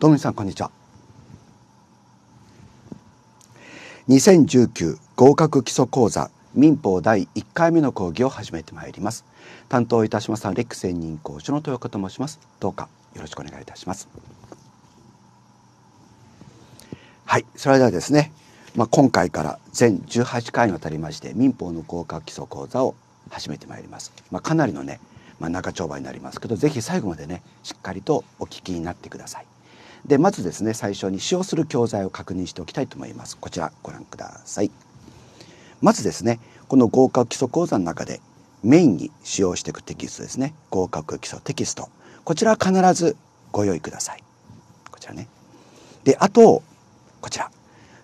どうさんこんにちは2019合格基礎講座民法第1回目の講義を始めてまいります担当いたしますのはレック専任講師の豊子と申しますどうかよろしくお願いいたしますはいそれではですねまあ、今回から全18回にわたりまして民法の合格基礎講座を始めてまいります、まあ、かなりのね、まあ、長丁場になりますけどぜひ最後までねしっかりとお聞きになってくださいでまずですね最初に使用する教材を確認しておきたいと思いますこちらご覧くださいまずですねこの合格基礎講座の中でメインに使用していくテキストですね合格基礎テキストこちらは必ずご用意くださいこちらねであとこちら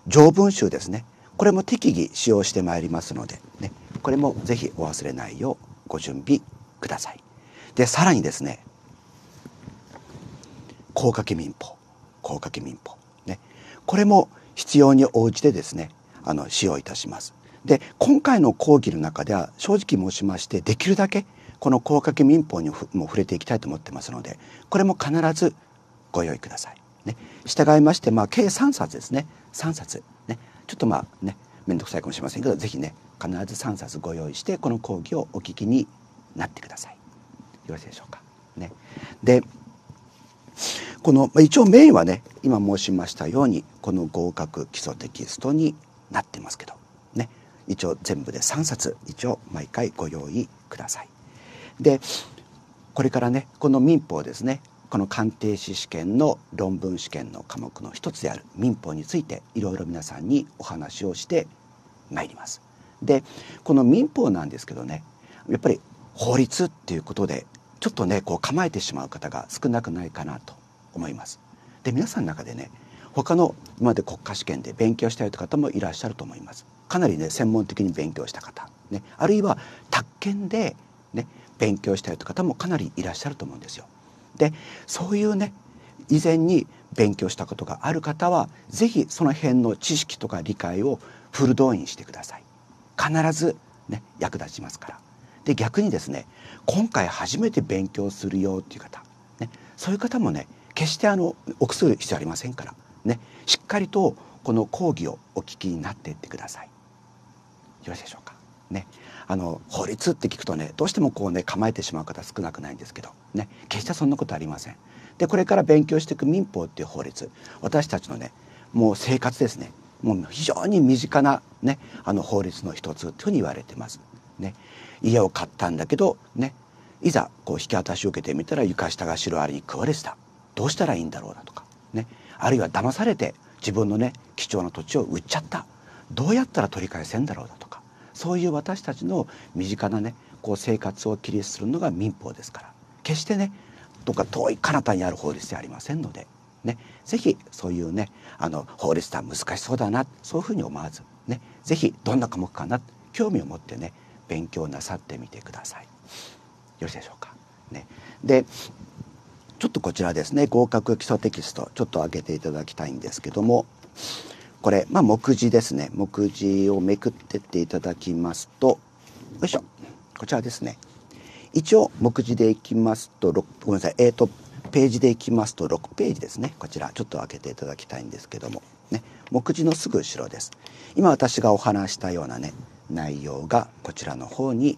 条文集ですねこれも適宜使用してまいりますので、ね、これもぜひお忘れないようご準備くださいでさらにですね高架民法高掛民法、ね、これも必要に応じてですねあの使用いたします。で今回の講義の中では正直申しましてできるだけこの高掛民法にも触れていきたいと思ってますのでこれも必ずご用意ください。ね、従いまして、まあ、計3冊ですね3冊、ね、ちょっとまあね面倒くさいかもしれませんけど是非ね必ず3冊ご用意してこの講義をお聞きになってください。よろしいでしょうか。ね、でこの、まあ、一応メインはね今申しましたようにこの合格基礎テキストになってますけどね一応全部で3冊一応毎回ご用意ください。でこれからねこの民法ですねこの鑑定士試験の論文試験の科目の一つである民法についていろいろ皆さんにお話をしてまいります。でこの民法なんですけどねやっぱり法律っていうことでちょっとねこう構えてしまう方が少なくないかなと思います。で皆さんの中でね他の今まで国家試験で勉強したいという方もいらっしゃると思います。かなりね専門的に勉強した方、ね、あるいは宅建で、ね、勉強したいという方もかなりいらっしゃると思うんですよ。でそういうね以前に勉強したことがある方は是非その辺の知識とか理解をフル動員してください。必ず、ね、役立ちますから。で逆にですね今回初めて勉強するよっていう方、ね、そういう方もね決してあの臆する必要ありませんからねしっかりとこの講義をお聞きになっていってください。よろしいでしょうか。ね、あの法律って聞くとねどうしてもこうね構えてしまう方少なくないんですけどね決してそんなことありません。でこれから勉強していく民法っていう法律私たちのねもう生活ですねもう非常に身近なねあの法律の一つというふうに言われてます。ね、家を買ったんだけどねいざこう引き渡しを受けてみたら床下がシロアリに食われてた。どうしたらいいんだろうなとか、ね、あるいは騙されて自分のね貴重な土地を売っちゃったどうやったら取り返せんだろうだとかそういう私たちの身近なねこう生活を切りするのが民法ですから決してねどっか遠い彼方にある法律ではありませんので、ね、ぜひそういうねあの法律では難しそうだなそういうふうに思わず、ね、ぜひどんな科目かな興味を持ってね勉強なさってみてください。よろしいでしょうか。ね、でちょっとこちらですね合格基礎テキストちょっと開けていただきたいんですけどもこれ、まあ、目次ですね目次をめくってっていただきますとよいしょこちらですね一応目次でいきますとごめんなさいえっ、ー、とページでいきますと6ページですねこちらちょっと開けていただきたいんですけどもね目次のすぐ後ろです今私がお話したようなね内容がこちらの方に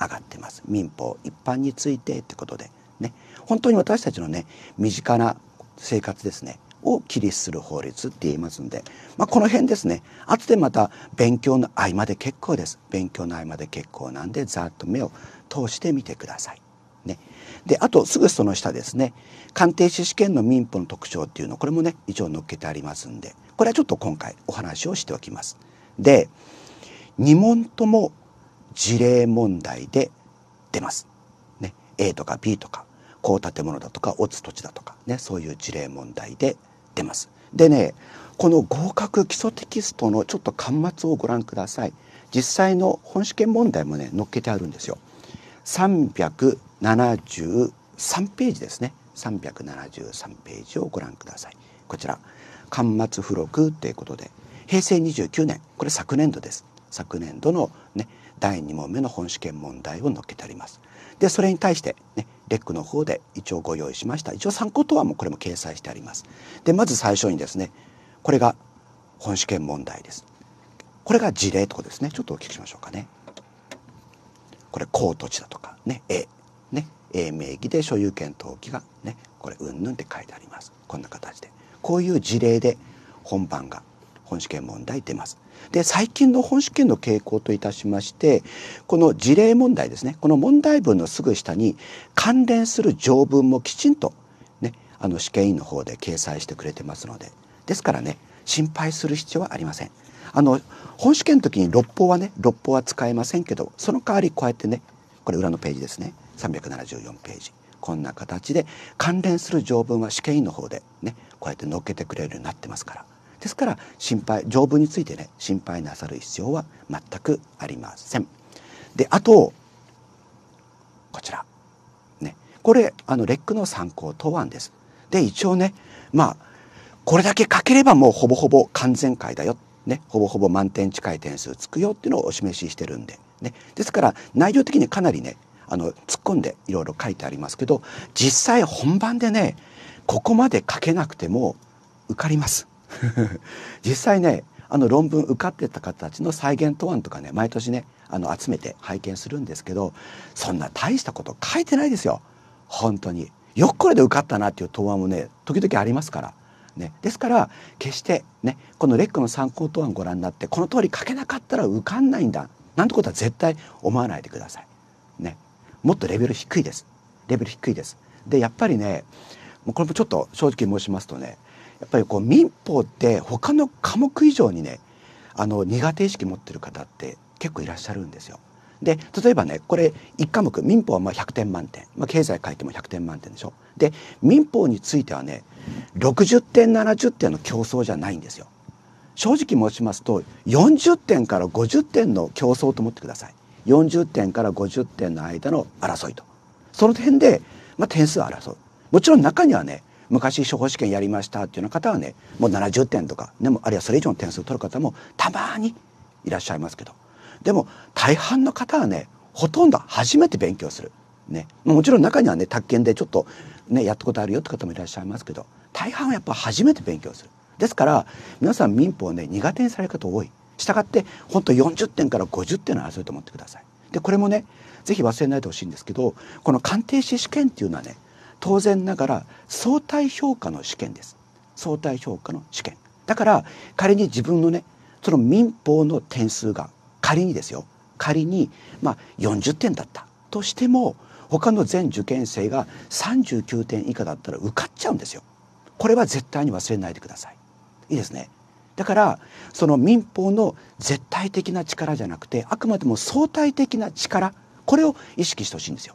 上がってます民法一般についてってことでね本当に私たちのね身近な生活ですねを規律する法律って言いますんで、まあ、この辺ですね後でまた勉強の合間で結構です勉強の合間で結構なんでざっと目を通してみてください。ね、であとすぐその下ですね鑑定士試験の民法の特徴っていうのこれもね一応載っけてありますんでこれはちょっと今回お話をしておきます。で2問とも事例問題で出ます。ね、A とか B とかこう建物だとか落つ土地だとかねそういう事例問題で出ます。でねこの合格基礎テキストのちょっと端末をご覧ください。実際の本試験問題もね載っけてあるんですよ。373ページですね。373ページをご覧ください。こちら端末付録ということで平成29年これ昨年度です。昨年度のね第2問目の本試験問題を載っけてあります。でそれに対してねレックの方で一応ご用意しました一応参考とはもうこれも掲載してありますでまず最初にですねこれが本試験問題ですこれが事例とかですねちょっとお聞きしましょうかねこれ高土地だとかね A ね A 名義で所有権登記がねこれうんぬんって書いてありますこんな形でこういう事例で本番が本試験問題出ますで最近の本試験の傾向といたしましてこの事例問題ですねこの問題文のすぐ下に関連する条文もきちんと、ね、あの試験員の方で掲載してくれてますのでですからね心配する必要はありません。あの本試験の時に六法はね六法は使えませんけどその代わりこうやってねこれ裏のページですね374ページこんな形で関連する条文は試験員の方でねこうやって載っけてくれるようになってますからですから心配丈夫についてね心配なさる必要は全くありません。であとこちら、ね、これあのレックの参考答案です。で一応ねまあこれだけ書ければもうほぼほぼ完全解だよ、ね、ほぼほぼ満点近い点数つくよっていうのをお示ししてるんで、ね、ですから内容的にかなりねあの突っ込んでいろいろ書いてありますけど実際本番でねここまで書けなくても受かります。実際ねあの論文受かってた方たちの再現答案とかね毎年ねあの集めて拝見するんですけどそんな大したこと書いてないですよ本当によくこれで受かったなっていう答案もね時々ありますから。ね、ですから決してねこのレックの参考答案ご覧になってこの通り書けなかったら受かんないんだなんてことは絶対思わないでください。ね、もっとレベル低いです。レベル低いです。でやっぱりねこれもちょっと正直申しますとねやっぱりこう民法って他の科目以上にねあの苦手意識持ってる方って結構いらっしゃるんですよ。で例えばねこれ1科目民法はまあ100点満点、まあ、経済書いても100点満点でしょ。で民法についてはね60点70点の競争じゃないんですよ。正直申しますと40点から50点の競争と思ってください。40点から50点の間の争いと。その点で、まあ、点数を争う。もちろん中にはね昔司法試験やりましたっていうような方はねもう70点とかでもあるいはそれ以上の点数を取る方もたまにいらっしゃいますけどでも大半の方はねほとんど初めて勉強する。ね、もちろん中にはね宅建でちょっと、ね、やったことあるよって方もいらっしゃいますけど大半はやっぱ初めて勉強するですから皆さん民法ね苦手にされる方多いしたがって本当40点から50点の争いと思ってくださいでこれもね是非忘れないでほしいんですけどこの鑑定士試験っていうのはね当然ながら相対評価の試験です相対評価の試験だから仮に自分のねその民法の点数が仮にですよ仮にまあ40点だったとしても他の全受験生が39点以下だったら受かっちゃうんですよこれは絶対に忘れないでくださいいいですねだからその民法の絶対的な力じゃなくてあくまでも相対的な力これを意識してほしいんですよ。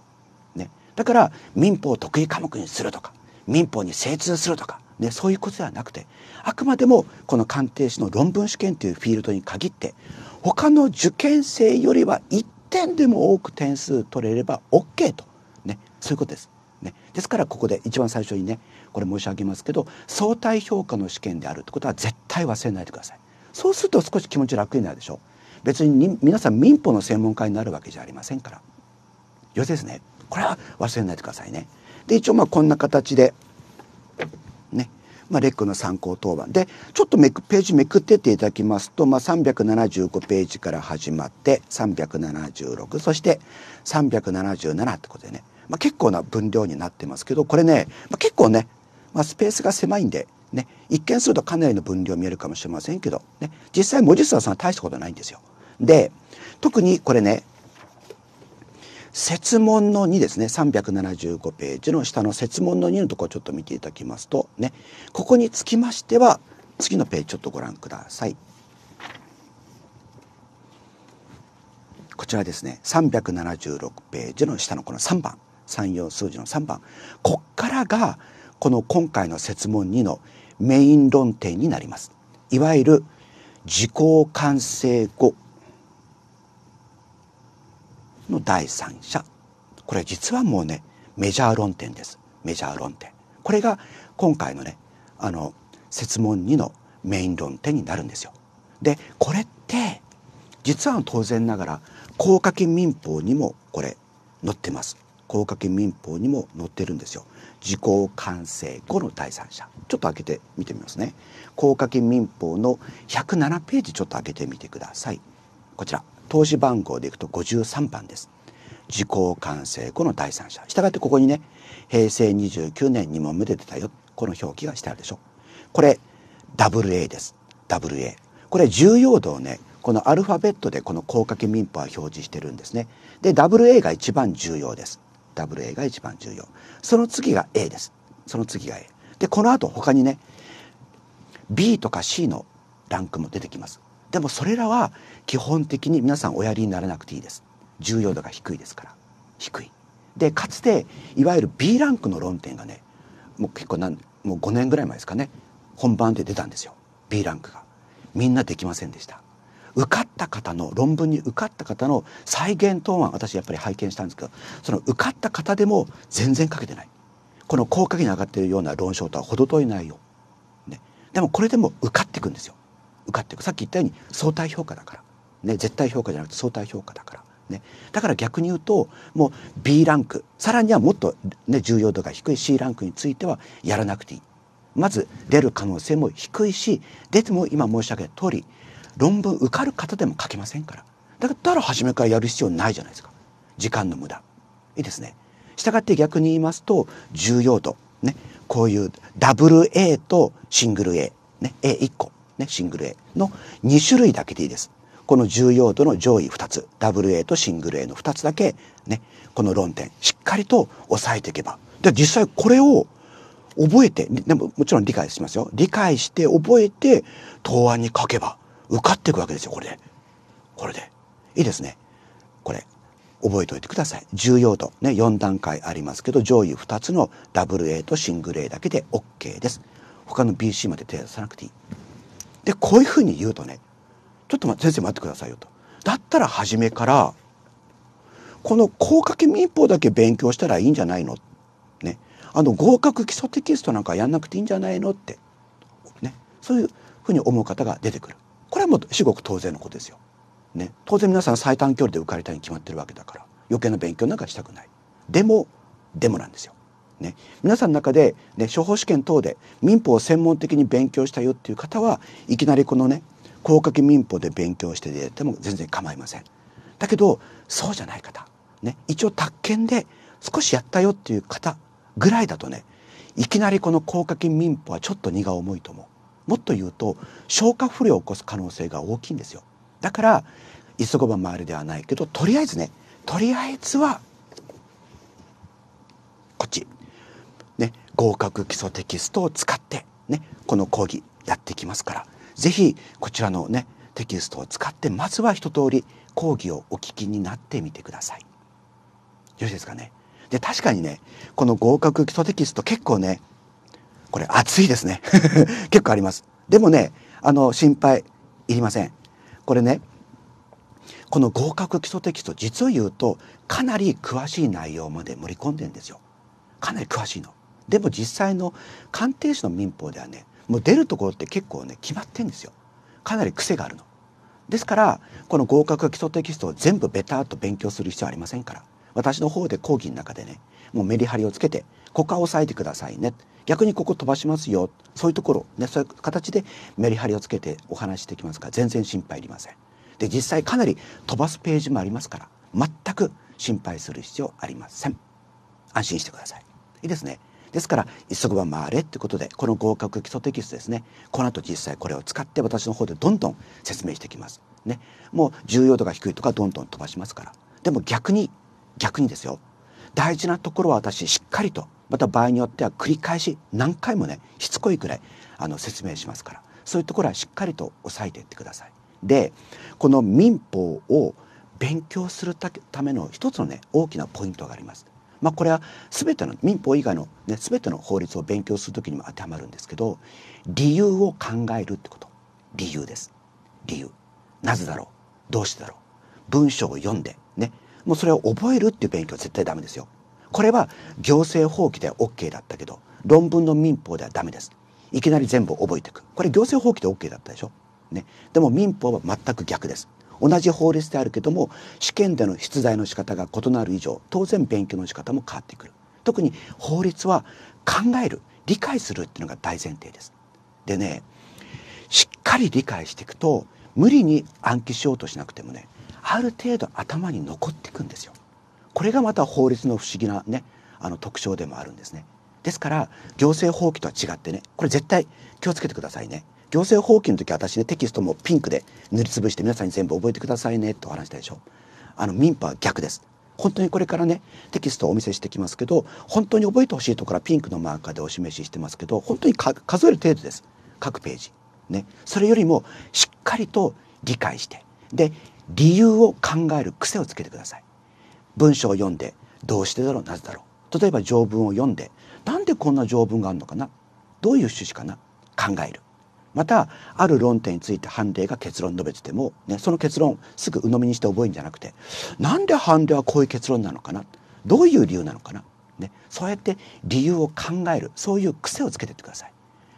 ね、だから民法を得意科目にするとか民法に精通するとか、ね、そういうことではなくてあくまでもこの鑑定士の論文試験というフィールドに限って他の受験生よりは1点でも多く点数取れれば OK と、ね、そういうことです。ね、ですからここで一番最初にねこれ申し上げますけど相対評価の試験であるってことは絶対忘れないでください。そうすると少し気持ち楽になるでしょう。別に皆さん民法の専門家になるわけじゃありませんから。よせですね。これは忘れないでくださいね。で一応まあこんな形でねまあ、レックの参考当番でちょっとめくページめくってっていただきますと、まあ、375ページから始まって376そして377ってことでね、まあ、結構な分量になってますけどこれね、まあ、結構ね、まあ、スペースが狭いんで、ね、一見するとかなりの分量見えるかもしれませんけど、ね、実際文字数はそんな大したことないんですよ。で特にこれね設問の2ですね375ページの下の設問の2のところちょっと見ていただきますとねここにつきましては次のページちょっとご覧ください。こちらですね376ページの下のこの3番3 4数字の3番こっからがこの今回の設問2のメイン論点になります。いわゆる自己完成後の第三者これ実はもうねメジャー論点ですメジャー論点これが今回のねあの説問2のメイン論点になるんですよ。でこれって実は当然ながら高架金民法にもこれ載ってます高架金民法にも載ってるんですよ時効完成後の第三者ちょっと開けて見てみますね高架金民法の107ページちょっと開けてみてくださいこちら投資番号でいくと53番です。時効完成後の第三者。したがってここにね、平成29年2問目で出たよ。この表記がしてあるでしょ。これ、WA です。WA。これ重要度をね、このアルファベットでこの高架け民法は表示してるんですね。で、WA が一番重要です。WA が一番重要。その次が A です。その次が A。で、この後他にね、B とか C のランクも出てきます。でもそれらは基本的に皆さんおやりにならなくていいです重要度が低いですから低いでかつていわゆる B ランクの論点がねもう結構なんもう5年ぐらい前ですかね本番で出たんですよ B ランクがみんなできませんでした受かった方の論文に受かった方の再現答案私やっぱり拝見したんですけどその受かった方でも全然書けてないこの高価に上がっているような論証とは程遠い内容、ね、でもこれでも受かっていくんですよ受かっていくさっき言ったように相対評価だから、ね、絶対評価じゃなくて相対評価だから。ね、だから逆に言うともう B ランクさらにはもっと、ね、重要度が低い C ランクについてはやらなくていいまず出る可能性も低いし出ても今申し上げた通り論文受かる方でも書けませんからだから初めからやる必要ないじゃないですか時間の無駄いいですねしたがって逆に言いますと重要度ねこういう WA とシングル A ね A1 個ね、シングル A の2種類だけでいいです。この重要度の上位2つ、ダブル A とシングル A の2つだけ、ね、この論点、しっかりと押さえていけば。で、実際これを覚えて、でももちろん理解しますよ。理解して覚えて、答案に書けば、受かっていくわけですよ、これで。これで。いいですね。これ。覚えておいてください。重要度。ね、4段階ありますけど、上位2つのダブル A とシングル A だけで OK です。他の BC まで手出さなくていい。でこういうふうに言うとねちょっと先生待ってくださいよと。だったら初めからこの高掛民法だけ勉強したらいいんじゃないのねあの合格基礎テキストなんかやんなくていいんじゃないのってねそういうふうに思う方が出てくるこれはもう至極当然のことですよ。ね、当然皆さん最短距離で受かりたいに決まってるわけだから余計な勉強なんかしたくない。でもでもなんですよ。ね、皆さんの中で、ね、司法試験等で民法を専門的に勉強したよっていう方はいきなりこのね高架民法で勉強してても全然構いません。だけどそうじゃない方、ね、一応宅建で少しやったよっていう方ぐらいだとねいきなりこの高架民法はちょっと荷が重いと思う。もっと言うと消化不良を起こす可能性が大きいんですよ。だから急ごば回るではないけどとりあえずねとりあえずはこっち合格基礎テキストを使ってね、この講義やっていきますから、是非こちらのね、テキストを使ってまずは一通り講義をお聞きになってみてください。よろしいですかね。で、確かにね、この合格基礎テキスト結構ね、これ熱いですね。結構あります。でもね、あの、心配いりません。これね、この合格基礎テキスト、実を言うと、かなり詳しい内容まで盛り込んでんですよ。かなり詳しいの。でも実際の鑑定士の民法ではねもう出るところって結構ね決まってんですよかなり癖があるのですからこの合格基礎テキストを全部ベターっと勉強する必要はありませんから私の方で講義の中でねもうメリハリをつけてここは押さえてくださいね逆にここ飛ばしますよそういうところねそういう形でメリハリをつけてお話しできますから全然心配いりませんで実際かなり飛ばすページもありますから全く心配する必要ありません安心してくださいいいですねですから急ぐば回れってことでこの合格基礎テキストですねこの後実際これを使って私の方でどんどん説明していきます。ね、もう重要度が低いとかどんどん飛ばしますからでも逆に逆にですよ大事なところは私しっかりとまた場合によっては繰り返し何回もねしつこいくらいあの説明しますからそういうところはしっかりと押さえていってください。でこの民法を勉強するための一つのね大きなポイントがあります。まあ、これは全ての民法以外の、ね、全ての法律を勉強する時にも当てはまるんですけど理由を考えるってこと理由です理由なぜだろうどうしてだろう文章を読んでねもうそれを覚えるっていう勉強は絶対ダメですよこれは行政法規では OK だったけど論文の民法ではダメですいきなり全部覚えていくこれ行政法規で OK だったでしょねでも民法は全く逆です同じ法律であるけども試験での出題の仕方が異なる以上当然勉強の仕方も変わってくる特に法律は考える理解するっていうのが大前提ですでねしっかり理解していくと無理に暗記しようとしなくてもねある程度頭に残っていくんですよこれがまた法律の不思議なねあの特徴でもあるんですねですから行政法規とは違ってねこれ絶対気をつけてくださいね行政放棄の時私ねテキストもピンクで塗りつぶして皆さんに全部覚えてくださいねとお話したでしょあの民法は逆です本当にこれからねテキストをお見せしてきますけど本当に覚えてほしいところはピンクのマーカーでお示ししてますけど本当に数える程度です各ページねそれよりもしっかりと理解してで理由を考える癖をつけてください文章を読んでどうしてだろうなぜだろう例えば条文を読んでなんでこんな条文があるのかなどういう趣旨かな考えるまたある論点について判例が結論述べてても、ね、その結論すぐ鵜呑みにして覚えるんじゃなくてなんで判例はこういう結論なのかなどういう理由なのかな、ね、そうやって理由を考えるそういう癖をつけてってください。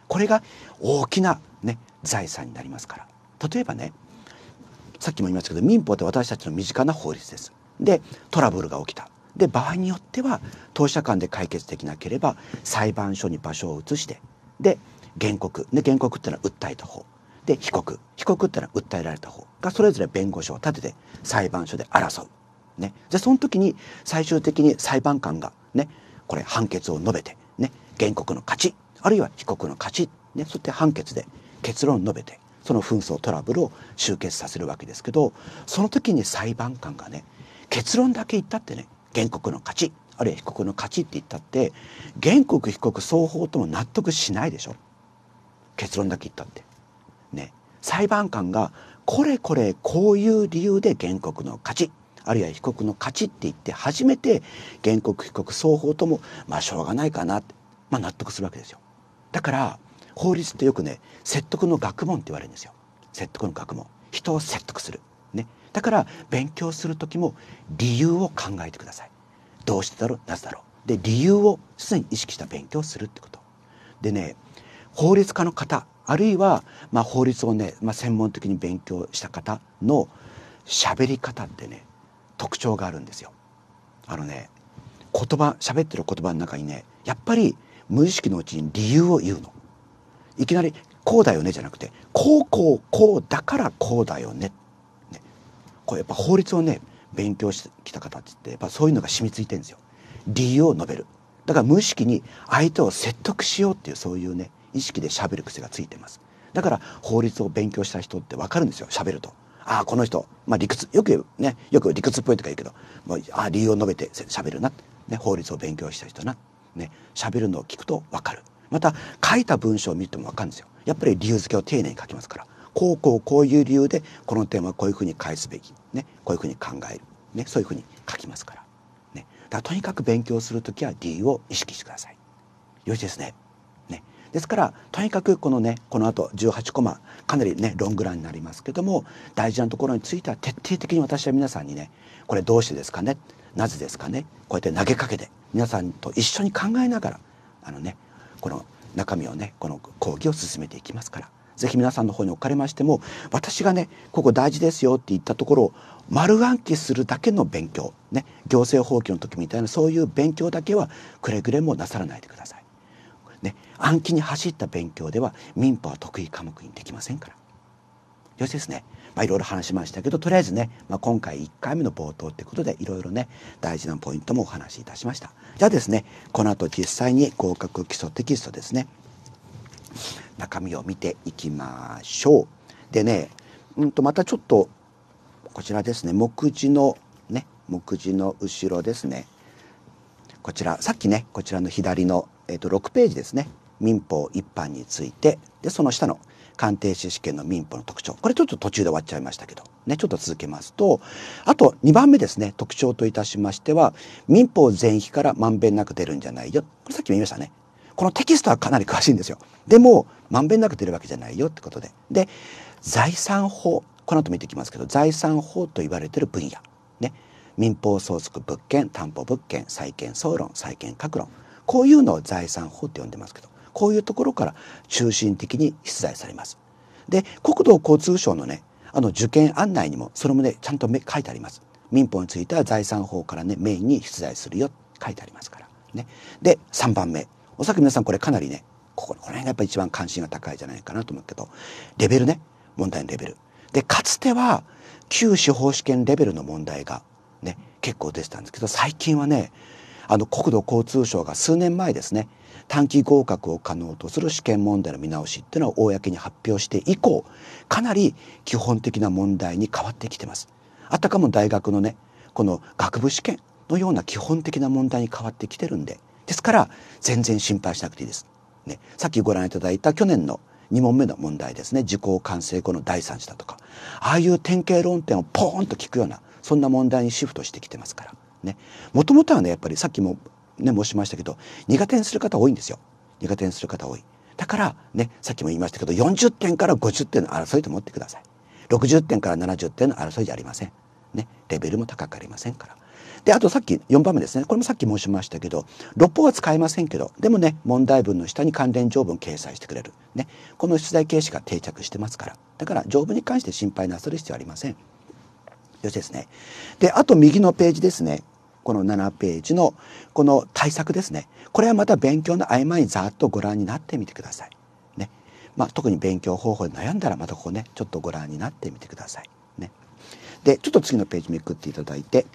これが大きな、ね、財産になりますから例えばねさっきも言いましたけど民法って私たちの身近な法律です。でトラブルが起きた。で場合によっては当事者間で解決できなければ裁判所に場所を移してで原告で原告っていうのは訴えた方で被告被告っていうのは訴えられた方がそれぞれ弁護士を立てて裁判所で争う。ね、あその時に最終的に裁判官がねこれ判決を述べて、ね、原告の勝ちあるいは被告の勝ち、ね、そうてっ判決で結論を述べてその紛争トラブルを終結させるわけですけどその時に裁判官がね結論だけ言ったってね原告の勝ちあるいは被告の勝ちって言ったって原告被告双方とも納得しないでしょ。結論だけ言ったって。ね。裁判官がこれこれこういう理由で原告の勝ちあるいは被告の勝ちって言って初めて原告被告双方ともまあしょうがないかなって、まあ、納得するわけですよ。だから法律ってよくね説得の学問って言われるんですよ。説得の学問。人を説得する。ね。だから勉強する時も理由を考えてください。どうしてだろうなぜだろう。で理由をすでに意識した勉強をするってこと。でね法律家の方あるいは、まあ、法律をね、まあ、専門的に勉強した方の喋り方ってね特徴があるんですよ。あのね言葉喋ってる言葉の中にねやっぱり無意識のうちに理由を言うの。いきなり「こうだよね」じゃなくて「こうこうこうだからこうだよね」ねこれやっぱ法律をね勉強してきた方ってやっぱそういうのが染みついてるんですよ。理由を述べるだから無意識に相手を説得しようっていうそういうね意識で喋る癖がついてますだから法律を勉強した人ってわかるんですよ喋るとああこの人、まあ、理屈よくねよく理屈っぽいとか言うけどもうあ理由を述べて喋るな、ね、法律を勉強した人なね喋るのを聞くとわかるまた書いた文章を見てもわかるんですよやっぱり理由付けを丁寧に書きますからこうこうこういう理由でこの点はこういうふうに返すべき、ね、こういうふうに考える、ね、そういうふうに書きますから,、ね、だとにかく勉強する時は理由を意識してください。よしですね。ですからとにかくこのねこのあと18コマかなりねロングランになりますけども大事なところについては徹底的に私は皆さんにねこれどうしてですかねなぜですかねこうやって投げかけて皆さんと一緒に考えながらあのねこの中身をねこの講義を進めていきますから。ぜひ皆さんの方におかれましても私がねここ大事ですよって言ったところを丸暗記するだけの勉強ね行政放棄の時みたいなそういう勉強だけはくれぐれもなさらないでください。ね、暗記に走った勉強では民法は得意科目にできませんから。よしですね。まあいろいろ話しましたけど、とりあえずね、まあ、今回1回目の冒頭ってことでいろいろね、大事なポイントもお話しいたしました。じゃあですね、この後実際に合格基礎テキストですね、中身を見ていきましょう。でね、うんとまたちょっと、こちらですね、目次のね、目次の後ろですね、こちら、さっきね、こちらの左の、えっ、ー、と、6ページですね。民法一般について、で、その下の鑑定士試験の民法の特徴。これちょっと途中で終わっちゃいましたけど、ね、ちょっと続けますと、あと2番目ですね、特徴といたしましては、民法全域からまんべんなく出るんじゃないよ。これさっきも言いましたね。このテキストはかなり詳しいんですよ。でも、まんべんなく出るわけじゃないよってことで。で、財産法。この後見ていきますけど、財産法と言われてる分野。民法相続物件担保物件債権総論債権各論こういうのを財産法って呼んでますけどこういうところから中心的に出題されます。で国土交通省のねあの受験案内にもそれもねちゃんと書いてあります。民法については財産法からねメインに出題するよ書いてありますから。ね、で3番目おそらく皆さんこれかなりねこここの辺がやっぱ一番関心が高いじゃないかなと思うけどレベルね問題のレベル。でかつては旧司法試験レベルの問題がね結構出てたんですけど最近はねあの国土交通省が数年前ですね短期合格を可能とする試験問題の見直しっていうのを公に発表して以降かなり基本的な問題に変わってきてます。あたかも大学のねこの学部試験のような基本的な問題に変わってきてるんでですから全然心配しなくていいです。ね、さっきご覧いただいた去年の2問目の問題ですね時効完成後の第三者だとかああいう典型論点をポーンと聞くようなそんな問題にシフトしてきてますからねもともとはねやっぱりさっきもね申しましたけど苦手にする方多いんですよ苦手にする方多いだからねさっきも言いましたけど40点から50点の争いと思ってください60点から70点の争いじゃありませんねレベルも高くありませんからであとさっき4番目ですねこれもさっき申しましたけど六法は使えませんけどでもね問題文の下に関連条文掲載してくれる、ね、この出題形式が定着してますからだから条文に関して心配なさる必要はありません。よしですね。で、あと右のページですね。この7ページのこの対策ですね。これはまた勉強の合間にざっとご覧になってみてください。ね。まあ、特に勉強方法で悩んだらまたここね、ちょっとご覧になってみてください。ね。で、ちょっと次のページめくっていただいて、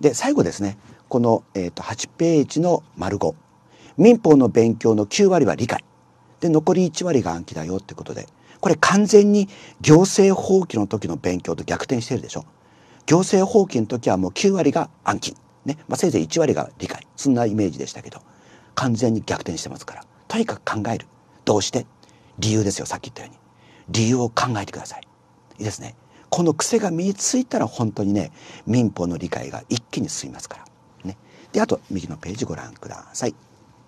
で、最後ですね。この、えー、と8ページの丸5。民法の勉強の9割は理解。で、残り1割が暗記だよってことで、これ完全に行政放棄の時の勉強と逆転してるでしょ行政放棄の時はもう9割が暗記、ねまあ、せいぜい1割が理解そんなイメージでしたけど完全に逆転してますからとにかく考えるどうして理由ですよさっき言ったように理由を考えてくださいいいですねこの癖が身についたら本当にね民法の理解が一気に進みますからねであと右のページご覧ください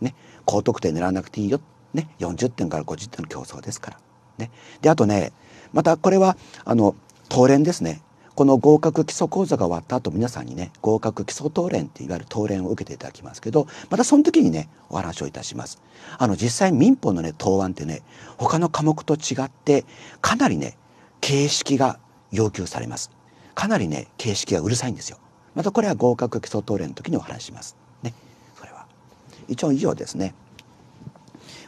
ね高得点狙わなくていいよね40点から50点の競争ですからね、であとねまたこれはあの当連ですねこの合格基礎講座が終わった後皆さんにね合格基礎当連っていわゆる当連を受けていただきますけどまたその時にねお話をいたします。あの実際民法のね答案ってね他の科目と違ってかなりね形式が要求されます。かなりね形式がうるさいんですよ。またこれは合格基礎答練の時にお話します。ね、それは。一応以上ですね。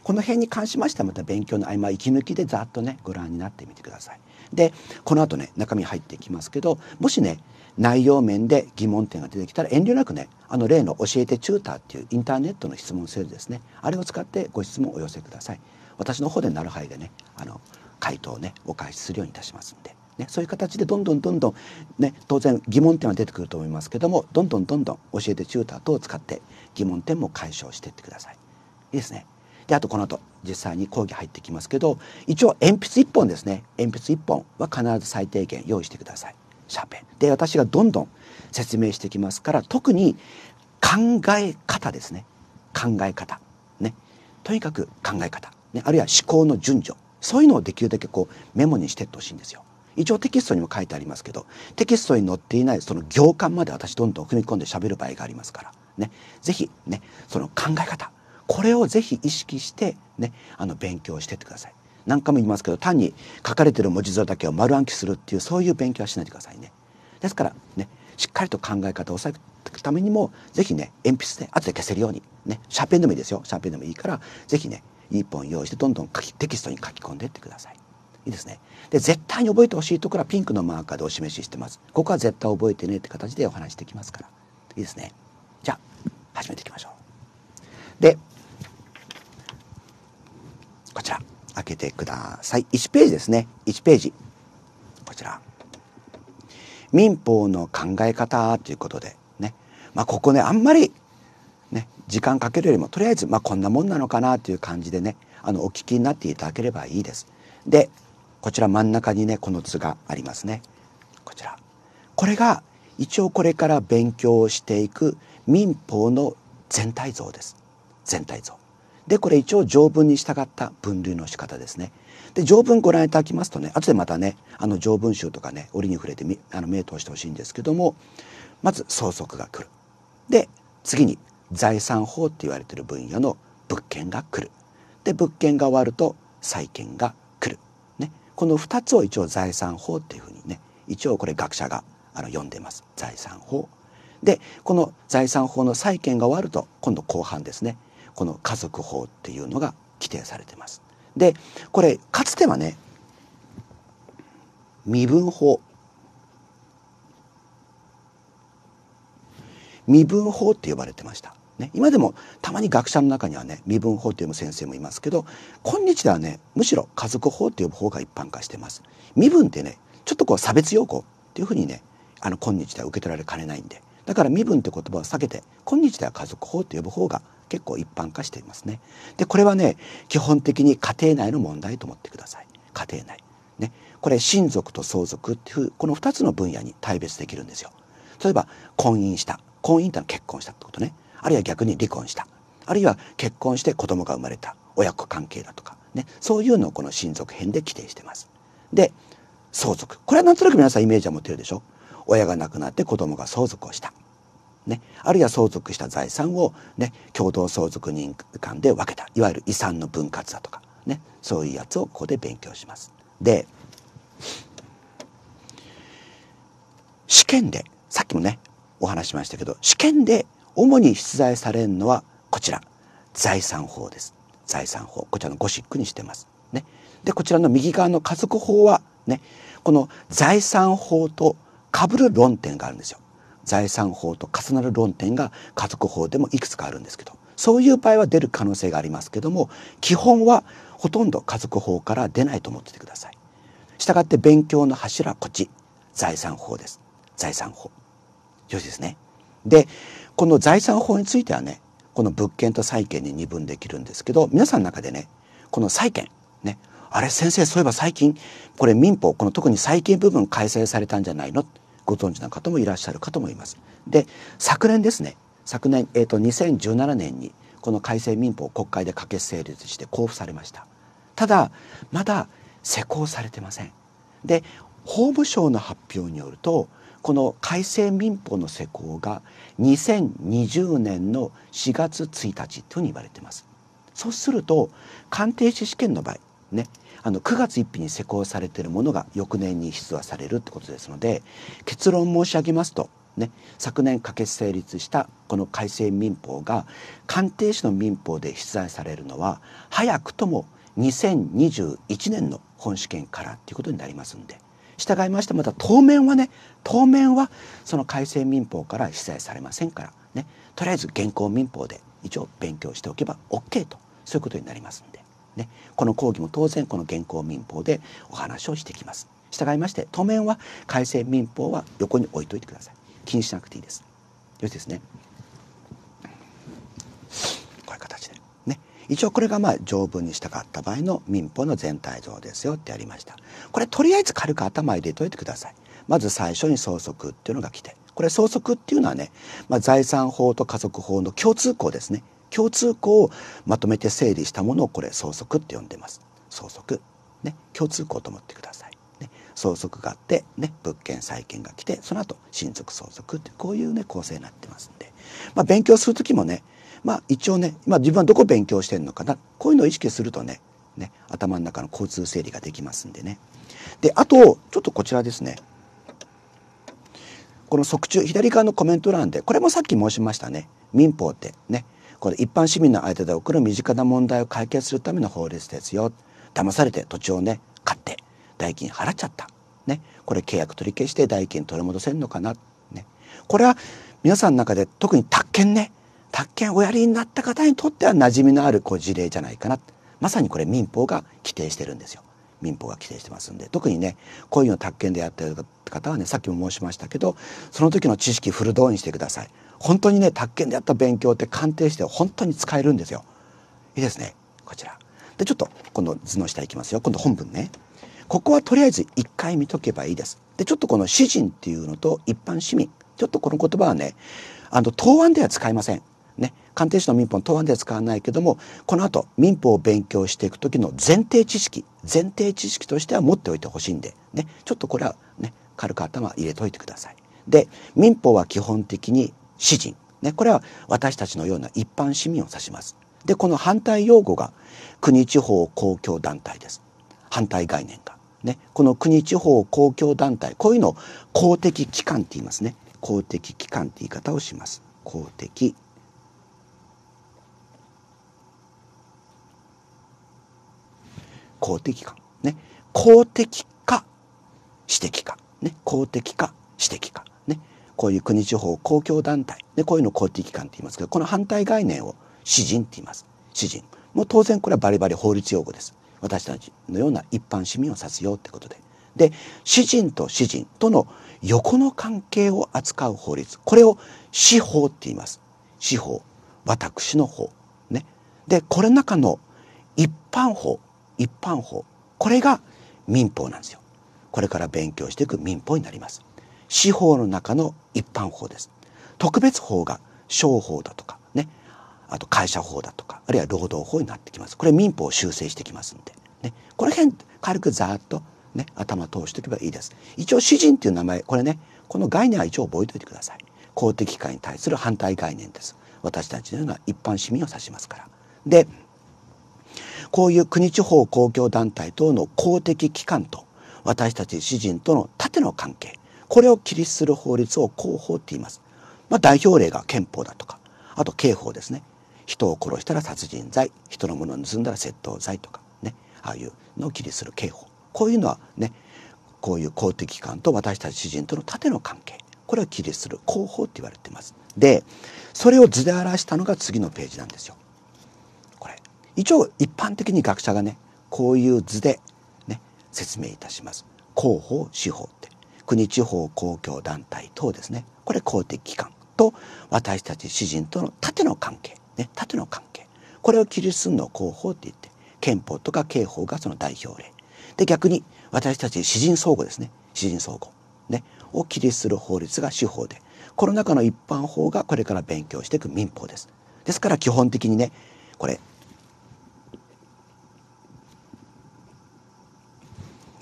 この辺に関しましてはまた勉強の合間息抜きでざっとねご覧になってみてください。でこの後ね中身入っていきますけどもしね内容面で疑問点が出てきたら遠慮なくねあの例の教えてチューターっていうインターネットの質問セールですねあれを使ってご質問をお寄せください私の方でなる範囲でねあの回答をねお返しするようにいたしますんで、ね、そういう形でどんどんどんどんね当然疑問点は出てくると思いますけどもどんどんどんどん教えてチューター等を使って疑問点も解消していってくださいいいですねであとこの後実際に講義入ってきますけど一応鉛筆1本ですね鉛筆1本は必ず最低限用意してくださいシャーペン。で私がどんどん説明してきますから特に考え方ですね考え方ねとにかく考え方、ね、あるいは思考の順序そういうのをできるだけこうメモにしてってほしいんですよ。一応テキストにも書いてありますけどテキストに載っていないその行間まで私どんどん踏み込んで喋る場合がありますからね是非ねその考え方これをぜひ意識してねあの勉強してってください。何回も言いますけど単に書かれてる文字像だけを丸暗記するっていうそういう勉強はしないでくださいね。ですからねしっかりと考え方を抑えていくためにもぜひね鉛筆で後で消せるようにねシャーペンでもいいですよシャーペンでもいいからぜひね1本用意してどんどん書きテキストに書き込んでいってください。いいですね。で絶対に覚えてほしいところはピンクのマーカーでお示ししてます。ここは絶対覚えてねって形でお話してきますからいいですね。じゃあ始めていきましょう。でこちら、開けてください。1ページですね。1ページ。こちら。民法の考え方ということで、ね。まあ、ここね、あんまり、ね、時間かけるよりも、とりあえず、まあ、こんなもんなのかなという感じでね、あの、お聞きになっていただければいいです。で、こちら真ん中にね、この図がありますね。こちら。これが、一応これから勉強していく民法の全体像です。全体像。でこれ一応条文に従った分類の仕方ですね。で条文ご覧いただきますとね後でまたねあの条文集とかね折に触れてみあの目通してほしいんですけどもまず相続が来るで次に財産法って言われてる分野の物件が来るで物件が終わると債権が来る、ね、この2つを一応財産法っていうふうにね一応これ学者があの読んでます財産法。でこの財産法の債権が終わると今度後半ですねこの家族法っていうのが規定されてます。でこれかつてはね身分法身分法って呼ばれてました。ね、今でもたまに学者の中にはね身分法って読む先生もいますけど今日ではねむしろ家族法って呼ぶ方が一般化してます。身分ってねちょっとこう差別用語っていうふうにねあの今日では受け取られかねないんでだから身分って言葉を避けて今日では家族法と呼ぶ方が結構一般化していますね。でこれはね基本的に家庭内の問題と思ってください家庭内。ね、これ親族と相続っていうこの2つの分野に大別できるんですよ。例えば婚姻した婚姻ってのは結婚したってことねあるいは逆に離婚したあるいは結婚して子供が生まれた親子関係だとか、ね、そういうのをこの親族編で規定してます。で相続これはなんとなく皆さんイメージは持ってるでしょ親が亡くなって子供が相続をした。ね、あるいは相続した財産を、ね、共同相続人間で分けたいわゆる遺産の分割だとか、ね、そういうやつをここで勉強します。で試験でさっきもねお話しましたけど試験で主に出題されるのはこちら財産法です財産法こちらのゴシックにしてます。ね、でこちらの右側の家族法はねこの財産法と被る論点があるんですよ。財産法と重なる論点が家族法でもいくつかあるんですけどそういう場合は出る可能性がありますけども基本はほとんど家族法から出ないと思っててください。したがって勉強の柱はこっち財産法です。財産法。よしですね。でこの財産法についてはねこの物件と債権に二分できるんですけど皆さんの中でねこの債権ねあれ先生そういえば最近これ民法この特に債権部分改正されたんじゃないのご存知の方もいらっしゃるかと思います。で昨年ですね昨年、えーと、2017年にこの改正民法国会で可決成立して交付されましたただまだ施行されてませんで法務省の発表によるとこの改正民法の施行が2020年の4月1日というふうに言われてますそうすると鑑定士試験の場合ねあの9月1日に施行されているものが翌年に出馬されるってことですので結論申し上げますとね、昨年可決成立したこの改正民法が鑑定士の民法で出題されるのは早くとも2021年の本試験からということになりますんで従いましてまた当面はね当面はその改正民法から出題されませんからねとりあえず現行民法で一応勉強しておけば OK とそういうことになります。ね、この講義も当然この現行民法でお話をしてきます。従いまして当面は改正民法は横に置いといてください。気にしなくていいです。よしですね。こういう形で。ね。一応これがまあ条文に従った場合の民法の全体像ですよってやりました。これとりあえず軽く頭入れといてください。まず最初に相続っていうのが来て。これ相続っていうのはね、まあ、財産法と家族法の共通項ですね。共通項をまとめて整理したものをこれ相則って呼んでます相則ね共通項と思ってください、ね、相続があって、ね、物件債権が来てその後親族相続ってこういうね構成になってますんで、まあ、勉強する時もねまあ一応ね、まあ、自分はどこ勉強してるのかなこういうのを意識するとねね頭の中の交通整理ができますんでねであとちょっとこちらですねこの側中左側のコメント欄でこれもさっき申しましたね民法ってねこれ一般市民の間で起こる身近な問題を解決するための法律ですよ騙されて土地をね買って代金払っちゃったねこれ契約取り消して代金取り戻せんのかなねこれは皆さんの中で特に宅建ね宅建おやりになった方にとっては馴染みのあるこう事例じゃないかなまさにこれ民法が規定してるんですよ民法が規定してますんで特にねこういうの宅建でやってる方はねさっきも申しましたけどその時の知識フル動員してください本当にね宅建でやった勉強って鑑定して本当に使えるんですよ。いいですねこちら。でちょっとこの図の下いきますよ今度本文ね。ここはとりあえず一回見とけばいいです。でちょっとこの詩人っていうのと一般市民ちょっとこの言葉はねあの答案では使いません。ね、鑑定士の民法の答案では使わないけどもこの後民法を勉強していく時の前提知識前提知識としては持っておいてほしいんで、ね、ちょっとこれはね軽く頭入れといてください。で民法は基本的に詩人、ね、これは私たちのような一般市民を指します。でこの反対用語が国地方公共団体です反対概念が。ね、この国地方公共団体こういうのを公的機関って言いますね公的機関って言い方をします公的公的機関ね公的か私的かね公的か私的かこういう国地方公共団体でこういうのを公的機関って言いますけどこの反対概念を私人って言います私人もう当然これはバリバリ法律用語です私たちのような一般市民を指すよってことでで私人と私人との横の関係を扱う法律これを司法って言います司法私の法ねでこれの中の一般法一般法これが民法なんですよこれから勉強していく民法になります司法の中の一般法です。特別法が商法だとかね、あと会社法だとか、あるいは労働法になってきます。これ民法を修正してきますんで。ね、この辺軽くざっとね、頭通しておけばいいです。一応主人っていう名前、これね、この概念は一応覚えておいてください。公的機関に対する反対概念です。私たちというのは一般市民を指しますから。で、こういう国地方公共団体等の公的機関と私たち詩人との縦の関係これを規律する法律を公法って言います。まあ、代表例が憲法だとか、あと刑法ですね。人を殺したら殺人罪、人のものを盗んだら窃盗罪とかね、ああいうのを規律する刑法。こういうのはね、こういう公的機関と私たち主人との縦の関係。これを規律する公法って言われています。で、それを図で表したのが次のページなんですよ。これ。一応一般的に学者がね、こういう図でね、説明いたします。公法、司法って。国地方公共団体等ですねこれ公的機関と私たち詩人との縦の関係、ね、縦の関係これを切りするの広報って言って憲法とか刑法がその代表例で逆に私たち詩人相互ですね詩人相互、ね、を切りする法律が司法でこの中の一般法がこれから勉強していく民法ですですから基本的にねこれ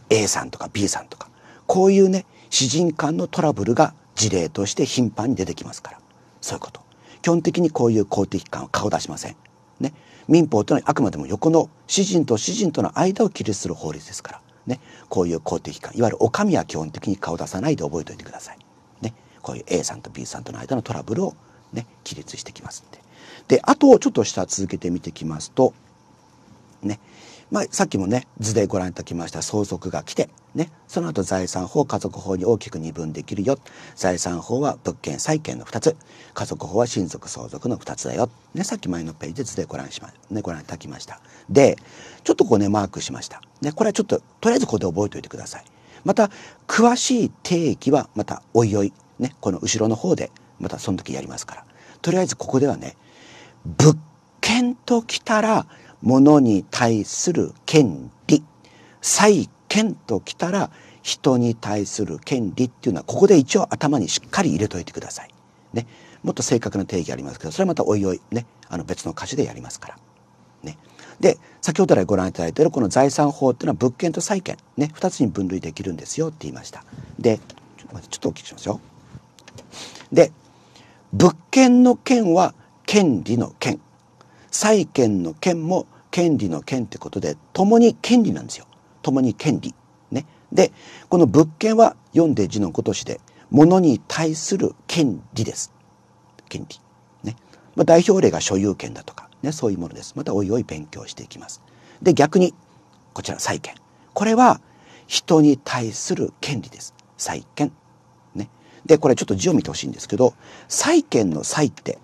A さんとか B さんとかこういうね詩人間のトラブルが事例として頻繁に出てきますからそういうこと基本的にこういう公的機関は顔出しませんね民法というのはあくまでも横の詩人と詩人との間を規律する法律ですからねこういう公的機関いわゆるお上は基本的に顔出さないで覚えておいてくださいねこういう A さんと B さんとの間のトラブルをね規律してきますんでであとをちょっと下続けて見てきますとねまあ、さっきもね図でご覧いただきました相続が来て、ね、その後財産法家族法に大きく二分できるよ財産法は物件債権の二つ家族法は親族相続の二つだよ、ね、さっき前のページで図でご覧しま、ね、ご覧いただきましたでちょっとこうねマークしました、ね、これはちょっととりあえずここで覚えておいてくださいまた詳しい定義はまたおいおい、ね、この後ろの方でまたその時やりますからとりあえずここではね物件ときたらものに対する権利。債権ときたら、人に対する権利っていうのは、ここで一応頭にしっかり入れといてください。ね。もっと正確な定義ありますけど、それはまたおいおい、ね。あの別の歌詞でやりますから。ね。で、先ほど来ご覧いただいているこの財産法っていうのは物件と債権。ね。二つに分類できるんですよって言いました。で、ちょっとょっとお聞きしますよ。で、物件の権は権利の権。債権の権も権利の権ってことで共に権利なんですよ共に権利ねでこの物件は読んで字のごとしで物に対する権利です権利ね、まあ、代表例が所有権だとかねそういうものですまたおいおい勉強していきますで逆にこちら債権これは人に対する権利です債権ねでこれちょっと字を見てほしいんですけど債権の債って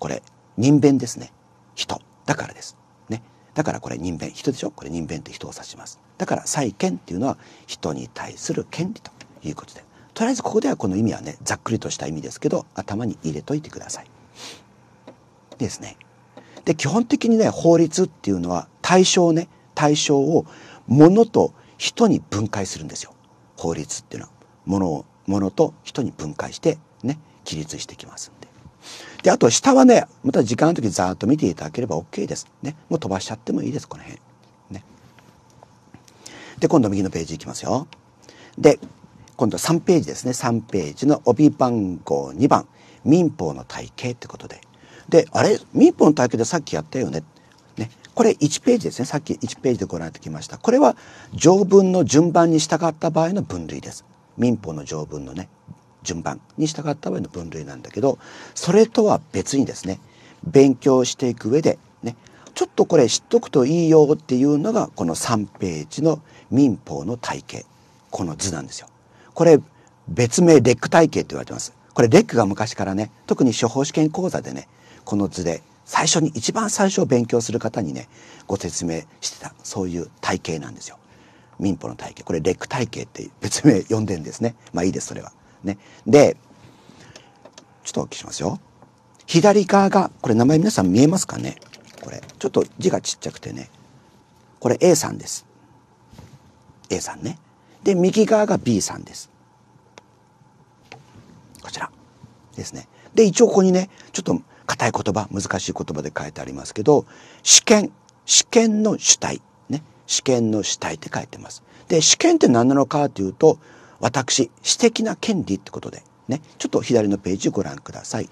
これ人弁ですね人だからです。ね。だからこれ人弁人でしょこれ人弁って人を指します。だから債権っていうのは人に対する権利ということで。とりあえずここではこの意味はねざっくりとした意味ですけど頭に入れといてください。ですね。で基本的にね法律っていうのは対象ね対象を物と人に分解するんですよ。法律っていうのは物を物と人に分解してね起立してきます。で、あと下はね、また時間の時ざーっと見ていただければ OK です。ね。もう飛ばしちゃってもいいです、この辺。ね。で、今度右のページいきますよ。で、今度3ページですね。3ページの帯番号2番。民法の体系ってことで。で、あれ民法の体系でさっきやったよね。ね。これ1ページですね。さっき1ページでご覧いただきました。これは条文の順番に従った場合の分類です。民法の条文のね。順番に従った上の分類なんだけどそれとは別にですね勉強していく上でねちょっとこれ知っとくといいよっていうのがこの3ページの民法の体系この図なんですよ。これ別名レック体系って言われてます。これレックが昔からね特に処方試験講座でねこの図で最初に一番最初を勉強する方にねご説明してたそういう体系なんですよ。民法の体系これレック体系って別名呼んでんですねまあいいですそれは。ね。で、ちょっとお聞きしますよ。左側が、これ名前皆さん見えますかねこれ。ちょっと字がちっちゃくてね。これ A さんです。A さんね。で、右側が B さんです。こちらですね。で、一応ここにね、ちょっと硬い言葉、難しい言葉で書いてありますけど、試験、試験の主体、ね、試験の主体って書いてます。で、試験って何なのかというと、私、私的な権利ってことで、ね、ちょっと左のページご覧ください。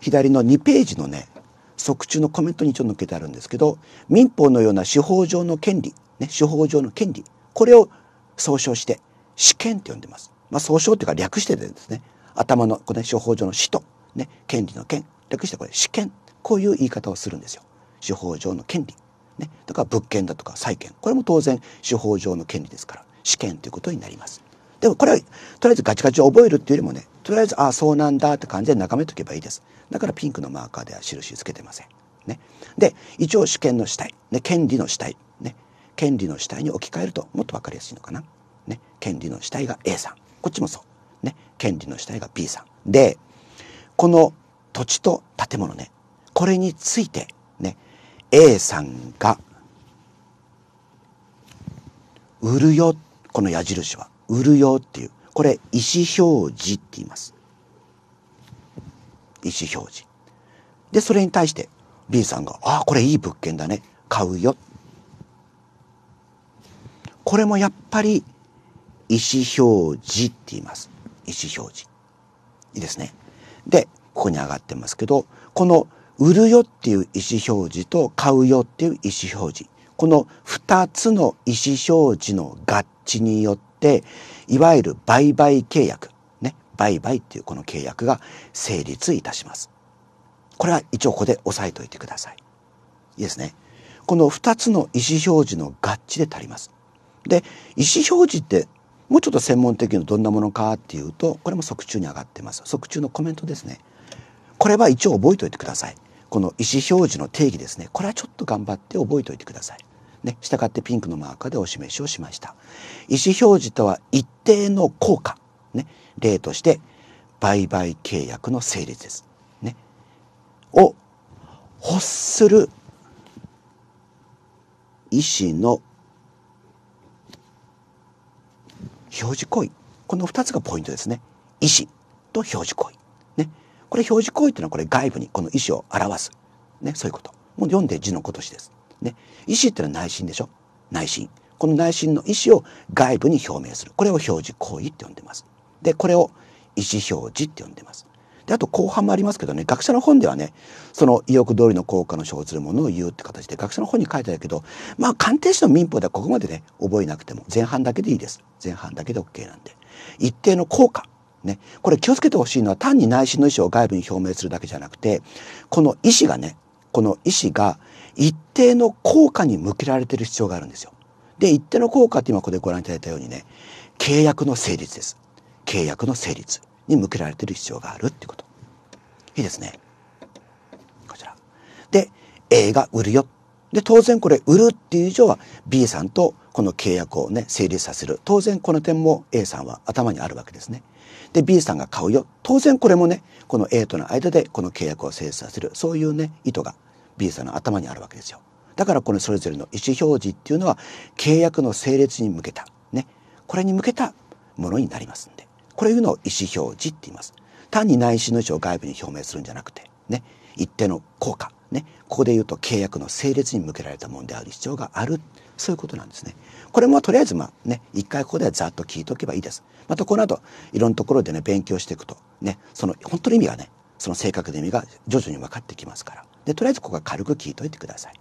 左の2ページのね、即中のコメントにちょっと抜けてあるんですけど、民法のような司法上の権利、ね、司法上の権利、これを総称して、試験って呼んでます。まあ、総称っていうか略してですね、頭の、これ、ね、司法上の死と、ね、権利の権、略してこれ、試験、こういう言い方をするんですよ。司法上の権利。ね、だから物件だとか債権、これも当然司法上の権利ですから。試験ということになります。でもこれはとりあえずガチガチ覚えるっていうよりもねとりあえずああそうなんだって感じで眺めとけばいいですだからピンクのマーカーでは印つけてません。ね、で一応試験の主体、ね、権利の主体、ね、権利の主体に置き換えるともっと分かりやすいのかな。ね、権利の主体が A さんこっちもそう、ね、権利の主体が B さんでこの土地と建物ねこれについてね A さんが売るよっこの矢印は。売るよっていう。これ、意思表示って言います。意思表示。で、それに対して B さんが、ああ、これいい物件だね。買うよ。これもやっぱり意思表示って言います。意思表示。いいですね。で、ここに上がってますけど、この売るよっていう意思表示と買うよっていう意思表示。この二つの意思表示の合致によっていわゆる売買契約ね売買っていうこの契約が成立いたしますこれは一応ここで押さえておいてくださいいいですねこの二つの意思表示の合致で足りますで意思表示ってもうちょっと専門的にどんなものかっていうとこれも即中に上がってます即中のコメントですねこれは一応覚えておいてくださいこの意思表示の定義ですねこれはちょっと頑張って覚えておいてください。ね、したがってピンクのマーカーでお示しをしました。意思表示とは一定の効果、ね、例として売買契約の成立です。ね、を欲する意思の表示行為この2つがポイントですね。意思と表示行為。これ表示行為というのはこれ外部にこの意思を表す。ね、そういうこと。もう読んで字のことしです。ね、意思っていうのは内心でしょ内心。この内心の意思を外部に表明する。これを表示行為って呼んでます。で、これを意思表示って呼んでます。で、あと後半もありますけどね、学者の本ではね、その意欲通りの効果の生ずるものを言うって形で学者の本に書いてあるけど、まあ鑑定士の民法ではここまでね、覚えなくても前半だけでいいです。前半だけで OK なんで。一定の効果。ね、これ気をつけてほしいのは単に内心の意思を外部に表明するだけじゃなくて、この意思がね、この意思が一定の効果に向けられてる必要があるんですよ。で、一定の効果って今ここでご覧いただいたようにね、契約の成立です。契約の成立に向けられてる必要があるってこと。いいですね。こちら。で、A が売るよ。で、当然これ売るっていう以上は B さんとこの契約をね、成立させる。当然この点も A さんは頭にあるわけですね。で、B さんが買うよ。当然これもね、この A との間でこの契約を成立させる、そういうね、意図が B さんの頭にあるわけですよ。だからこのそれぞれの意思表示っていうのは契約の成立に向けた、ね、これに向けたものになりますんで、これいうのを意思表示って言います。単に内心の意思を外部に表明するんじゃなくて、ね、一定の効果、ね、ここで言うと契約の成立に向けられたものである必要がある。そういうことなんですね。これもとりあえずまあね、一回ここではざっと聞いておけばいいです。またこの後、いろんなところでね、勉強していくと、ね、その本当の意味がね、その正確な意味が徐々に分かってきますから。で、とりあえずここは軽く聞いといてください。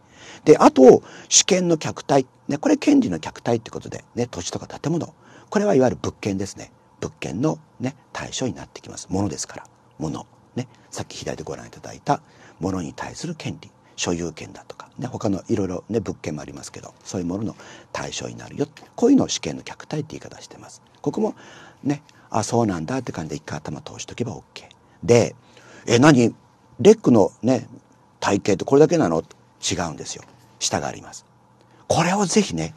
で、あと、主権の客体。ね、これ権利の客体ってことで、ね、土地とか建物。これはいわゆる物件ですね。物件のね、対象になってきます。ものですから。もの。ね、さっき左でご覧いただいたものに対する権利。所有権だとか。ね、他のいろいろね物件もありますけどそういうものの対象になるよこういうのを試験の客体って言い方してます。ここもねあそうなんだって感じで一回頭通しとけば OK。でえ何レックのね体型ってこれだけなの違うんですよ。下があります。これをぜひね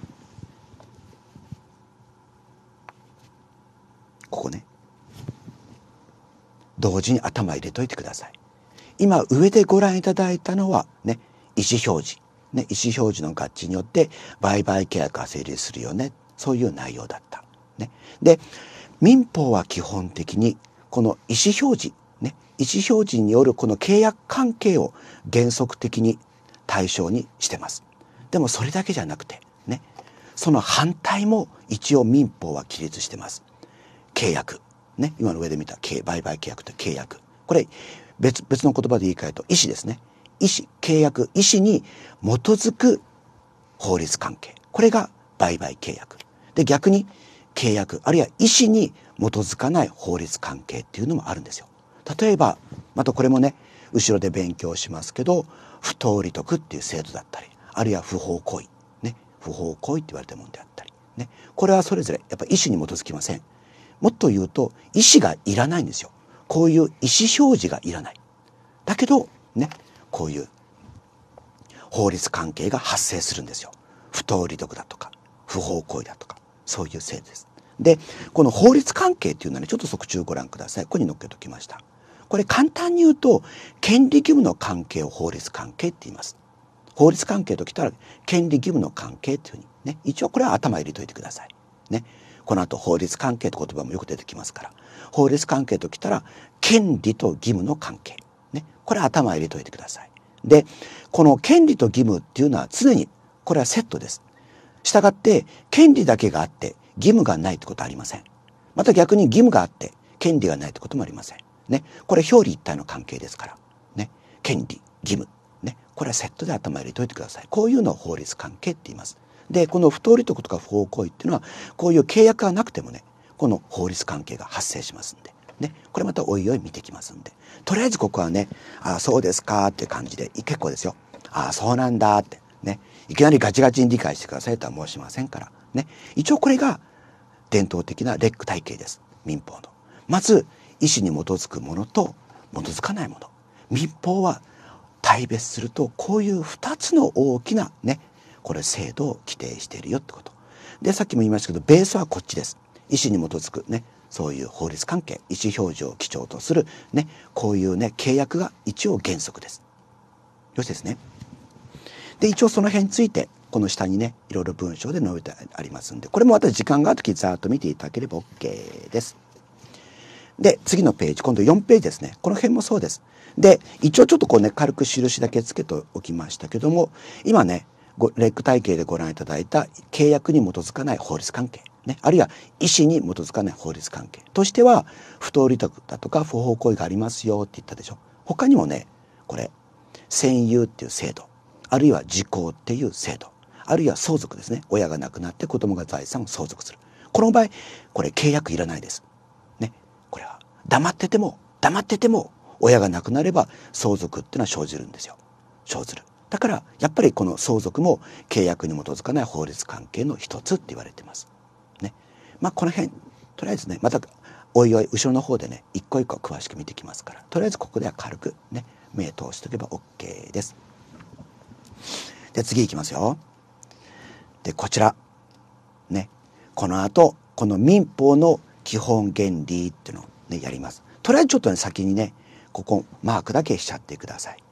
ここね同時に頭入れといてください。今上でご覧いただいたのはね意思表示、ね、意思表示の合致によって売買契約が成立するよねそういう内容だった。ね、で民法は基本的にこの意思表示、ね、意思表示によるこの契約関係を原則的に対象にしてます。でもそれだけじゃなくてねその反対も一応民法は規律してます。契約、ね、今の上で見た売買契約と契約これ別別の言葉で言い換えると意思ですね意思、契約、意思に基づく法律関係。これが売買契約。で、逆に契約、あるいは意思に基づかない法律関係っていうのもあるんですよ。例えば、またこれもね、後ろで勉強しますけど、不当利得っていう制度だったり、あるいは不法行為。ね、不法行為って言われてるもんであったり。ね、これはそれぞれやっぱ意思に基づきません。もっと言うと、意思がいらないんですよ。こういう意思表示がいらない。だけど、ね、こういう法律関係が発生するんですよ。不当利得だとか不法行為だとかそういう制度です。でこの法律関係っていうのはねちょっと側中ご覧ください。ここに載っけときました。これ簡単に言うと権利義務の関係を法律関係って言います。法律関係ときたら権利義務の関係っていうふうにね一応これは頭入れといてください。ね。この後法律関係って言葉もよく出てきますから法律関係ときたら権利と義務の関係これ頭入れといてください。で、この権利と義務っていうのは常に、これはセットです。従って、権利だけがあって、義務がないってことはありません。また逆に義務があって、権利がないってこともありません。ね。これ表裏一体の関係ですから。ね。権利、義務。ね。これはセットで頭入れといてください。こういうのを法律関係って言います。で、この不当利得とか不法行為っていうのは、こういう契約がなくてもね、この法律関係が発生しますんで。ね。これまたおいおい見てきますんで。とりあえずここはね、ああ、そうですかって感じで、結構ですよ。ああ、そうなんだって。ね。いきなりガチガチに理解してくださいとは申しませんから。ね。一応これが伝統的なレック体系です。民法の。まず、意思に基づくものと基づかないもの。民法は対別すると、こういう2つの大きなね、これ制度を規定しているよってこと。で、さっきも言いましたけど、ベースはこっちです。意思に基づくね、そういう法律関係意思表示を基調とする、ね、こういう、ね、契約が一応原則です。よしですね。で一応その辺についてこの下にねいろいろ文章で述べてありますんでこれもまた時間がある時ざーっと見ていただければ OK です。で次のページ今度4ページですねこの辺もそうです。で一応ちょっとこうね軽く印だけつけておきましたけども今ねレック体系でご覧いただいた契約に基づかない法律関係ね、あるいは意思に基づかない法律関係としては不当利得だとか不法行為がありますよって言ったでしょ他にもねこれ占有っていう制度あるいは時効っていう制度あるいは相続ですね親が亡くなって子供が財産を相続するこの場合これ契約いらないですねこれは黙ってても黙ってても親が亡くなれば相続っていうのは生じるんですよ生ずるだからやっぱりこの相続も契約に基づかない法律関係の一つって言われてますまあ、この辺とりあえずねまたおいおい後ろの方でね一個一個詳しく見てきますからとりあえずここでは軽くね目通しとけば OK です。で次いきますよ。でこちらねこの後この民法の基本原理っていうのをねやります。とりあえずちょっとね先にねここマークだけしちゃってください。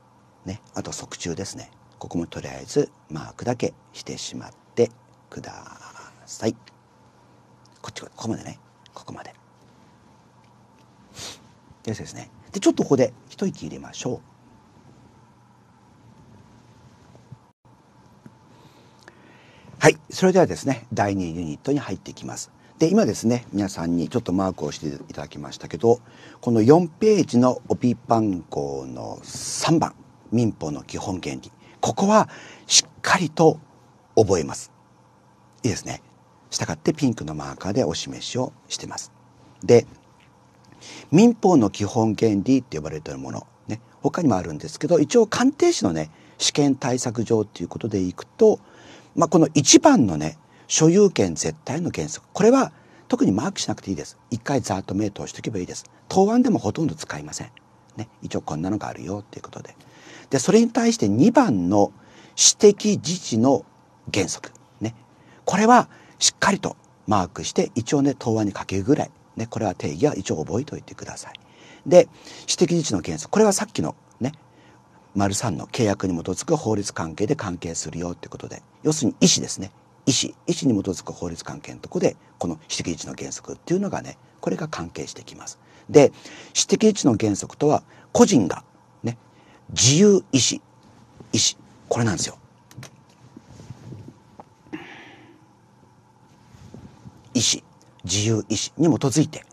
ねあと側中ですねここもとりあえずマークだけしてしまってください。こっちここまでねここまでですですねでちょっとここで一息入れましょうはいそれではですね第2ユニットに入っていきますで今ですね皆さんにちょっとマークをしていただきましたけどこの4ページのオピパンコの3番民法の基本原理ここはしっかりと覚えますいいですねしたがってピンクのマーカーでお示しをしてます。で民法の基本原理って呼ばれているもの、ね、他にもあるんですけど一応鑑定士のね試験対策上っていうことでいくと、まあ、この1番のね所有権絶対の原則これは特にマークしなくていいです一回ざっと目通しておけばいいです答案でもほとんど使いません、ね、一応こんなのがあるよっていうことででそれに対して2番の私的自治の原則ねこれはしっかりとマークして一応ね答案にかけるぐらい、ね、これは定義は一応覚えておいてください。で私的自治の原則これはさっきのね丸3の契約に基づく法律関係で関係するよってことで要するに意思ですね意思意思に基づく法律関係のとこでこの私的自治の原則っていうのがねこれが関係してきます。で私的自治の原則とは個人がね自由意思意思これなんですよ。意思自由意志に基づいて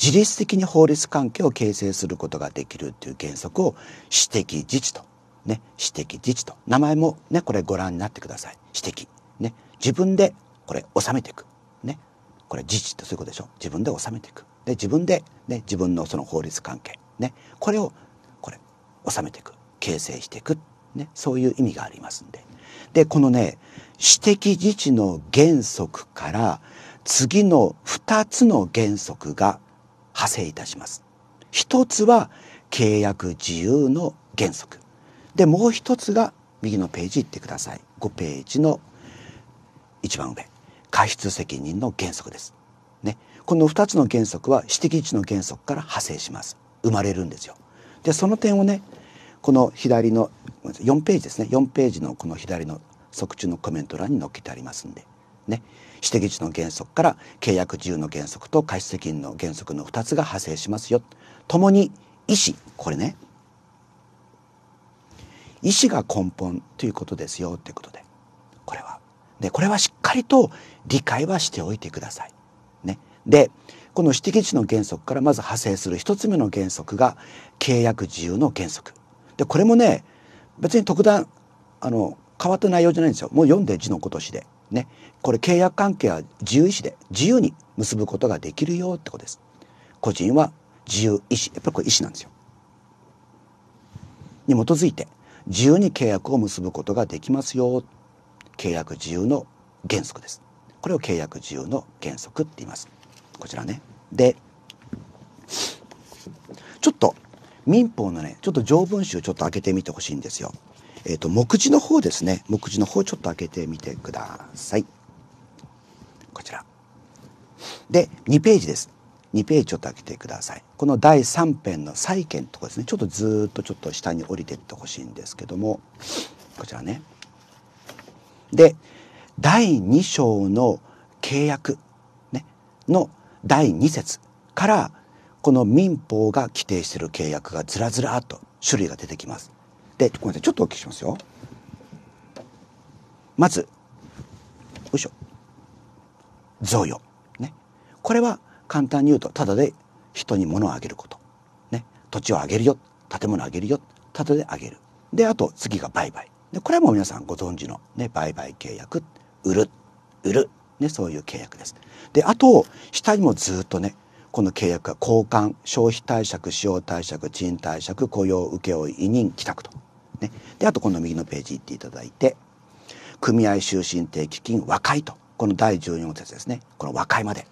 自律的に法律関係を形成することができるという原則を私的自治と、ね、私的自治と名前も、ね、これご覧になってください私的、ね、自分でこれ収めていく、ね、これ自治ってそういうことでしょ自分で収めていくで自分で、ね、自分のその法律関係、ね、これをこれ収めていく形成していく、ね、そういう意味がありますんででこのね私的自治の原則から次の2つの原則が派生いたします。一つは契約自由の原則。で、もう一つが右のページ行ってください。5ページの一番上。過失責任の原則です。ね。この2つの原則は指摘値の原則から派生します。生まれるんですよ。で、その点をね、この左の4ページですね4ページのこの左の側中のコメント欄に載っけてありますんでね私的自の原則から契約自由の原則と貸付金の原則の2つが派生しますよ。ともに意思これね意思が根本ということですよということでこれは。でこれはしっかりと理解はしておいてください。ね、でこの私的自の原則からまず派生する1つ目の原則が契約自由の原則。でこれもね別に特段あの変わった内容じゃないんですよもう読んで字のことしでね、これ契約関係は自由意志で自由に結ぶことができるよってことです。個人は自由意志。やっぱりこれ意志なんですよ。に基づいて自由に契約を結ぶことができますよ。契約自由の原則です。これを契約自由の原則って言います。こちらね。で、ちょっと民法のね、ちょっと条文集ちょっと開けてみてほしいんですよ。えっ、ー、と、目次の方ですね。目次の方ちょっと開けてみてください。こちら。で、2ページです。2ページちょっと開けてください。この第3編の債権とかですね、ちょっとずっとちょっと下に降りていってほしいんですけども、こちらね。で、第2章の契約、ね、の第2節から、この民法が規定している契約がずらずらっと種類が出てきます。でごめんなさいちょっとお聞きしますよまずよいしょ贈与ねこれは簡単に言うとただで人に物をあげることね土地をあげるよ建物をあげるよただであげるであと次が売買でこれはもう皆さんご存知の、ね、売買契約売る売る、ね、そういう契約です。であと下にもずっとねこの契約が交換消費貸借使用貸借賃貸借雇用請負委任帰宅とね、であとこの右のページ行っていただいて組合終身定期金和解とこの第14節ですねこの和解まで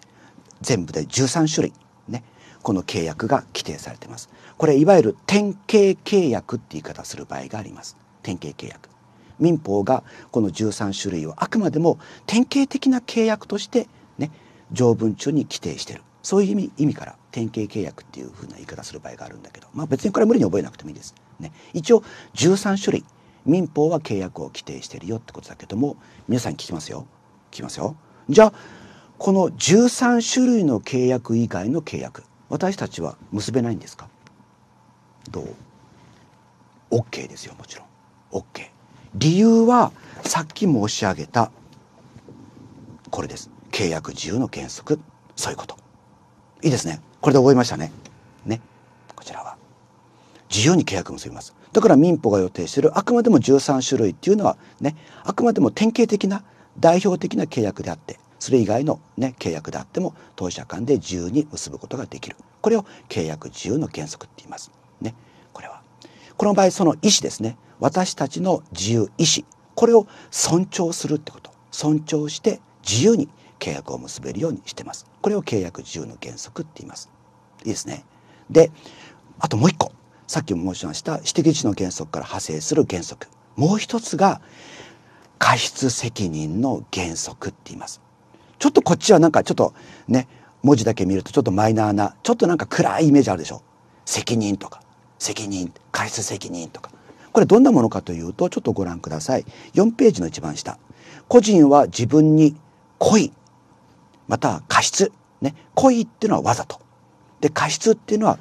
全部で13種類ねこの契約が規定されてますこれいわゆる典型契約って言い方する場合があります典型契約民法がこの13種類をあくまでも典型的な契約としてね条文中に規定してるそういう意味意味から典型契約っていうふうな言い方する場合があるんだけどまあ別にこれは無理に覚えなくてもいいですね、一応13種類民法は契約を規定してるよってことだけども皆さん聞きますよ聞きますよじゃあこの13種類の契約以外の契約私たちは結べないんですかどう ?OK ですよもちろん OK 理由はさっき申し上げたこれです契約自由の原則そういうこといいですねこれで覚えましたねねこちらは自由に契約結びます。だから民法が予定しているあくまでも13種類っていうのはねあくまでも典型的な代表的な契約であってそれ以外の、ね、契約であっても当事者間で自由に結ぶことができるこれを契約自由の原則って言います。ね、これはこの場合その意思ですね私たちの自由意思これを尊重するってこと尊重して自由に契約を結べるようにしてますこれを契約自由の原則って言いますいいですねであともう一個さっきも申しました指摘値の原則から派生する原則もう一つが過失責任の原則って言いますちょっとこっちはなんかちょっとね文字だけ見るとちょっとマイナーなちょっとなんか暗いイメージあるでしょ責任とか責任過失責任とかこれどんなものかというとちょっとご覧ください4ページの一番下個人は自分に故意または過失ね故意っていうのはわざとで過失っていうのは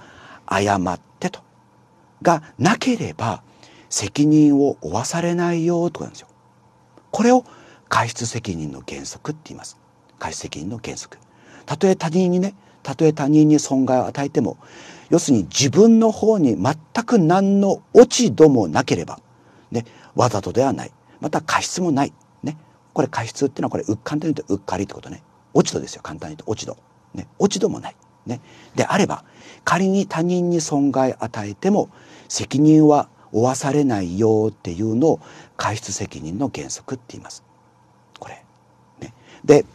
誤っがなければ責任を負わされないよとなんですよ。これを過失責任の原則って言います。過失責任の原則。たとえ他人にね、たとえ他人に損害を与えても、要するに自分の方に全く何の落ち度もなければ、ね、わざとではない。また過失もない。ね。これ過失っていうのはこれ、簡単に言うとうっかりってことね。落ち度ですよ、簡単に言うと落ち度。ね。落ち度もない。ね。であれば、仮に他人に損害与えても、責任は負わされないよっていうのを過失責任の原則って言います。これ。ね、で、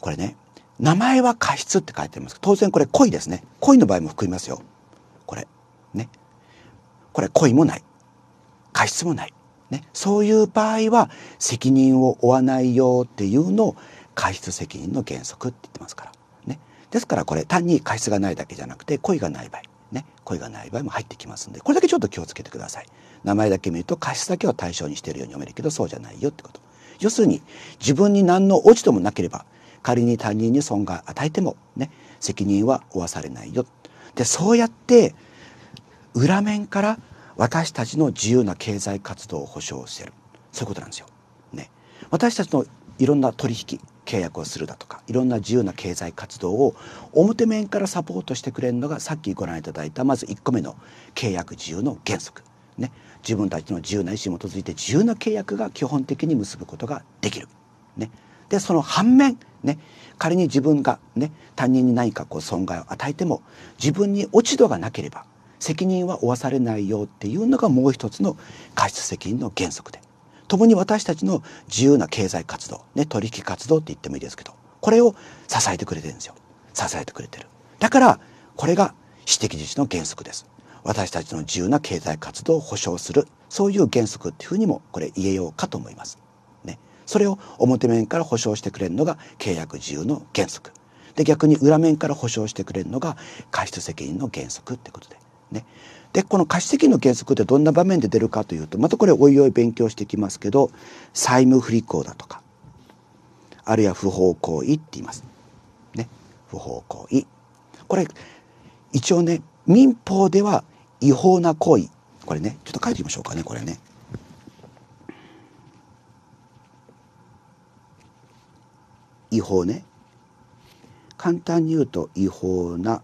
これね、名前は過失って書いてあります当然これ恋ですね。恋の場合も含みますよ。これ。ね。これ恋もない。過失もない。ね。そういう場合は責任を負わないよっていうのを過失責任の原則って言ってますから。ね。ですからこれ単に過失がないだけじゃなくて故意がない場合。声がない場合も入ってきますんでこれだけちょっと気をつけてください名前だけ見ると過失だけを対象にしているように読めるけどそうじゃないよってこと要するに自分に何の落ち度もなければ仮に他人に損害与えてもね責任は負わされないよでそうやって裏面から私たちの自由な経済活動を保障してるそういうことなんですよ。ね、私たちのいろんな取引契約をするだとかいろんな自由な経済活動を表面からサポートしてくれるのがさっきご覧いただいたまず1個目の契約自由の原則、ね、自分たちの自由な意思に基づいて自由な契約が基本的に結ぶことができる。ね、でその反面、ね、仮に自分が、ね、他人に何かこう損害を与えても自分に落ち度がなければ責任は負わされないよっていうのがもう一つの過失責任の原則で共に私たちの自由な経済活動、ね、取引活動って言ってもいいですけど、これを支えてくれてるんですよ。支えてくれてる。だから、これが私的自治の原則です。私たちの自由な経済活動を保障する、そういう原則っていうふうにもこれ言えようかと思います。ね。それを表面から保障してくれるのが契約自由の原則。で、逆に裏面から保障してくれるのが過失責任の原則ってことで。ね。でこの貸し責任の原則ってどんな場面で出るかというとまたこれおいおい勉強してきますけど債務不履行だとかあるいは不法行為って言います。ね、不法行為これ一応ね民法では違法な行為これねちょっと書いてみましょうかねこれね。違法ね簡単に言うと違法な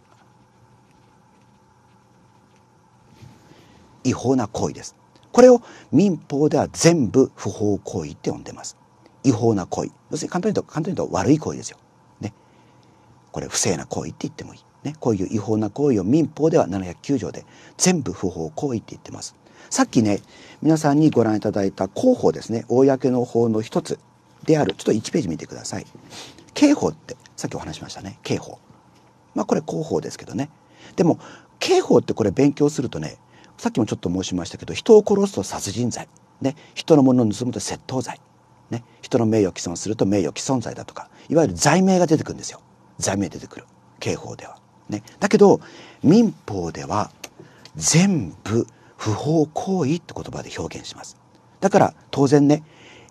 違法な行為です。これを民法では全部不法行為って呼んでます。違法な行為。要するに簡単に言うと、簡単に言うと悪い行為ですよ。ね。これ不正な行為って言ってもいい。ね。こういう違法な行為を民法では709条で全部不法行為って言ってます。さっきね、皆さんにご覧いただいた広報ですね。公の法の一つである。ちょっと1ページ見てください。刑法ってさっきお話しましたね。刑法。まあこれ広報ですけどね。でも刑法ってこれ勉強するとねさっきもちょっと申しましたけど人を殺すと殺人罪、ね、人のものを盗むと窃盗罪、ね、人の名誉毀損すると名誉毀損罪だとかいわゆる罪名が出てくるんですよ罪名出てくる刑法では。ね、だけど民法では全部不法行為って言葉で表現します。だから当然ね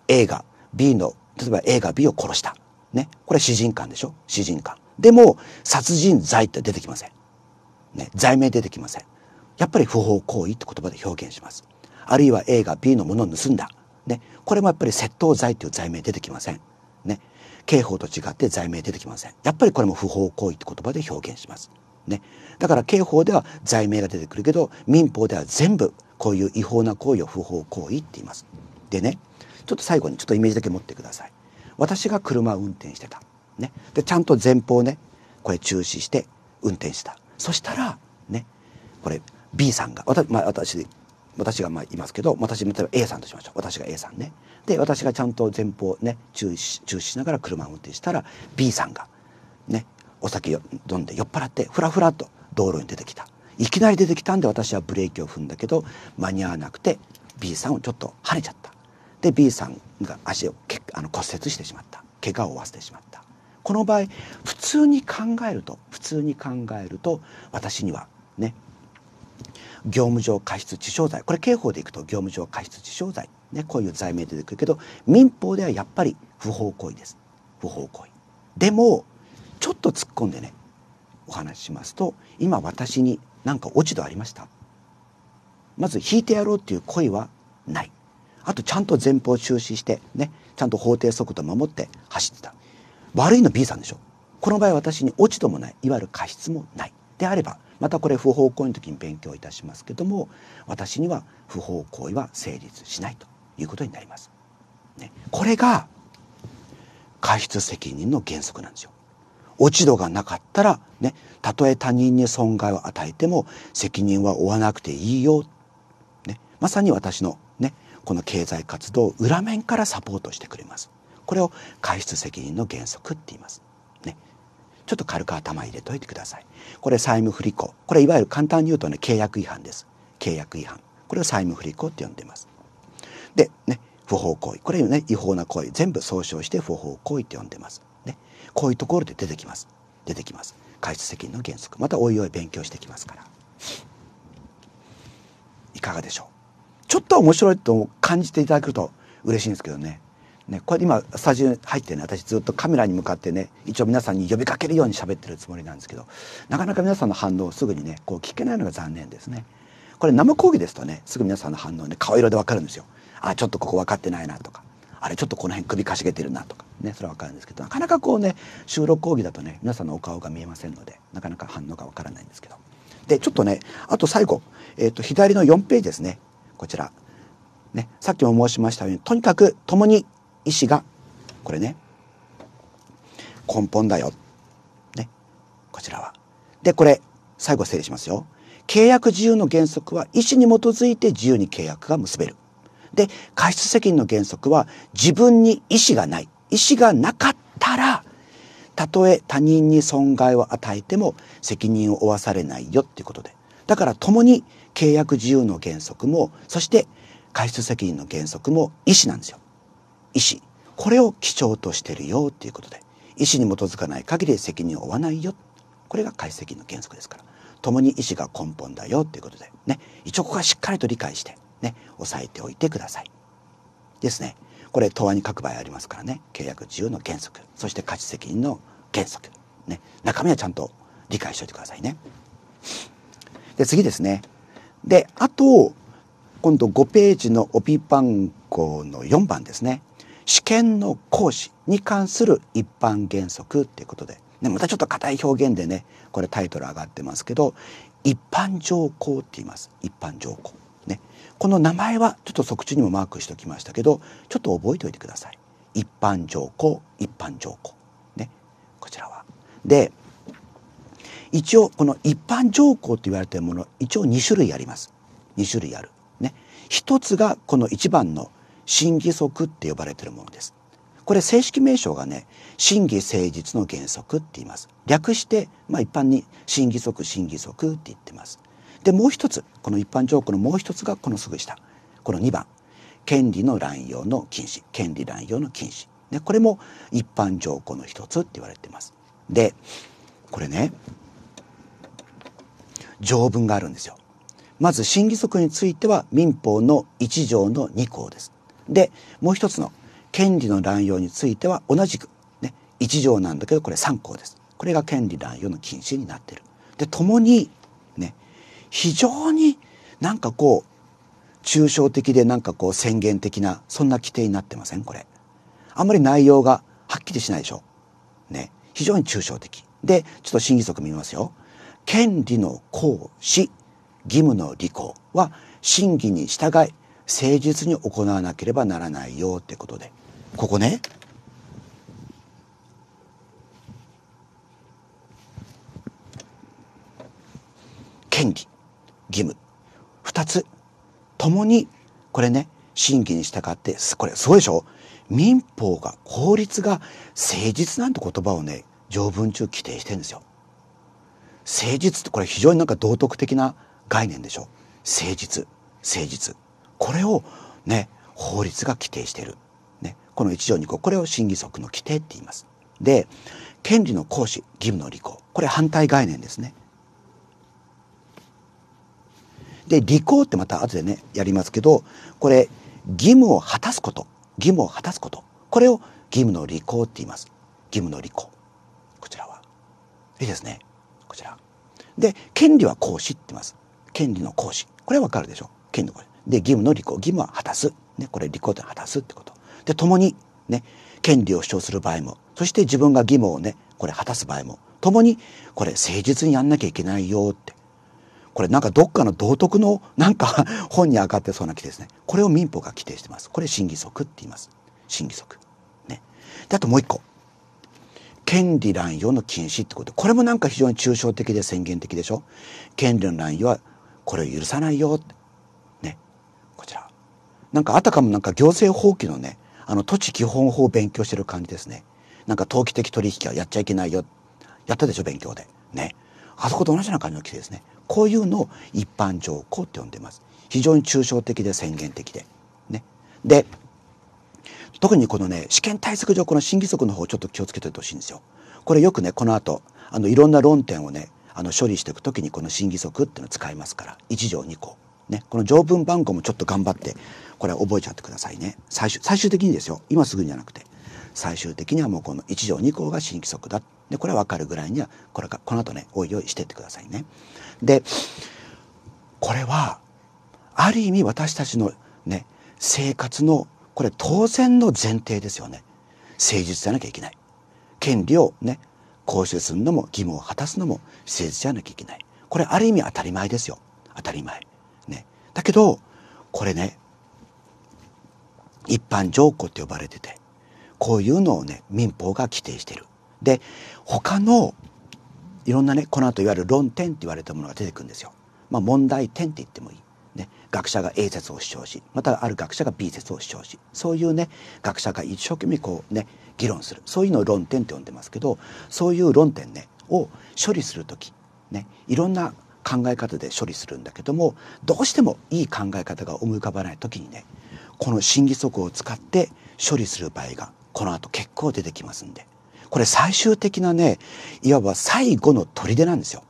A が B の例えば A が B を殺した、ね、これは詩人官でしょ詩人官でも殺人罪って出てきません、ね、罪名出てきませんやっぱり不法行為って言葉で表現します。あるいは A が B のものを盗んだ。ね。これもやっぱり窃盗罪という罪名出てきません。ね。刑法と違って罪名出てきません。やっぱりこれも不法行為って言葉で表現します。ね。だから刑法では罪名が出てくるけど、民法では全部こういう違法な行為を不法行為って言います。でね、ちょっと最後にちょっとイメージだけ持ってください。私が車を運転してた。ね。で、ちゃんと前方ね、これ中止して運転した。そしたら、ね、これ B さんが私,、まあ私、私がまあいますけど私例えば A さんとしましょう私が A さんねで私がちゃんと前方ね注意し注意しながら車を運転したら B さんがねお酒を飲んで酔っ払ってふらふらと道路に出てきたいきなり出てきたんで私はブレーキを踏んだけど間に合わなくて B さんをちょっと跳ねちゃったで B さんが足をけあの骨折してしまった怪我を負わせてしまったこの場合普通に考えると普通に考えると私にはね業務上過失致傷罪これ刑法でいくと業務上過失致傷罪、ね、こういう罪名出てくるけど民法ではやっぱり不法行為です不法行為でもちょっと突っ込んでねお話ししますと今私に何か落ち度ありましたまず引いてやろうっていう恋はないあとちゃんと前方中止してねちゃんと法定速度守って走ってた悪いの B さんでしょこの場合私に落ち度もないいわゆる過失もないであればまたこれ不法行為の時に勉強いたしますけども私には不法行為は成立しないということになります。ね、これが過失責任の原則なんですよ。落ち度がなかったらねたとえ他人に損害を与えても責任は負わなくていいよ、ね、まさに私のねこの経済活動を裏面からサポートしてくれます。これを過失責任の原則って言います。ちょっと軽く頭入れといてください。これ債務不履行。これいわゆる簡単に言うとね、契約違反です。契約違反。これを債務不履行って呼んでます。で、ね、不法行為。これね、違法な行為。全部総称して不法行為って呼んでます。ね。こういうところで出てきます。出てきます。解説責任の原則。またおいおい勉強してきますから。いかがでしょうちょっと面白いと感じていただけると嬉しいんですけどね。ね、これ今スタジオに入ってね私ずっとカメラに向かってね一応皆さんに呼びかけるように喋ってるつもりなんですけどなかなか皆さんの反応をすぐにねこう聞けないのが残念ですね。これ生講義ですとねすぐ皆さんの反応ね顔色で分かるんですよ。あちょっとここ分かってないなとかあれちょっとこの辺首かしげてるなとかねそれは分かるんですけどなかなかこうね収録講義だとね皆さんのお顔が見えませんのでなかなか反応が分からないんですけど。でちょっとねあと最後、えー、と左の4ページですねこちら。ね、さっきも申しましたようにとにかく共に意思がこれね根本だよ。ね。こちらは。で、これ最後整理しますよ。契約自由の原則は意思に基づいて自由に契約が結べる。で、過失責任の原則は自分に意思がない。意思がなかったら、たとえ他人に損害を与えても責任を負わされないよっていうことで。だから共に契約自由の原則も、そして過失責任の原則も意思なんですよ。意思これを基調としてるよっていうことで意思に基づかない限り責任を負わないよこれが解析の原則ですから共に意思が根本だよっていうことでね一応ここはしっかりと理解してね押さえておいてくださいですねこれ答案に書く場合ありますからね契約自由の原則そして価値責任の原則ね中身はちゃんと理解しておいてくださいねで次ですねであと今度5ページの帯番号の4番ですね試験の行使に関する一般原則っていうことで、ね、またちょっと硬い表現でねこれタイトル上がってますけど一般条項って言います一般条項ねこの名前はちょっと即中にもマークしておきましたけどちょっと覚えておいてください一般条項一般条項ねこちらはで一応この一般条項と言われているもの一応2種類あります2種類あるね一つがこの一番の真偽則って呼ばれているものです。これ正式名称がね、真偽誠実の原則って言います。略して、まあ一般に真偽則、真偽則って言ってます。で、もう一つ、この一般条項のもう一つがこのすぐ下。この2番、権利の乱用の禁止。権利乱用の禁止。ね、これも一般条項の一つって言われてます。で、これね、条文があるんですよ。まず、審議則については民法の1条の2項です。で、もう一つの権利の乱用については同じく、ね、1条なんだけどこれ3項です。これが権利乱用の禁止になっている。で、共に、ね、非常になんかこう、抽象的でなんかこう宣言的な、そんな規定になってませんこれ。あんまり内容がはっきりしないでしょ。ね。非常に抽象的。で、ちょっと審議則見ますよ。権利の行使、義務の履行は、審議に従い、誠実に行わなければならないよってことでここね権利義務2つともにこれね審議に従ってこれすごいでしょ民法が法律が誠実なんて言葉をね条文中規定してるんですよ。誠実ってこれ非常になんか道徳的な概念でしょ。誠実誠実。これをね法律が規定している、ね、この1条2項これを審議則の規定って言います。で権利の行使義務の履行これ反対概念ですね。で履行ってまた後でねやりますけどこれ義務を果たすこと義務を果たすことこれを義務の履行って言います義務の履行こちらはいいですねこちらで権利は行使って言います権利の行使これはわかるでしょ権利の行使で、義務の履行、義務は果たす。ね、これ履行って果たすってこと。で、共に、ね、権利を主張する場合も、そして自分が義務をね、これ果たす場合も、共に、これ誠実にやんなきゃいけないよって。これなんかどっかの道徳のなんか 本に上がってそうな規定ですね。これを民法が規定してます。これ審議則って言います。審議則。ね。で、あともう一個。権利乱用の禁止ってこと。これもなんか非常に抽象的で宣言的でしょ。権利の乱用はこれを許さないよ。なんかあたかもなんか行政法規のね、あの土地基本法を勉強してる感じですね。なんか投機的取引はやっちゃいけないよ。やったでしょ、勉強で。ね。あそこと同じような感じの規定ですね。こういうのを一般条項って呼んでます。非常に抽象的で宣言的で。ね。で、特にこのね、試験対策上、この新規則の方ちょっと気をつけておいてほしいんですよ。これよくね、この後、あの、いろんな論点をね、あの、処理していくときにこの新規則っていうのを使いますから、1条2項。ね、この条文番号もちょっと頑張ってこれ覚えちゃってくださいね最終最終的にですよ今すぐじゃなくて最終的にはもうこの1条2項が新規則だでこれは分かるぐらいにはこれかこの後ねおいおいしてってくださいねでこれはある意味私たちのね生活のこれ当然の前提ですよね誠実じゃなきゃいけない権利をね行使するのも義務を果たすのも誠実じゃなきゃいけないこれある意味当たり前ですよ当たり前ねだけどこれね一般条項って呼ばれててこういうのをね民法が規定している。で他のいろんなねこの後いわゆる論点って言われたものが出てくるんですよ。まあ、問題点って言ってもいい。ね、学者が A 説を主張しまたある学者が B 説を主張しそういうね学者が一生懸命こうね議論するそういうのを論点って呼んでますけどそういう論点ねを処理する時ねいろんな考え方で処理するんだけどもどうしてもいい考え方が思い浮かばない時にねこの審議則を使って処理する場合がこの後結構出てきますんでこれ最終的なねいわば最後の砦なんですよ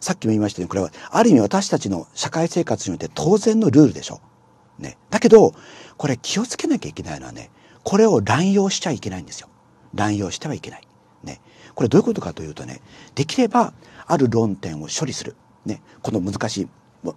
さっきも言いましたようにこれはある意味私たちの社会生活において当然のルールでしょねだけどこれ気をつけなきゃいけないのはねこれを乱用しちゃいけないんですよ乱用してはいけないねこれどういうことかというとねできればある論点を処理するねこの難しい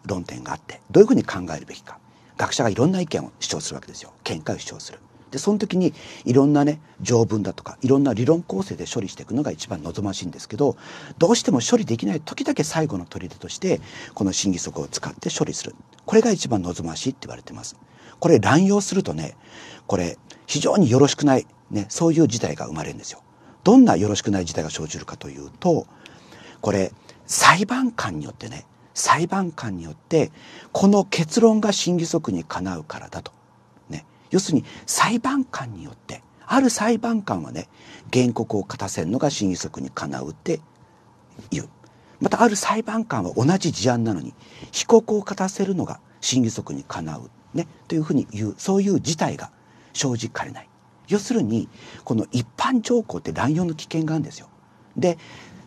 論点があってどういうふうに考えるべきか学者がいろんな意見を主張するわけですよ見解を主張する。でその時にいろんなね条文だとかいろんな理論構成で処理していくのが一番望ましいんですけどどうしても処理できない時だけ最後の取り出としてこの審議則を使って処理するこれが一番望ましいって言われてます。これ乱用するとねこれ非常によろしくない、ね、そういう事態が生まれるんですよ。どんなよろしくない事態が生じるかというとこれ裁判官によってね裁判官によってこの結論が審議則にかなうからだと。ね、要するに裁判官によってある裁判官はね原告を勝たせるのが審議則にかなうって言う。またある裁判官は同じ事案なのに被告を勝たせるのが審議則にかなう、ね、というふうに言うそういう事態が生じかねない。要するにこの一般条項って乱用の危険があるんですよ。で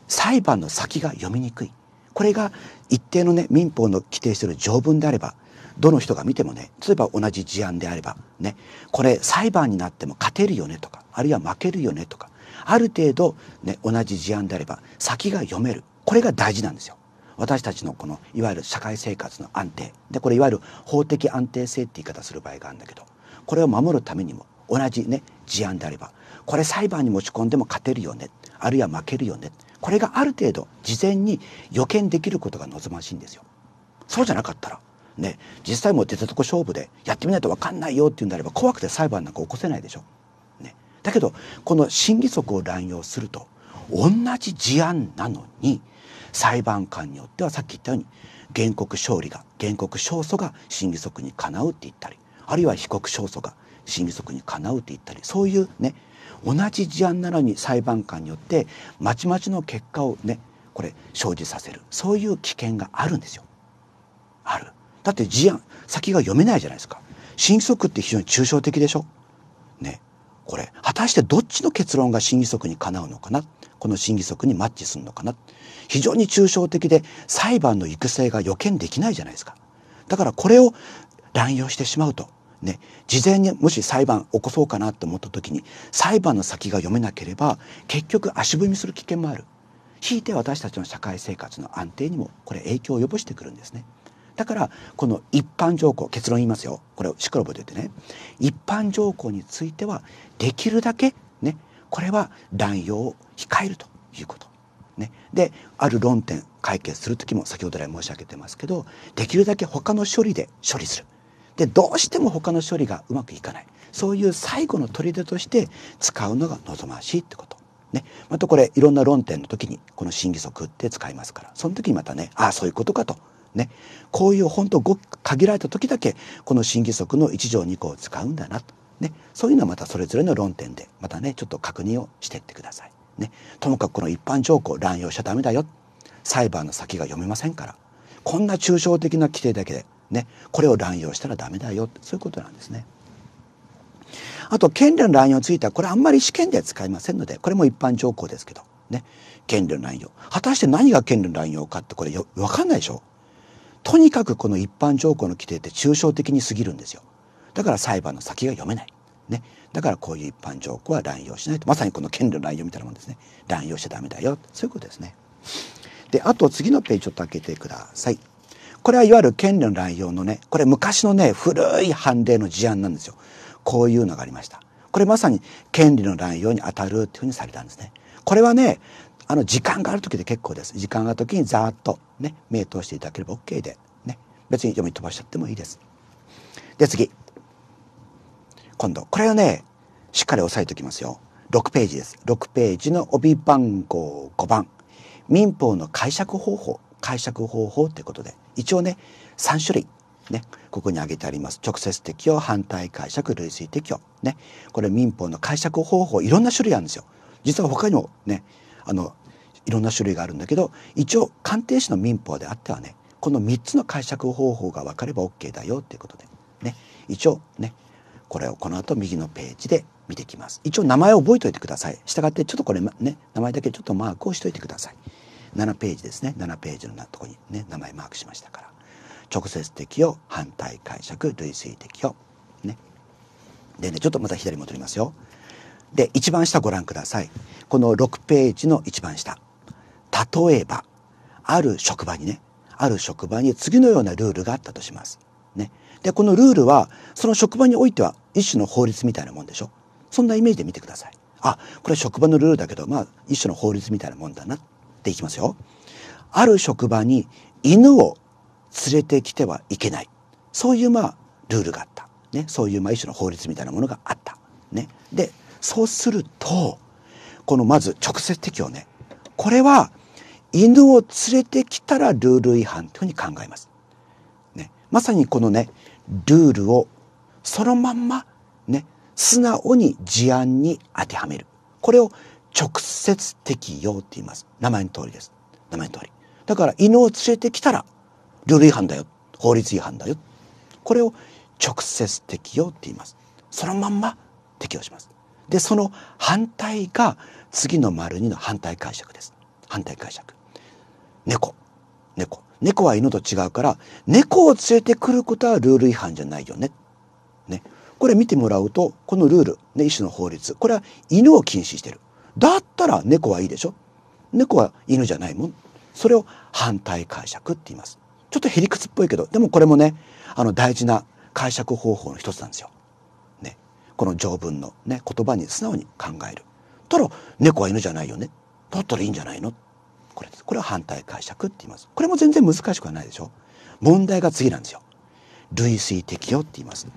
裁判の先が読みにくい。これが一定のね民法の規定している条文であればどの人が見てもね例えば同じ事案であればねこれ裁判になっても勝てるよねとかあるいは負けるよねとかある程度、ね、同じ事案であれば先が読めるこれが大事なんですよ。私たちのこのいわゆる社会生活の安定でこれいわゆる法的安定性って言い方する場合があるんだけどこれを守るためにも同じね事案であればこれ裁判に持ち込んでも勝てるよねあるいは負けるよねこれがある程度事前に予見できることが望ましいんですよ。そうじゃなかったらね実際もう出たとこ勝負でやってみないと分かんないよっていうんであれば怖くて裁判なんか起こせないでしょ。ね、だけどこの審議則を乱用すると同じ事案なのに裁判官によってはさっき言ったように原告勝利が原告勝訴が審議則にかなうって言ったりあるいは被告勝訴が審議則にかなうって言ったりそういうね同じ事案なのに裁判官によってまちまちの結果をねこれ生じさせるそういう危険があるんですよ。ある。だって事案先が読めないじゃないですか。審議則って非常に抽象的でしょ。ね。これ果たしてどっちの結論が審議則にかなうのかなこの審議則にマッチするのかな非常に抽象的で裁判の育成が予見できないじゃないですかだからこれを乱用してしまうとね、事前にもし裁判起こそうかなと思った時に裁判の先が読めなければ結局足踏みする危険もあるひいて私たちの社会生活の安定にもこれ影響を及ぼしてくるんですね。だからこの一般条項結論言いますよこれをシクロボでえててね一般条項についてはできるだけねこれは乱用を控えるということ。ね、である論点解決する時も先ほど来申し上げてますけどできるだけ他の処理で処理する。でどうしても他の処理がうまくいかないそういう最後の砦として使うのが望ましいってこと。ね、またこれいろんな論点の時にこの審議則って使いますからその時にまたねああそういうことかとねこういう本当ご限られた時だけこの審議則の1条2項を使うんだなと、ね、そういうのはまたそれぞれの論点でまたねちょっと確認をしていってください。ね、ともかくこの一般条項乱用しちゃダメだよ裁判の先が読めませんからこんな抽象的な規定だけでね、これを乱用したらダメだよそういうことなんですね。あと権利の乱用についてはこれあんまり試験では使いませんのでこれも一般条項ですけどね権利の乱用果たして何が権利の乱用かってこれよ分かんないでしょとにかくこの一般条項の規定って抽象的に過ぎるんですよだから裁判の先が読めない、ね、だからこういう一般条項は乱用しないとまさにこの権利の乱用みたいなもんですね乱用しちゃダメだよそういうことですねであと次のページちょっと開けてくださいこれはいわゆる権利の乱用のね、これ昔のね、古い判例の事案なんですよ。こういうのがありました。これまさに権利の乱用に当たるっていうふうにされたんですね。これはね、あの、時間がある時で結構です。時間がある時にざーっとね、目通していただければ OK で、ね。別に読み飛ばしちゃってもいいです。で、次。今度、これをね、しっかり押さえておきますよ。6ページです。6ページの帯番号5番。民法の解釈方法。解釈方法ってことで。一応ね3種類ね、ここに挙げてあります直接適用反対解釈類推適用、ね、これ民法の解釈方法いろんな種類あるんですよ。実は他にもねあのいろんな種類があるんだけど一応鑑定士の民法であってはねこの3つの解釈方法が分かれば OK だよっていうことで、ね、一応ねこれをこの後右のページで見てきます。一応名前を覚えておいてください。したがってちょっとこれね名前だけちょっとマークをしといてください。7ページですね7ページのとこにね名前マークしましたから直接的を反対解釈類推的をねでねちょっとまた左戻りますよで一番下ご覧くださいこの6ページの一番下例えばある職場にねある職場に次のようなルールがあったとします。ね、でこのルールはその職場においては一種の法律みたいなもんでしょそんなイメージで見てください。あこれ職場のルールだけどまあ一種の法律みたいなもんだなっっていきますよ。ある職場に犬を連れてきてはいけない。そういうまあルールがあった。ね、そういうまあ一種の法律みたいなものがあった。ね、でそうするとこのまず直接的をねこれは犬を連れてきたらルール違反というふうに考えます。ね、まさにこのねルールをそのまんまね素直に事案に当てはめるこれを直接適用って言います。名前の通りです。名前の通り。だから、犬を連れてきたら、ルール違反だよ。法律違反だよ。これを直接適用って言います。そのまんま適用します。で、その反対が次の丸2の反対解釈です。反対解釈。猫。猫。猫は犬と違うから、猫を連れてくることはルール違反じゃないよね。ね。これ見てもらうと、このルール、ね、一種の法律、これは犬を禁止してる。だったら猫はいいでしょ猫は犬じゃないもんそれを反対解釈って言いますちょっとへりくつっぽいけどでもこれもねあの大事な解釈方法の一つなんですよ。ね、この条文の、ね、言葉に素直に考える。たら猫は犬じゃないよねだったらいいんじゃないのこれこれは反対解釈って言います。これも全然難しくはないでしょ。問題が次なんですよ。類推適用って言います。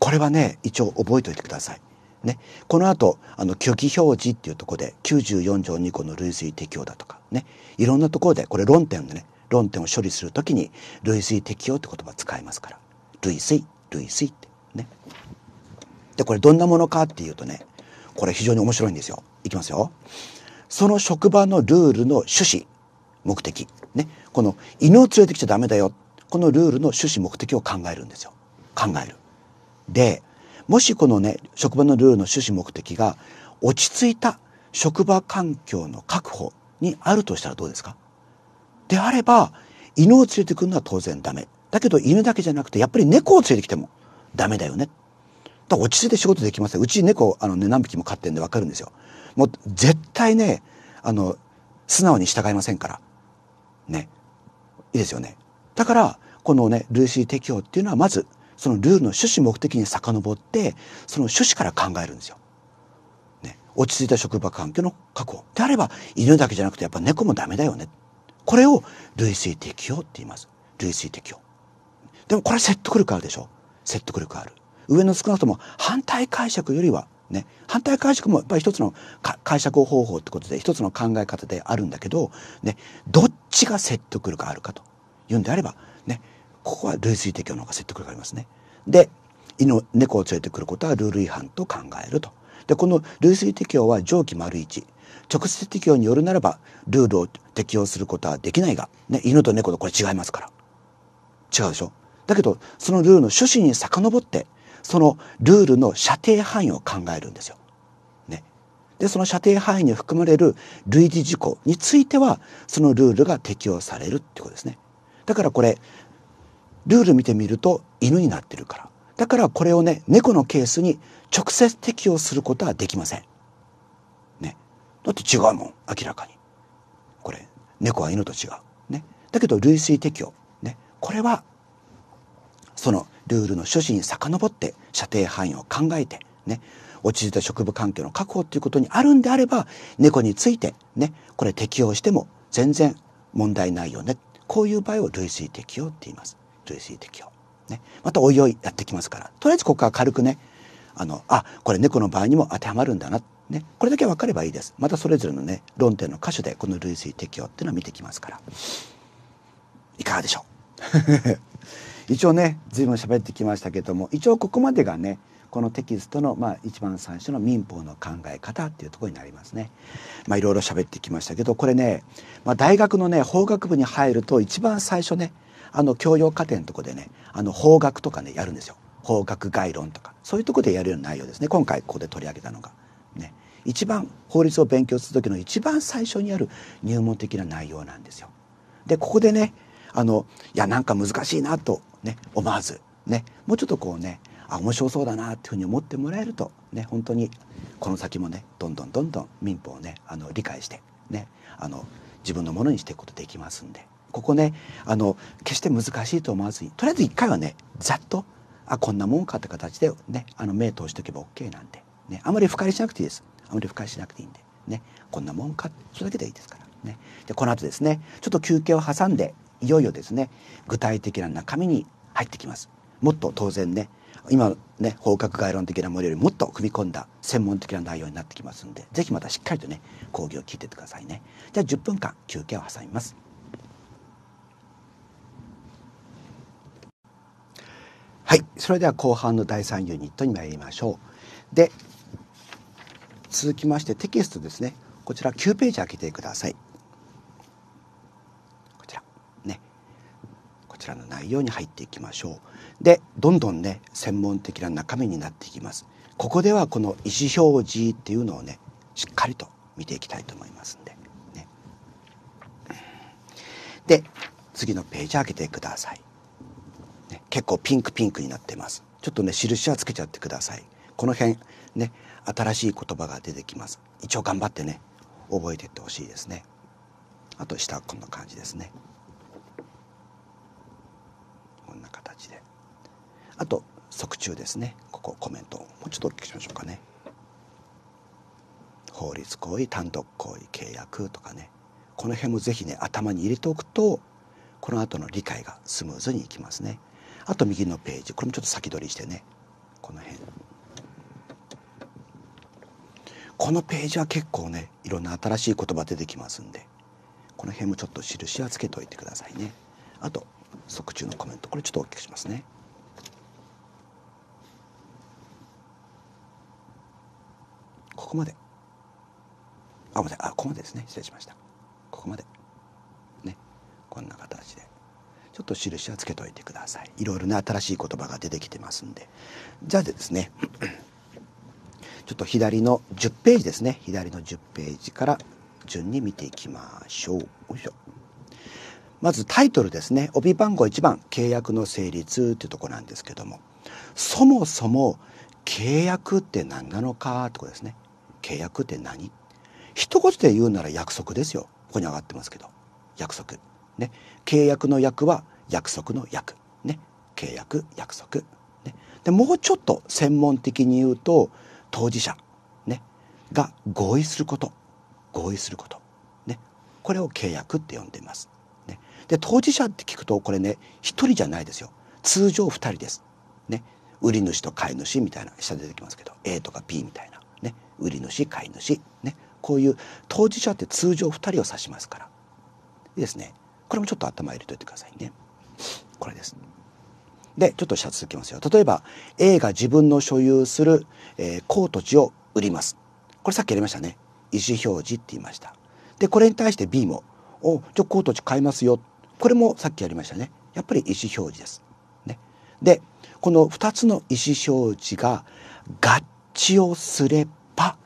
これはね一応覚えておいてください。ね、この後あの虚偽表示っていうところで94条2項の類推適用だとかねいろんなところでこれ論点でね論点を処理するときに類推適用って言葉使いますから類推類推ってねでこれどんなものかっていうとねこれ非常に面白いんですよいきますよその職場のルールの趣旨目的ねこの犬を連れてきちゃダメだよこのルールの趣旨目的を考えるんですよ考えるでもしこのね職場のルールの趣旨目的が落ち着いた職場環境の確保にあるとしたらどうですかであれば犬を連れてくるのは当然ダメだけど犬だけじゃなくてやっぱり猫を連れてきてもダメだよねだ落ち着いて仕事できませんうち猫あの、ね、何匹も飼ってんでわかるんですよもう絶対ねあの素直に従いませんからねいいですよねだからこのねルーシー適用っていうのはまずそのルールの趣旨目的に遡ってその趣旨から考えるんですよ。ね、落ち着いた職場環境の確保であれば犬だけじゃなくてやっぱ猫もダメだよねこれを類推適用って言います類推適用でもこれ説得力あるでしょ説得力ある上の少なくとも反対解釈よりはね反対解釈もやっぱり一つの解釈方法ってことで一つの考え方であるんだけど、ね、どっちが説得力あるかというんであればここは類推適用の方が説得力ありますね。で犬猫を連れてくることはルール違反と考えると。でこの類推適用は上記丸1直接適用によるならばルールを適用することはできないが、ね、犬と猫とこれ違いますから違うでしょだけどそのルールの趣旨に遡ってそのルールの射程範囲を考えるんですよ。ね、でその射程範囲に含まれる類似事項についてはそのルールが適用されるってことですね。だからこれルール見てみると犬になってるからだからこれをね猫のケースに直接適用することはできません。ね、だって違うもん明らかにこれ猫は犬と違う。ね、だけど類推適用、ね、これはそのルールの趣旨に遡って射程範囲を考えてね落ち着いた職務環境の確保ということにあるんであれば猫についてねこれ適用しても全然問題ないよねこういう場合を類推適用って言います。という水を。ね、またおいおいやってきますからとりあえずここは軽くねあのあこれ猫の場合にも当てはまるんだな、ね、これだけ分かればいいですまたそれぞれのね論点の箇所でこの類推適用っていうのは見てきますからいかがでしょう 一応ね随分喋ってきましたけども一応ここまでがねこのテキストの、まあ、一番最初の民法の考え方っていうとこになりますね。まあ、いろいろ喋ってきましたけどこれね、まあ、大学のね法学部に入ると一番最初ねあの教養課程のとこでねあの法学とかねやるんですよ法学概論とかそういうとこでやるような内容ですね今回ここで取り上げたのが。ね、一番法律を勉強する時の一番最初にある入門的な内容なんですよ。でここでねあのいやなんか難しいなと、ね、思わず、ね、もうちょっとこうねあ面白そうだなっていうふうに思ってもらえるとね本当にこの先もねどんどんどんどん民法をねあの理解してねあの自分のものにしていくことできますんで。ここねあの決して難しいと思わずにとりあえず一回はねざっとあこんなもんかって形でねあの目通しておけば OK なんで、ね、あまり深入りしなくていいですあまり深入りしなくていいんでねこんなもんかそれだけでいいですから。ね、でこの後ですねちょっと休憩を挟んでいよいよですね具体的な中身に入ってきますもっと当然ね今ね方角概論的なものよりもっと踏み込んだ専門的な内容になってきますんで是非またしっかりとね講義を聞いててくださいねじゃあ10分間休憩を挟みますはい、それでは後半の第3ユニットに参りましょう。で、続きましてテキストですね。こちら9ページ開けてください。こちら、ね。こちらの内容に入っていきましょう。で、どんどんね、専門的な中身になっていきます。ここではこの意思表示っていうのをね、しっかりと見ていきたいと思いますんで。ね、で、次のページ開けてください。結構ピンクピンクになってます。ちょっとね、印はつけちゃってください。この辺、ね、新しい言葉が出てきます。一応頑張ってね、覚えていってほしいですね。あと下はこんな感じですね。こんな形で。あと、側中ですね。ここコメントもうちょっと大きくしましょうかね。法律行為、単独行為、契約とかね。この辺もぜひね、頭に入れておくと、この後の理解がスムーズにいきますね。あと右のページこれもちょっと先取りしてねこの辺このページは結構ねいろんな新しい言葉出てきますんでこの辺もちょっと印はつけておいてくださいねあと即中のコメントこれちょっと大きくしますねここまでああここまでですね失礼しましたここまでねこんな形でちょっと印はつけといてくださいいろいろな新しい言葉が出てきてますんでじゃあでですね ちょっと左の10ページですね左の10ページから順に見ていきましょうよいしょまずタイトルですね帯番号1番「契約の成立」ていうとこなんですけどもそもそも契約って何なのかってことですね契約って何一言で言うなら約束ですよここに上がってますけど約束ね契約の約は約束の約ね契約約束、ね、でもうちょっと専門的に言うと当事者、ね、が合意すること合意すること、ね、これを契約って呼んでいます。ね、で当事者って聞くとこれね一人じゃないですよ通常二人です。ね、売り主と買い主みたいな下出てきますけど A とか B みたいな、ね、売り主買い主、ね、こういう当事者って通常二人を指しますからですねこれもちょっと頭入れといてくださいね。これです。で、ちょっと下続きますよ。例えば、A が自分の所有する、えー、高土地を売ります。これさっきやりましたね。意思表示って言いました。で、これに対して B も、お、じゃあ高土地買いますよ。これもさっきやりましたね。やっぱり意思表示です。ね。で、この2つの意思表示が合致をすれば、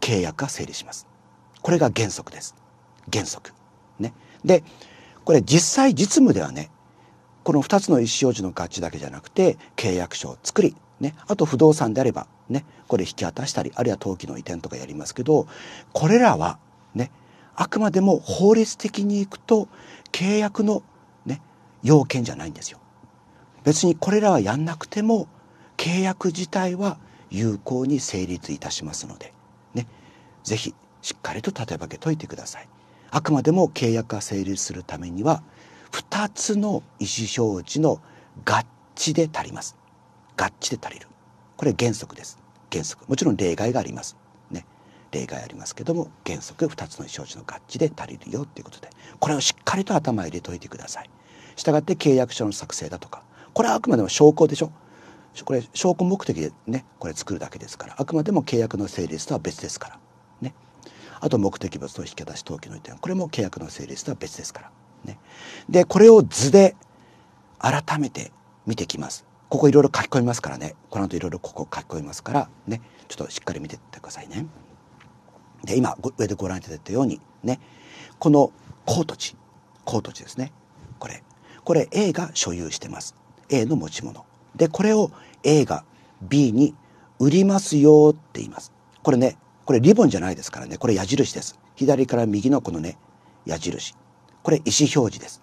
契約が成立します。これが原則です。原則。ね。で、これ実際実務ではねこの2つの意思表示の合致だけじゃなくて契約書を作り、ね、あと不動産であれば、ね、これ引き渡したりあるいは登記の移転とかやりますけどこれらは、ね、あくまでも法律的にいくと契約の、ね、要件じゃないんですよ。別にこれらはやんなくても契約自体は有効に成立いたしますので、ね、ぜひしっかりと立て分けといてください。あくまでも契約が成立するためには2つの意思表示の合致で足ります合致で足りるこれ原則です原則もちろん例外がありますね例外ありますけども原則2つの意思表示の合致で足りるよということでこれをしっかりと頭に入れといてくださいしたがって契約書の作成だとかこれはあくまでも証拠でしょこれ証拠目的でねこれ作るだけですからあくまでも契約の成立とは別ですからあと目的物と引き出し登記の移転これも契約の成立とは別ですから。ね、でこれを図で改めて見てきます。ここいろいろ書き込みますからねこの後いろいろここ書き込みますからねちょっとしっかり見てってくださいね。で今上でご覧いただいたようにねこのコート地コート地ですねこれこれ A が所有してます A の持ち物でこれを A が B に売りますよって言いますこれねこれリボンじゃないですからねこれ矢印です左から右のこのね矢印これ意思表示です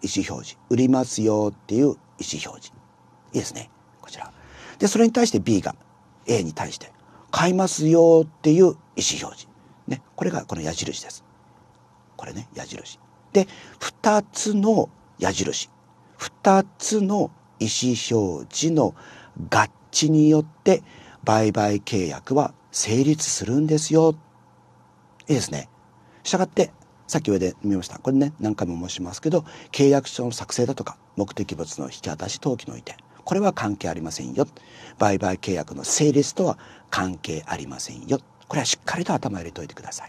意思表示売りますよっていう意思表示いいですねこちらでそれに対して B が A に対して買いますよっていう意思表示ねこれがこの矢印ですこれね矢印で2つの矢印2つの意思表示の合致によって売買契約は成立するんですよ。いいですね。したがって、さっき上で見ました。これね、何回も申しますけど、契約書の作成だとか、目的物の引き渡し登記の移転。これは関係ありませんよ。売買契約の成立とは関係ありませんよ。これはしっかりと頭入れといてください。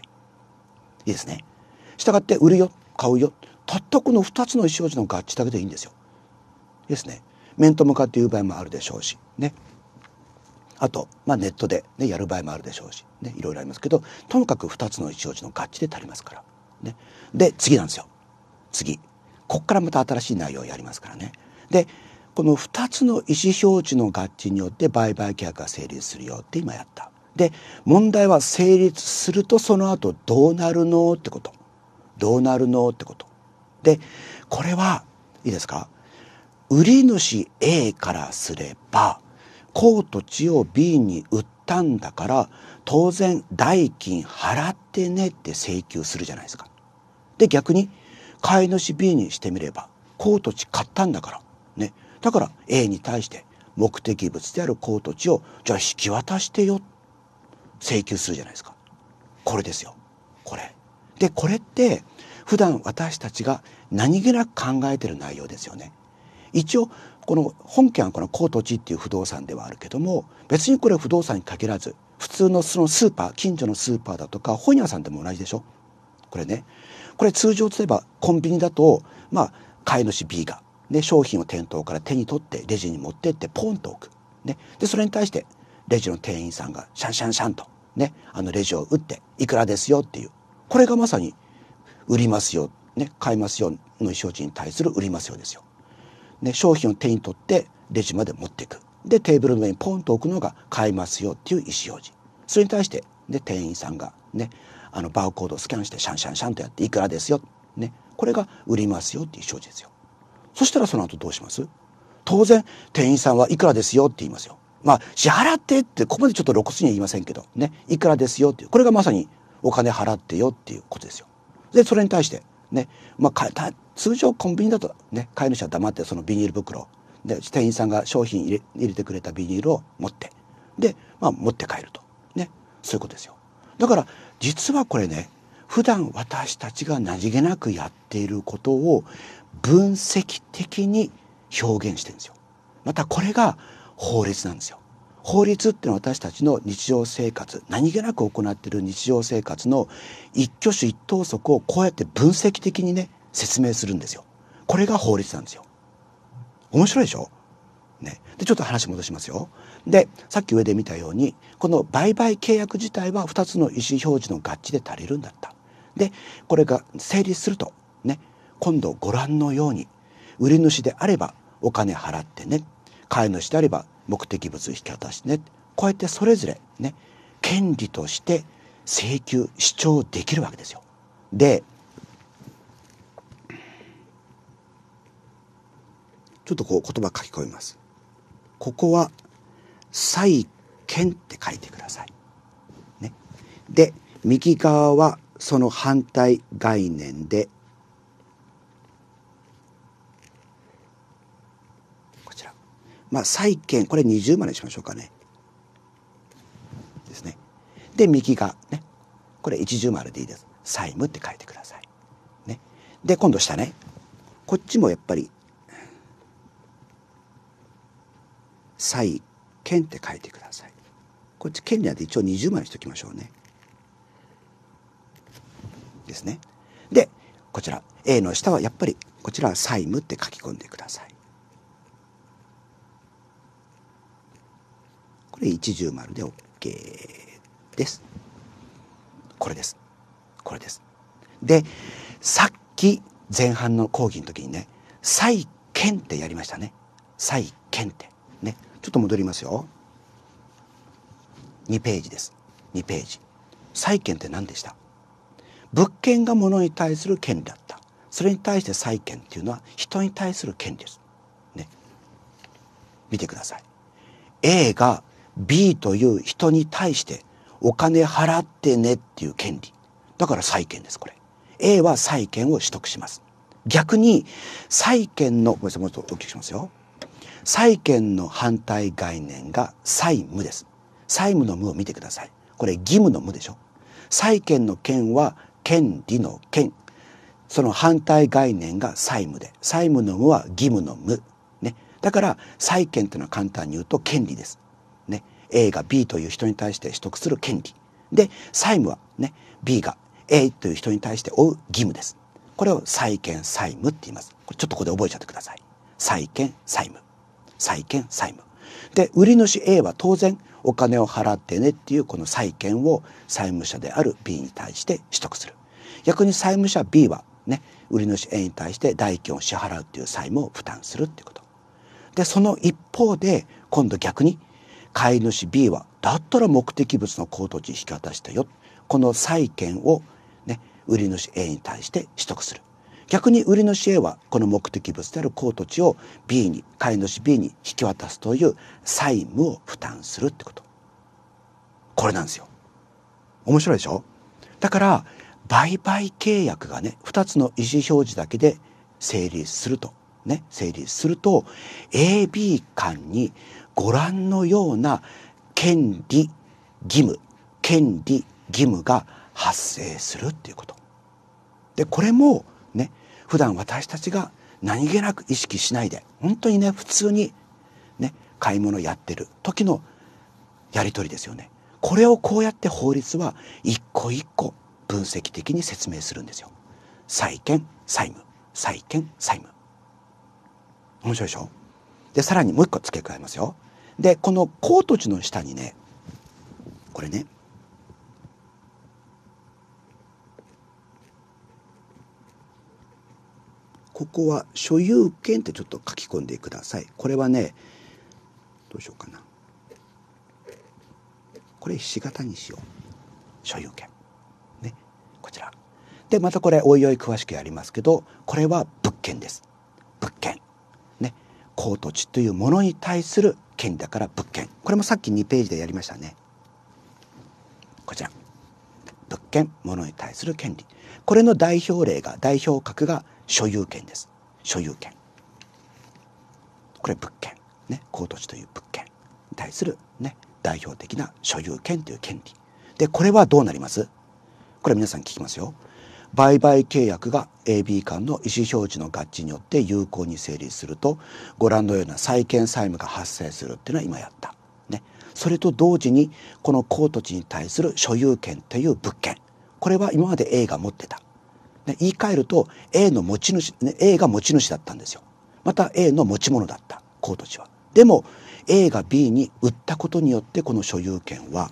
いいですね。したがって売るよ、買うよ。たったこの2つの意思表示の合致だけでいいんですよ。いいですね。面と向かって言う場合もあるでしょうし。ね。あと、まあ、ネットで、ね、やる場合もあるでしょうし、ね、いろいろありますけどともかく2つの一応示の合致で足りますから、ね、で次なんですよ次ここからまた新しい内容をやりますからねでこの2つの意思表示の合致によって売買契約が成立するよって今やったで問題は成立するとその後どうなるのってことどうなるのってことでこれはいいですか売り主 A からすれば甲と地を B に売ったんだから当然代金払ってねって請求するじゃないですか。で逆に買い主 B にしてみれば甲と地買ったんだからねだから A に対して目的物である甲と地をじゃあ引き渡してよ請求するじゃないですか。これですよこれ。でこれって普段私たちが何気なく考えてる内容ですよね。一応この本件はこの高土地っていう不動産ではあるけども別にこれは不動産に限らず普通のそのスーパー近所のスーパーだとか本屋さんでも同じでしょこれねこれ通常例えばコンビニだとまあ買い主 B が、ね、商品を店頭から手に取ってレジに持ってってポンと置く、ね、でそれに対してレジの店員さんがシャンシャンシャンと、ね、あのレジを打っていくらですよっていうこれがまさに売りますよ、ね、買いますよの表示に対する売りますよですよ。ね、商品を手に取ってレジまで持っていく。で、テーブルの上にポンと置くのが買いますよっていう意思表示。それに対して、ね、店員さんがね、あのバーコードをスキャンしてシャンシャンシャンとやっていくらですよ。ね、これが売りますよっていう表示ですよ。そしたらその後どうします当然、店員さんはいくらですよって言いますよ。まあ、支払ってって、ここまでちょっと露骨には言いませんけど、ね、いくらですよっていう。これがまさにお金払ってよっていうことですよ。で、それに対して、ねまあ、通常コンビニだと、ね、飼い主は黙ってそのビニール袋で店員さんが商品入れ入れてくれたビニールを持ってで、まあ、持って帰ると、ね、そういうことですよ。だから実はこれね普段私たちが何気なくやっていることを分析的に表現してるんですよ。またこれが法律なんですよ。法律っていうのは私たちの日常生活何気なく行っている日常生活の一挙手一投足をこうやって分析的にね説明するんですよこれが法律なんですよ面白いでしょね。で、ちょっと話戻しますよ。で、さっき上で見たように、この売買契約自体は2つの意思表示の合致で足りるんだった。で、これが成立すると、ね、今度ご覧のように、売り主であればお金払ってね、買い主であれば目的物引き渡しねこうやってそれぞれね権利として請求主張できるわけですよ。でちょっとこう言葉書き込みます。ここは債権って書いてください。ね、で右側はその反対概念でまあ、債券、これ20までしましょうかね。ですね。で、右がね、これ一重丸でいいです。債務って書いてください。ね。で、今度下ね。こっちもやっぱり、債券って書いてください。こっち権利ゃなくて一応二重万にしときましょうね。ですね。で、こちら、A の下はやっぱり、こちらは債務って書き込んでください。これ一重丸で OK です。これです。これです。で、さっき前半の講義の時にね、債権ってやりましたね。債権って。ね。ちょっと戻りますよ。2ページです。2ページ。債権って何でした物件が物に対する権利だった。それに対して債権っていうのは人に対する権利です。ね。見てください。A が B という人に対してお金払ってねっていう権利だから債権ですこれ A は債権を取得します逆に債権のごめんなさいもうちょっと大きくしますよ債権の反対概念が債務です債務の無を見てくださいこれ義務の無でしょ債権の権は権利の権その反対概念が債務で債務の無は義務の無ねだから債権というのは簡単に言うと権利です A が B という人に対して取得する権利。で、債務はね、B が A という人に対して負う義務です。これを債権債務って言います。ちょっとここで覚えちゃってください。債権債務。債権債務。で、売り主 A は当然お金を払ってねっていうこの債権を債務者である B に対して取得する。逆に債務者 B はね、売り主 A に対して代金を支払うっていう債務を負担するっていうこと。で、その一方で今度逆に飼い主 B はだったら目的物の高動値引き渡したよこの債権を、ね、売り主 A に対して取得する逆に売り主 A はこの目的物である高土地を B に飼い主 B に引き渡すという債務を負担するってことこれなんですよ面白いでしょだから売買契約がね2つの意思表示だけで成立するとね成立すると AB 間にご覧のような権利義務権利義務が発生するっていうこと。でこれもね普段私たちが何気なく意識しないで本当にね普通にね買い物やってる時のやり取りですよね。これをこうやって法律は一個一個分析的に説明するんですよ。債権債務債権債務面白いでしょでさらにもう一個付け加えますよでこのコート地の下にねこれねここは所有権ってちょっと書き込んでください。これはね、どうしようかな。これひし形にしよう。所有権。ね。こちら。で、またこれ、おいおい詳しくやりますけど、これは物件です。物件。ね。ー土地というものに対する権利だから物件これもさっき2ページでやりましたねこちら物件物に対する権利これの代表例が代表格が所有権です所有権これ物件ね高土地という物件に対するね代表的な所有権という権利でこれはどうなりますこれ皆さん聞きますよ売買契約が AB 間の意思表示の合致によって有効に成立するとご覧のような債権債務が発生するっていうのは今やった。ね、それと同時にこの高土地に対する所有権という物件これは今まで A が持ってた。ね、言い換えると A の持ち主、ね、A が持ち主だったんですよ。また A の持ち物だった高土地は。でも A が B に売ったことによってこの所有権は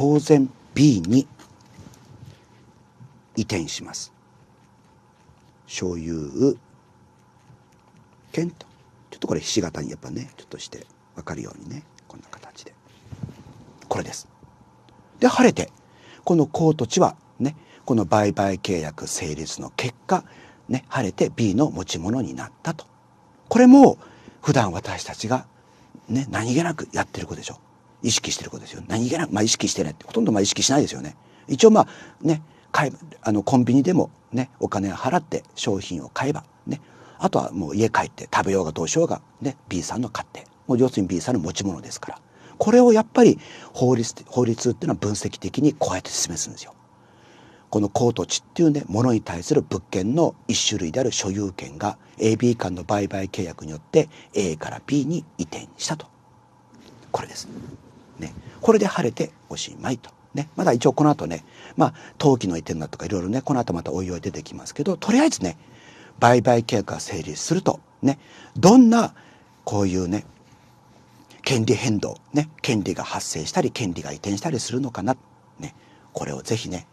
当然 B に移転します所有権とちょっとこれひし形にやっぱねちょっとして分かるようにねこんな形でこれですで晴れてこの高土地はねこの売買契約成立の結果、ね、晴れて B の持ち物になったとこれも普段私たちが、ね、何気なくやってることでしょう意識してることですよ何気なく、まあ、意識してないってほとんどまあ意識しないですよね一応まあね買あのコンビニでもねお金を払って商品を買えばねあとはもう家帰って食べようがどうしようがね B さんの買ってもう要するに B さんの持ち物ですからこれをやっぱり法律法律っていうのは分析的にこうやって示すんですよ。この公土地っていうねものに対する物件の一種類である所有権が AB 間の売買契約によって A から B に移転したとこれです。ね、これで晴れておしまいと。ね、まだ一応この後ね、まあ、陶器の移転だとかいろいろね、この後またおいおい出てきますけど、とりあえずね、売買契約が成立すると、ね、どんな、こういうね、権利変動、ね、権利が発生したり、権利が移転したりするのかな、ね、これをぜひね、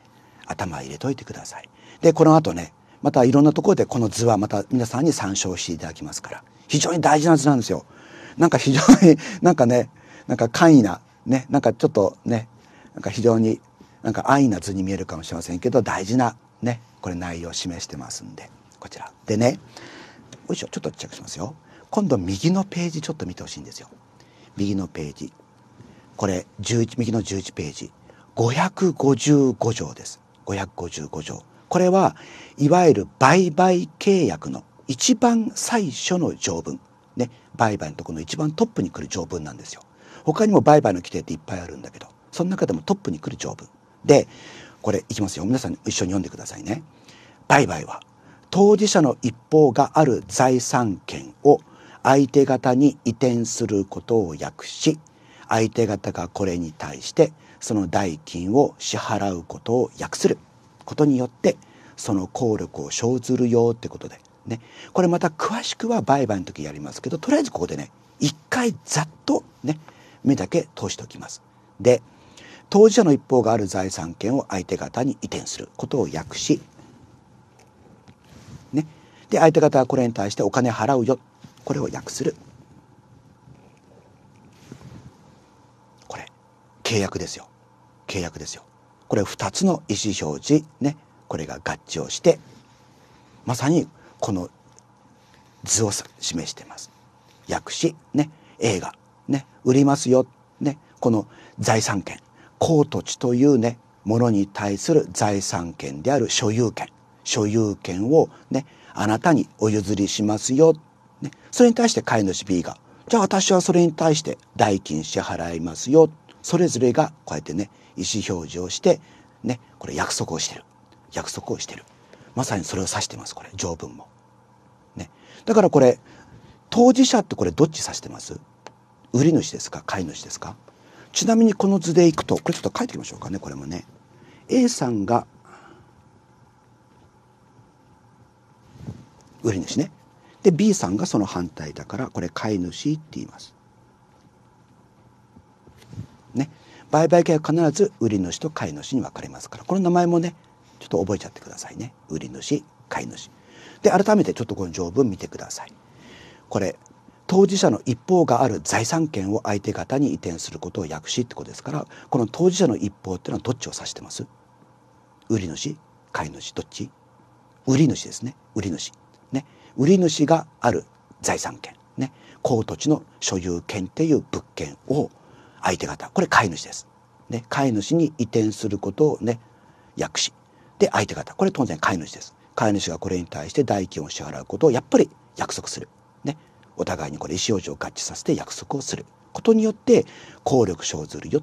頭入れといてください。で、この後ね、またいろんなところでこの図はまた皆さんに参照していただきますから、非常に大事な図なんですよ。なんか非常になんかね、なんか簡易なね、なんかちょっとねなんか非常になんか安易な図に見えるかもしれませんけど大事なねこれ内容を示してますんでこちらでねよいしょちょっとチェックしますよ今度右のページちょっと見てほしいんですよ右のページこれ十一右の11ページ555条です555条これはいわゆる売買契約の一番最初の条文ね売買のところの一番トップに来る条文なんですよ他にも売買の規定っていっぱいあるんだけどその中でもトップに来る条文でこれいきますよ皆さん一緒に読んでくださいね。売買は当事者の一方がある財産権を相手方に移転することを訳し相手方がこれに対してその代金を支払うことを訳することによってその効力を生ずるよってことでねこれまた詳しくは売買の時やりますけどとりあえずここでね一回ざっとね目だけ通しておきます。で当事者の一方がある財産権を相手方に移転することを訳し、ね、で相手方はこれに対してお金払うよこれを訳するこれ契約ですよ契約ですよこれ2つの意思表示ねこれが合致をしてまさにこの図を示しています訳しね映画売りますよ、ね、この財産権公土地というねものに対する財産権である所有権所有権をねあなたにお譲りしますよ、ね、それに対して飼い主 B がじゃあ私はそれに対して代金支払いますよそれぞれがこうやってね意思表示をしてねこれ約束をしてる約束をしてるまさにそれを指してますこれ条文も。ね、だからこれ当事者ってこれどっち指してます売り主ですか買い主ですかちなみにこの図でいくとこれちょっと書いておきましょうかねこれもね A さんが売り主ねで B さんがその反対だからこれ買い主って言います。ね売買契約必ず売り主と買い主に分かれますからこの名前もねちょっと覚えちゃってくださいね売り主買い主。で改めてちょっとこの条文見てください。これ当事者の一方がある財産権を相手方に移転することを訳しってことですからこの当事者の一方っていうのはどっちを指してます売り主買い主どっち売り主ですね売り主ね売り主がある財産権ね高土地の所有権っていう物件を相手方これ買い主です。ね、買い主に移転することをね訳しで相手方これ当然買い主です買い主がこれに対して代金を支払うことをやっぱり約束するお互いにこれ意思表示を合致させて約束をすることによって効力生ずるよ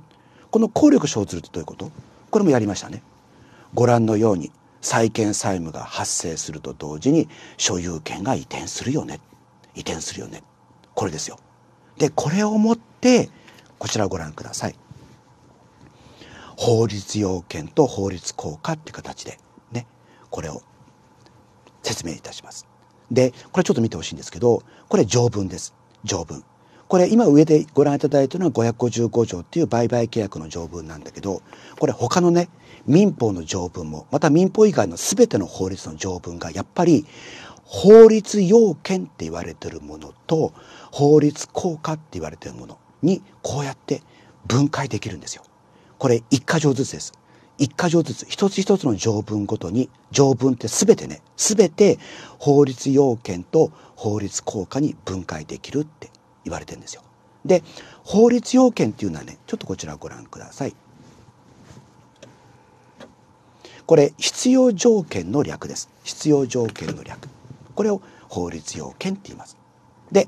この効力生ずるってどういうことこれもやりましたねご覧のように債権債務が発生すると同時に所有権が移転するよね移転するよねこれですよでこれをもってこちらをご覧ください法律要件と法律効果って形でねこれを説明いたしますで、これちょっと見てほしいんですけど、これ条文です。条文。これ今上でご覧いただいたのは555条っていう売買契約の条文なんだけど、これ他のね、民法の条文も、また民法以外の全ての法律の条文がやっぱり法律要件って言われてるものと法律効果って言われてるものにこうやって分解できるんですよ。これ一箇条ずつです。一箇条ずつ一つ一つの条文ごとに条文って全てね全て法律要件と法律効果に分解できるって言われてるんですよ。で法律要件っていうのはねちょっとこちらご覧ください。これ必要条件の略です。必要条件の略。これを法律要件って言います。で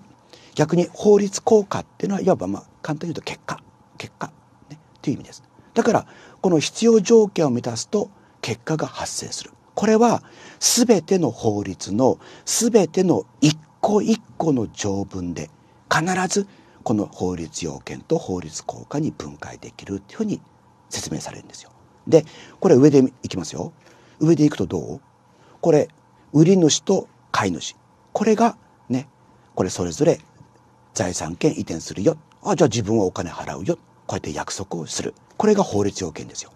逆に法律効果っていうのはいわばまあ簡単に言うと結果結果、ね、っていう意味です。だからこの必要条件を満たすと結果が発生する。これは全ての法律の全ての一個一個の条文で必ずこの法律要件と法律効果に分解できるっていうふうに説明されるんですよ。でこれ上でいきますよ。上でいくとどうこれ売り主と買い主これがねこれそれぞれ財産権移転するよあじゃあ自分はお金払うよこうやって約束をするこれが法律要件ですよ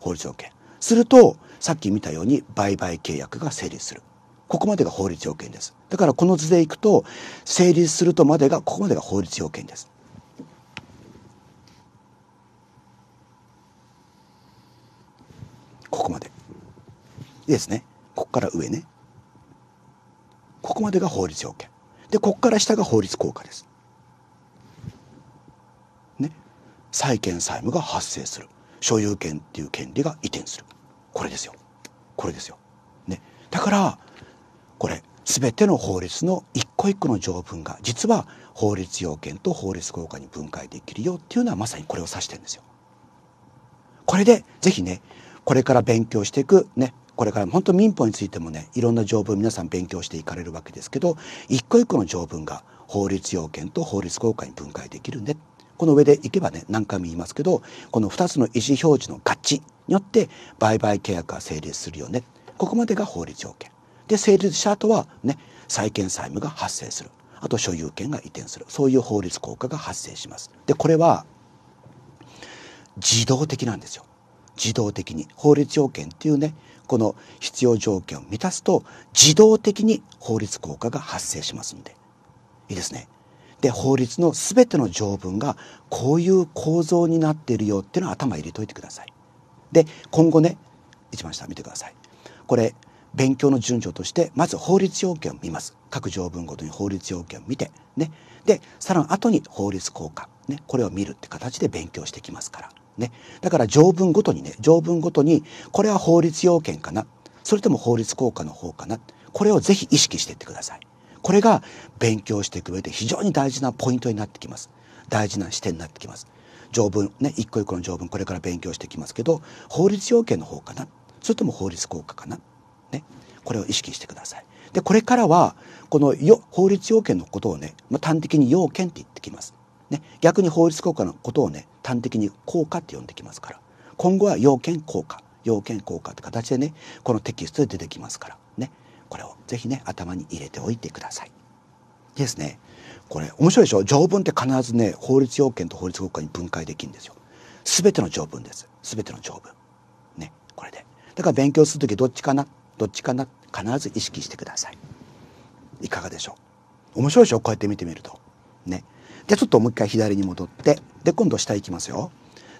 法律要件すると、さっき見たように売買契約が成立する。ここまでが法律要件です。だからこの図でいくと、成立するとまでが、ここまでが法律要件です。ここまで。いいですね。ここから上ね。ここまでが法律要件。で、ここから下が法律効果です。ね。債権債務が発生する。所有権っていう権利が移転するこれですよこれですよ。ね、だからこれ全ての法律の一個一個の条文が実は法律要件と法律効果に分解できるよっていうのはまさにこれを指してるんですよ。これでぜひねこれから勉強していくねこれから本当民法についてもねいろんな条文皆さん勉強していかれるわけですけど一個一個の条文が法律要件と法律効果に分解できるねっこの上でいけばね何回も言いますけどこの2つの意思表示の合致によって売買契約が成立するよねここまでが法律条件で成立した後はね債権債務が発生するあと所有権が移転するそういう法律効果が発生しますでこれは自動的なんですよ自動的に法律条件っていうねこの必要条件を満たすと自動的に法律効果が発生しますんでいいですねで法律の全ての条文がこういう構造になっているよっていうのは頭入れといてください。で今後ね一番下見てください。これ勉強の順序としてまず法律要件を見ます各条文ごとに法律要件を見てねでさらに後に法律効果、ね、これを見るって形で勉強してきますからねだから条文ごとにね条文ごとにこれは法律要件かなそれとも法律効果の方かなこれをぜひ意識していってください。これが勉強していく上で非常に大事なポイントになってきます。大事な視点になってきます。条文ね一個一個の条文これから勉強していきますけど法律要件の方かなそれとも法律効果かな、ね、これを意識してください。でこれからはこの法律要件のことをね、まあ、端的に要件って言ってきます。ね、逆に法律効果のことをね端的に効果って呼んできますから今後は要件効果要件効果って形でねこのテキストで出てきますから。これをぜひね頭に入れておいてください。ですねこれ面白いでしょ条文って必ずね法律要件と法律国家に分解できるんですよ。全ての条文です。全ての条文。ねこれで。だから勉強する時どっちかなどっちかな必ず意識してください。いかがでしょう面白いでしょこうやって見てみると。ね。でちょっともう一回左に戻ってで今度下行きますよ。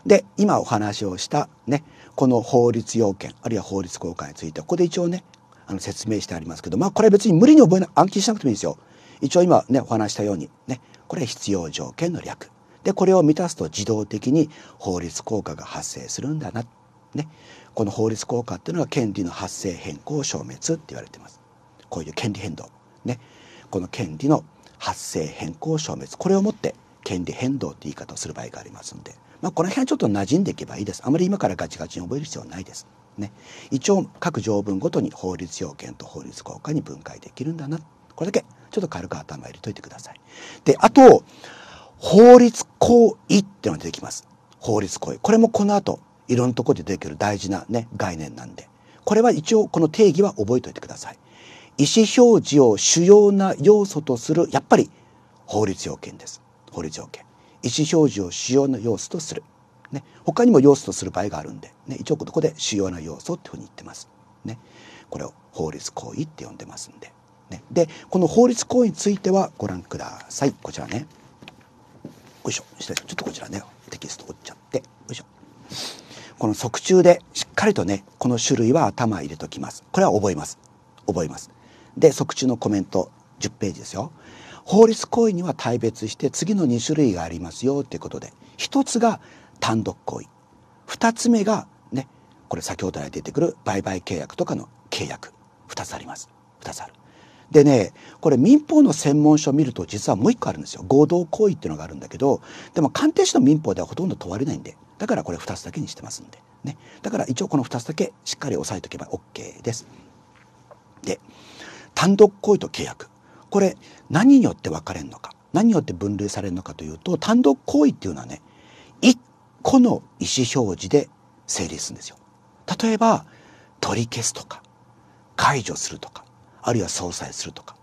で今お話をしたねこの法律要件あるいは法律効果についてここで一応ねあの説明してありますけど、まあ、これ別に無理に覚えな暗記しなくてもいいんですよ。一応今ねお話したようにねこれ必要条件の略でこれを満たすと自動的に法律効果が発生するんだな、ね、この法律効果っていうのが権利の発生変更消滅って言われてますこういう権利変動ねこの権利の発生変更消滅これをもって権利変動って言い方をする場合がありますんで、まあ、この辺はちょっと馴染んでいけばいいですあまり今からガチガチに覚える必要はないです。ね一応各条文ごとに法律要件と法律効果に分解できるんだなこれだけちょっと軽く頭入れといてください。であと法律行為っていうのが出てきます。法律行為。これもこの後いろんなとこで出てくる大事なね概念なんでこれは一応この定義は覚えておいてください。意思表示を主要な要素とするやっぱり法律要件です。法律要件。意思表示を主要な要素とする。ね、他にも要素とする場合があるんで、ね、一応ここで主要な要素っていうふうに言ってます。ね、これを法律行為って呼んでますんで。ね、でこの法律行為についてはご覧ください。こちらね。よいしょ失礼ちょっとこちらねテキスト折っちゃってよいしょこの側中でしっかりとねこの種類は頭入れときますこれは覚えます覚えますで側中のコメント10ページですよ法律行為には大別して次の2種類がありますよっていうことで一つが単独行為2つ目がねこれ先ほど出てくる売買契約とかの契約2つあります2つあるでねこれ民法の専門書を見ると実はもう1個あるんですよ合同行為っていうのがあるんだけどでも鑑定士の民法ではほとんど問われないんでだからこれ2つだけにしてますんでねだから一応この2つだけしっかり押さえとけば OK ですで単独行為と契約これ何によって分かれるのか何によって分類されるのかというと単独行為っていうのはね個の意思表示で成立するんですよ。例えば取り消すとか解除するとかあるいは相殺するとか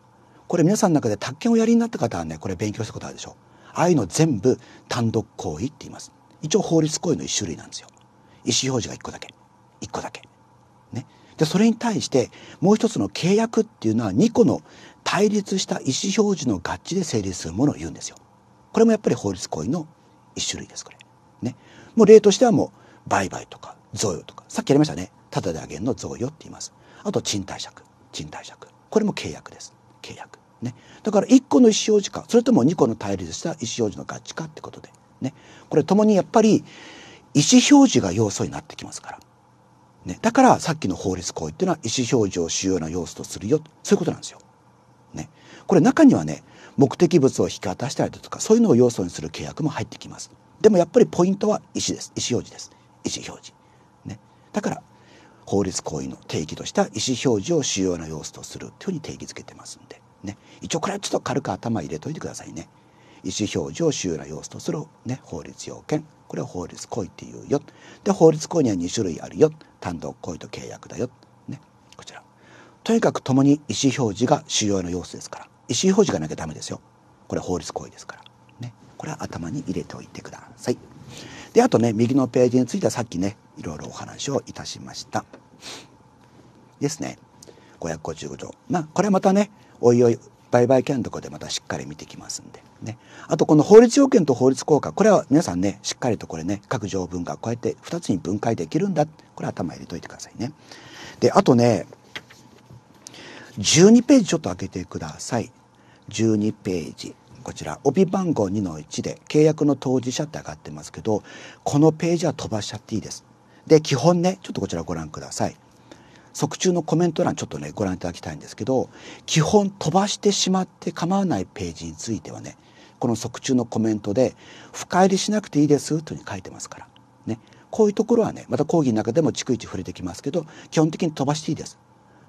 これ皆さんの中で宅建をやりになった方はねこれ勉強したことあるでしょああいうの全部単独行為って言います一応法律行為の一種類なんですよ意思表示が一個だけ一個だけねでそれに対してもう一つの契約っていうのは二個の対立した意思表示の合致で成立するものを言うんですよこれもやっぱり法律行為の一種類ですこれもう例としてはもう売買とか贈与とかさっきやりましたねただであげるの贈与って言いますあと賃貸借賃貸借これも契約です契約ねだから1個の意思表示かそれとも2個の対立した意思表示の合致かってことでねこれ共にやっぱり意思表示が要素になってきますから、ね、だからさっきの法律行為っていうのは意思表示を主要な要素とするよそういうことなんですよ。ね、これ中にはね目的物を引き渡したりだとかそういうのを要素にする契約も入ってきます。でもやっぱりポイントは意思です意思表示です意思表示、ね、だから法律行為の定義とした意思表示を主要な要素とするというふうに定義づけてますんで、ね、一応これはちょっと軽く頭入れといてくださいね意思表示を主要な要素とする、ね、法律要件これは法律行為っていうよで法律行為には2種類あるよ単独行為と契約だよ、ね、こちらとにかく共に意思表示が主要な要素ですから意思表示がなきゃダメですよこれ法律行為ですからこれは頭に入れておいてください。で、あとね、右のページについてはさっきね、いろいろお話をいたしました。ですね。555条。まあ、これまたね、おいおい、売買権とかでまたしっかり見てきますんで。ね。あと、この法律要件と法律効果。これは皆さんね、しっかりとこれね、各条文がこうやって2つに分解できるんだ。これ頭入れといてくださいね。で、あとね、12ページちょっと開けてください。12ページ。こちら帯番号2の1で契約の当事者って上がってますけどこのページは飛ばしちゃっていいです。で基本ねちょっとこちらご覧ください。即中のコメント欄ちょっとねご覧いただきたいんですけど基本飛ばしてしまって構わないページについてはねこの即中のコメントで「深入りしなくていいです」というふうに書いてますから、ね、こういうところはねまた講義の中でも逐一触れてきますけど基本的に飛ばしていいです。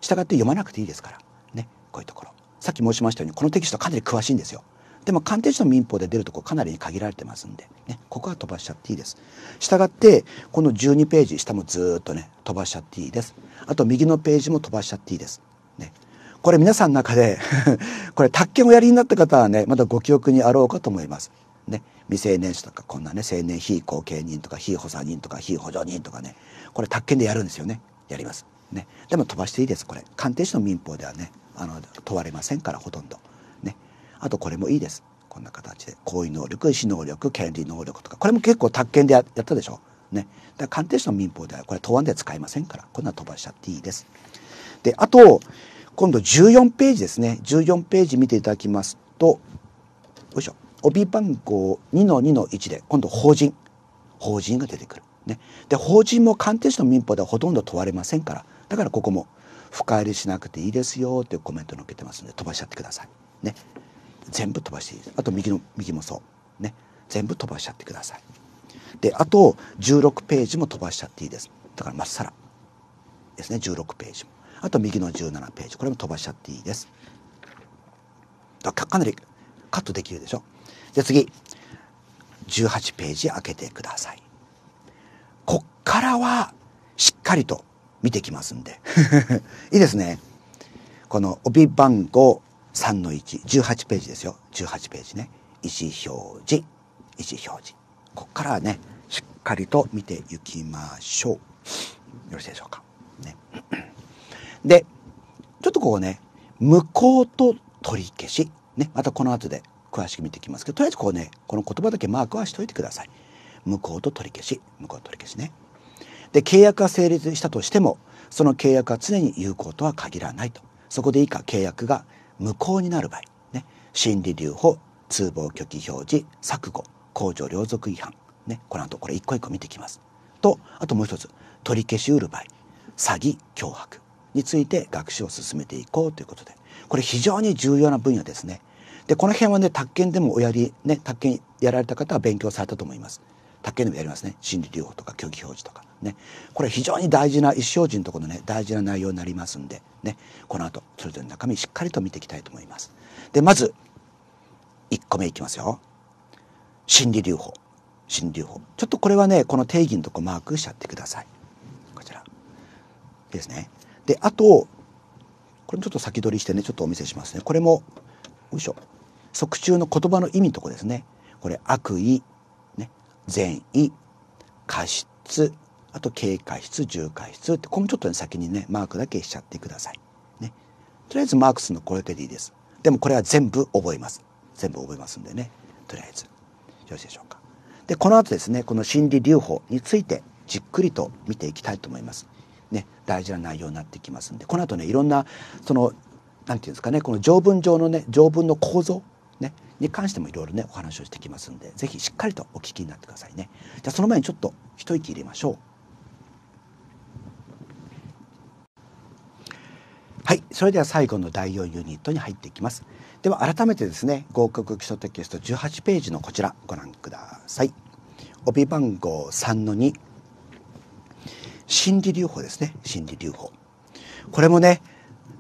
したがって読まなくていいですからねこういうところ。さっき申しましたようにこのテキストかなり詳しいんですよ。でも鑑定士の民法で出るとこかなりに限られてますんで、ね、ここは飛ばしちゃっていいです。したがって、この12ページ、下もずっとね、飛ばしちゃっていいです。あと右のページも飛ばしちゃっていいです。ね。これ皆さんの中で これ宅建をやりになった方はね、まだご記憶にあろうかと思います。ね。未成年者とか、こんなね、成年非後見人とか、非補佐人とか、非補助人とかね、これ宅建でやるんですよね。やります。ね。でも飛ばしていいです、これ。鑑定士の民法ではね、あの、問われませんから、ほとんど。あとこれもいいですこんな形で行為能力意思能力権利能力とかこれも結構宅建でやったでしょ。ね、だから鑑定士の民法ではこれ答案では使いませんからこんな飛ばしちゃっていいです。であと今度14ページですね14ページ見ていただきますとよいしょ帯番号2の2の1で今度法人法人が出てくる。ね、で法人も鑑定士の民法ではほとんど問われませんからだからここも深入りしなくていいですよというコメントをっけてますので飛ばしちゃってください。ね全部飛ばしていいですあと右の右もそうね全部飛ばしちゃってくださいであと16ページも飛ばしちゃっていいですだからまっさらですね16ページもあと右の17ページこれも飛ばしちゃっていいですだかかなりカットできるでしょで次18ページ開けてくださいこっからはしっかりと見てきますんで いいですねこの帯番号3の1、18ページですよ。18ページね。意思表示、意思表示。ここからはね、しっかりと見ていきましょう。よろしいでしょうか。ね。で、ちょっとここね、無効と取り消し。ね、またこの後で詳しく見ていきますけど、とりあえずこうね、この言葉だけマークはしといてください。無効と取り消し、無効取り消しね。で、契約が成立したとしても、その契約は常に有効とは限らないと。そこでいいか契約が無効になる場合、ね、心理留保通報拒否表示錯誤公序良俗違反、ね、この後これ一個一個見てきます。とあともう一つ取り消しうる場合詐欺脅迫について学習を進めていこうということでこれ非常に重要な分野ですね。でこの辺はね宅建でもおやりね宅建やられた方は勉強されたと思います。宅建でもやりますね心理留保とか虚偽表示とか。ね、これ非常に大事な一生人のところのね大事な内容になりますんで、ね、この後それぞれの中身しっかりと見ていきたいと思います。でまず1個目いきますよ。心理留保心理留保ちょっとこれはねこの定義のとこマークしちゃってください。こちらですね。であとこれちょっと先取りしてねちょっとお見せしますね。これもよいしょ即中の言葉の意味のとこですね。これ悪意、ね、善意過失あと警戒室重回室ってここもちょっと、ね、先にねマークだけしちゃってください。ね、とりあえずマークするのこれでいいです。でもこれは全部覚えます。全部覚えますんでねとりあえずよろしいでしょうか。でこの後ですねこの心理留保についてじっくりと見ていきたいと思います。ね、大事な内容になってきますんでこの後ねいろんなそのなんていうんですかねこの条文上のね条文の構造、ね、に関してもいろいろねお話をしてきますんでぜひしっかりとお聞きになってくださいね。じゃあその前にちょっと一息入れましょう。はい、それでは最後の第4ユニットに入っていきます。では改めてですね、合格基礎テキスト18ページのこちらご覧ください。帯番号3の2。心理留保ですね、心理留保。これもね、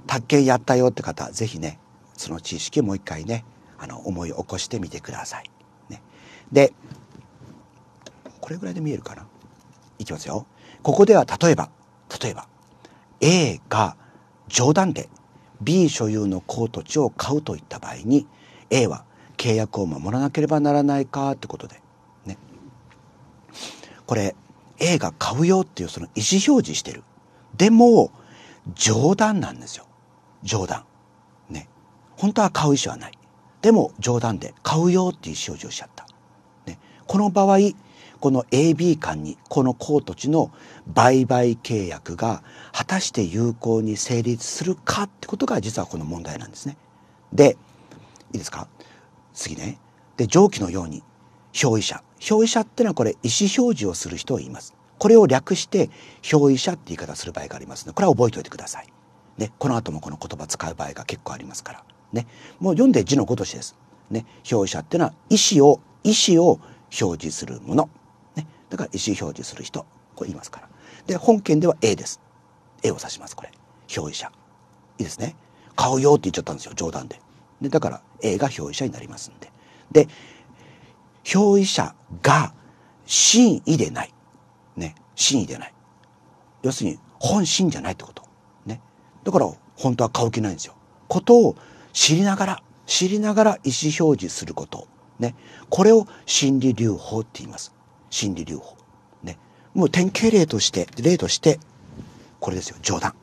卓研やったよって方、ぜひね、その知識もう一回ね、あの、思い起こしてみてください。ね、で、これぐらいで見えるかないきますよ。ここでは例えば、例えば、A が冗談で B 所有の公土地を買うといった場合に A は契約を守らなければならないかってことでねこれ A が買うよっていうその意思表示してるでも冗談なんですよ冗談ね本当は買う意思はないでも冗談で買うよっていう意思表示をしちゃった、ね、この場合この AB 間にこの公土地の売買契約が果たして有効に成立するかってことが実はこの問題なんですね。でいいですか次ね。で上記のように表意者表意者ってのはこれ意思表示をする人を言います。これを略して表意者って言い方する場合がありますのでこれは覚えておいてください。ね、この後もこの言葉使う場合が結構ありますから。ね、もう読んで字のごとしです。ね、表意者っていうのは意思を、意思を表示するもの。だから意思表示する人こう言いますからで本件では A です A を指しますこれ表意者いいですね買うよって言っちゃったんですよ冗談ででだから A が表意者になりますんでで表意者が真意でないね真意でない要するに本心じゃないってことねだから本当は買う気ないんですよことを知りながら知りながら意思表示することねこれを心理留保って言います心理療法。ね。もう典型例として、例として、これですよ、冗談。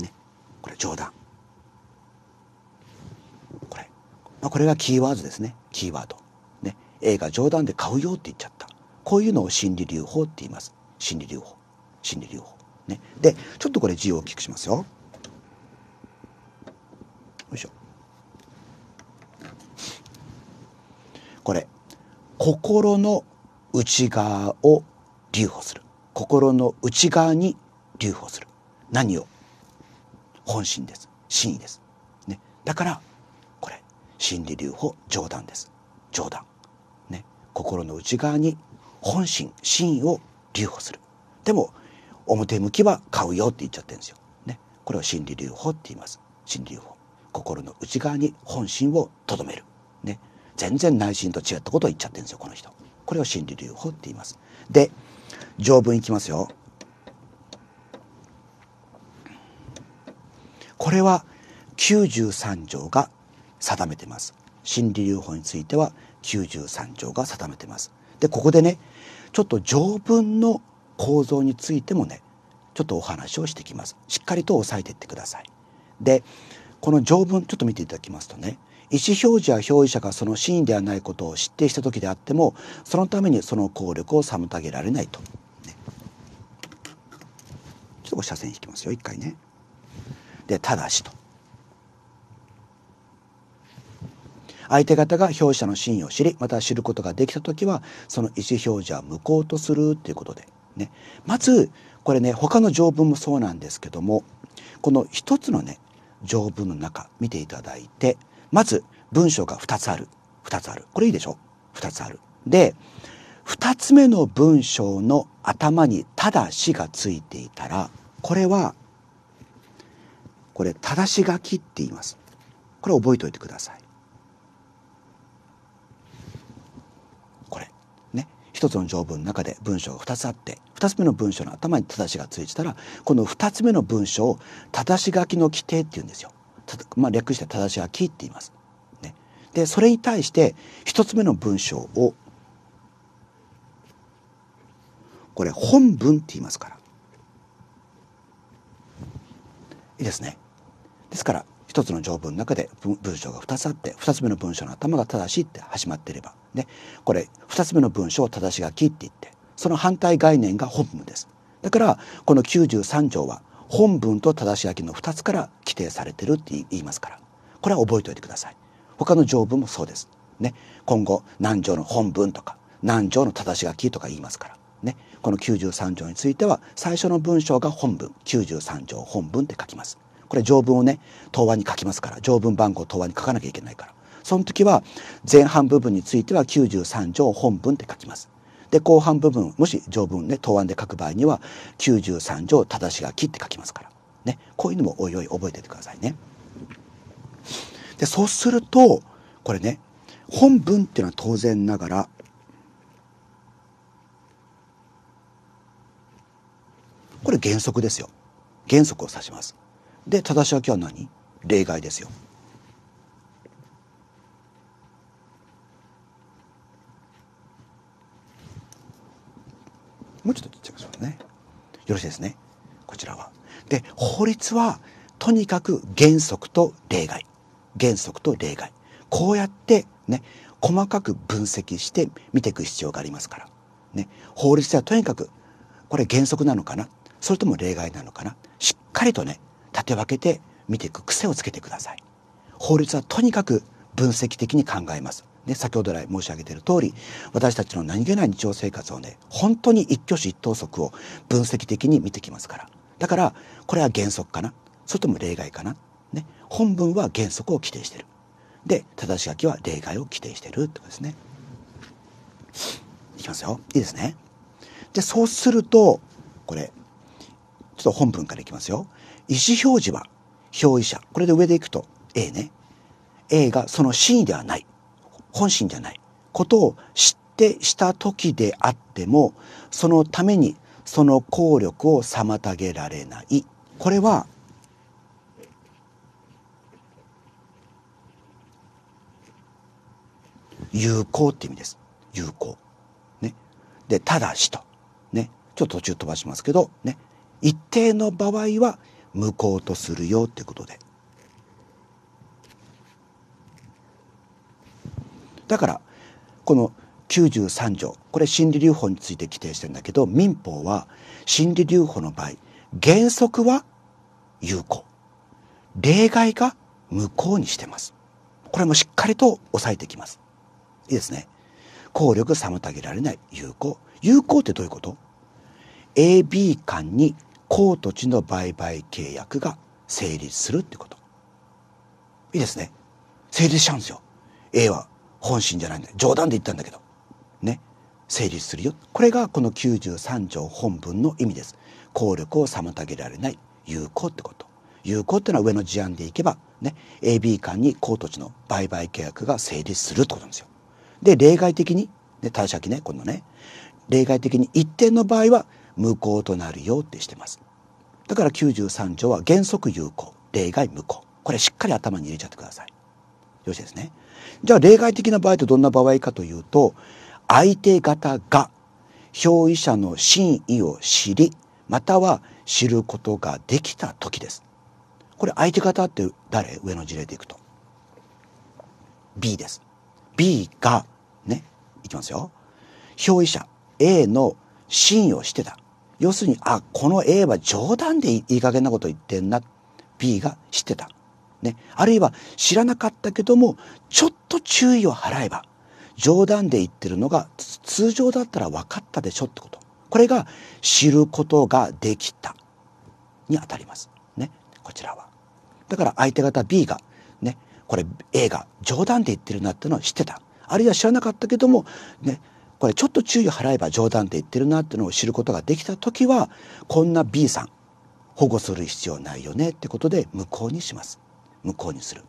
ね。これ冗談。これ。まあ、これがキーワードですね。キーワード。ね。映画冗談で買うよって言っちゃった。こういうのを心理療法って言います。心理療法。心理療法。ね。で、ちょっとこれ字を大きくしますよ。よいしょ。これ心の内側を留保する心の内側に留保する何を本心です真意です、ね、だからこれ心理留保冗談です冗談ね心の内側に本心真意を留保するでも表向きは買うよって言っちゃってるんですよ、ね、これを心理留保って言います心理留保心の内側に本心をとどめる全然内心と違ったことを言っちゃってるんですよこの人これを心理留保って言いますで条文いきますよこれは93条が定めてます心理留保については93条が定めてますでここでねちょっと条文の構造についてもねちょっとお話をしてきますしっかりと押さえていってくださいでこの条文ちょっと見ていただきますとね意思表示や表示者がその真意ではないことを知ってした時であってもそのためにその効力を妨げられないと、ね、ちょっと斜線引きますよ一回ね。でただしと相手方が表示者の真意を知りまた知ることができた時はその意思表示は無効とするということで、ね、まずこれね他の条文もそうなんですけどもこの一つのね条文の中見ていただいてまず文章が2つある。2つある。これいいでしょ ?2 つある。で、2つ目の文章の頭に「ただし」がついていたら、これは、これ、ただし書きって言います。これ覚えておいてください。これ。ね。一つの条文の中で文章が2つあって、2つ目の文章の頭に「ただし」がついてたら、この2つ目の文章を「ただし書きの規定」って言うんですよ。まあ、略して正し書きって言います。ね、でそれに対して一つ目の文章をこれ本文って言いますから。いいですね。ですから一つの条文の中で文章が二つあって二つ目の文章の頭が正しいって始まっていればねこれ二つ目の文章を正し書きって言ってその反対概念が本文です。だからこの93条は本文と正し書きの2つから規定されてるって言いますからこれは覚えておいてください他の条文もそうですね今後何条の本文とか何条の正し書きとか言いますからねこの93条については最初の文章が本文93条本文って書きますこれ条文をね答案に書きますから条文番号答案に書かなきゃいけないからその時は前半部分については93条本文って書きますで、後半部分、もし条文ね、答案で書く場合には、93条正し書きって書きますから。ね、こういうのもおいおい覚えておいてくださいね。で、そうすると、これね、本文っていうのは当然ながら、これ原則ですよ。原則を指します。で、正し書きは何例外ですよ。もうちょっと切っちゃいましょうね。よろしいですね。こちらは。で、法律はとにかく原則と例外。原則と例外。こうやってね、細かく分析して見ていく必要がありますから。ね、法律ではとにかくこれ原則なのかなそれとも例外なのかなしっかりとね、縦分けて見ていく癖をつけてください。法律はとにかく分析的に考えます。ね、先ほど来申し上げている通り私たちの何気ない日常生活をね本当に一挙手一投足を分析的に見てきますからだからこれは原則かなそれとも例外かな、ね、本文は原則を規定してるで正し書きは例外を規定してるってことですねいきますよいいですねでそうするとこれちょっと本文からいきますよ意思表示は表意者これで上でいくと A ね A がその真意ではない本心じゃないことを知ってした時であってもそのためにその効力を妨げられないこれは有効って意味です有効ねでただしとねちょっと途中飛ばしますけどね一定の場合は無効とするよってことでだからこの93条これ心理留保について規定してるんだけど民法は心理留保の場合原則は有効例外が無効にしてますこれもしっかりと押さえてきますいいですね効力妨げられない有効有効ってどういうこと AB 間に公土地の売買契約が成立するってこといいですね成立しちゃうんですよ A は本心じゃないんだ冗談で言ったんだけどね成立するよこれがこの93条本文の意味です効力を妨げられない有効ってこと有効ってのは上の事案でいけばね AB 間に高土地の売買契約が成立するってことなんですよで例外的にで貸借ねこのね例外的に一定の場合は無効となるよってしてますだから93条は原則有効例外無効これしっかり頭に入れちゃってくださいよろしいですねじゃあ例外的な場合ってどんな場合かというと相手方が表意者の真意を知りまたは知ることができた時です。これ相手方って誰上の事例でいくと。B です。B がね、いきますよ。表意者 A の真意を知ってた。要するに、あ、この A は冗談でいい加減なこと言ってんな。B が知ってた。ね、あるいは知らなかったけどもちょっと注意を払えば冗談で言ってるのが通常だったら分かったでしょってことこれが知ることができたにあたりますねこちらはだから相手方 B がねこれ A が冗談で言ってるなってのを知ってたあるいは知らなかったけどもねこれちょっと注意を払えば冗談で言ってるなってのを知ることができた時はこんな B さん保護する必要ないよねってことで無効にします。無効にする。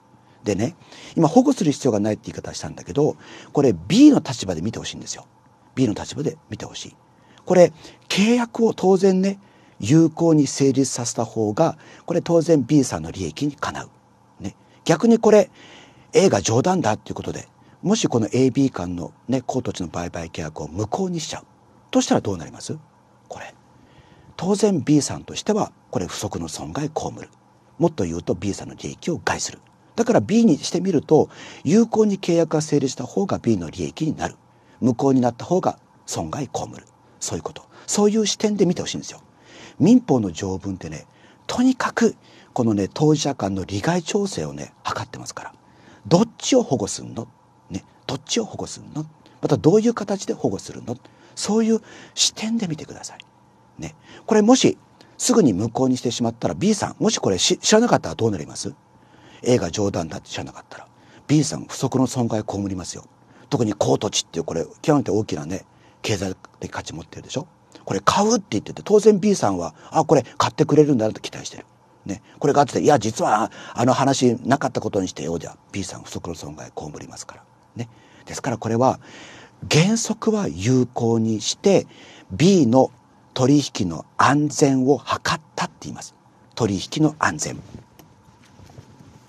でね今保護する必要がないって言い方したんだけどこれ B の立場で見てほしいんですよ。B の立場で見てほしい。これ契約を当然ね有効に成立させた方がこれ当然 B さんの利益にかなう。ね、逆にこれ A が冗談だっていうことでもしこの AB 間の、ね、公土地の売買契約を無効にしちゃうとしたらどうなりますこれ当然 B さんとしてはこれ不足の損害被る。もっと言うと B さんの利益を害するだから B にしてみると有効に契約が成立した方が B の利益になる無効になった方が損害被るそういうことそういう視点で見てほしいんですよ民法の条文ってねとにかくこのね当事者間の利害調整をね図ってますからどっちを保護するの、ね、どっちを保護するのまたどういう形で保護するのそういう視点で見てください。ね、これもしすぐに無効にしてしまったら B さんもしこれ知らなかったらどうなります ?A が冗談だって知らなかったら B さん不足の損害を被りますよ。特に高土地っていうこれ極めて大きなね経済的価値持ってるでしょこれ買うって言ってて当然 B さんはあこれ買ってくれるんだなと期待してる。ね、これがあっていや実はあの話なかったことにしてよじゃ B さん不足の損害被りますから。ね、ですからこれは原則は有効にして B の取引の安全を図ったって言います取引の安全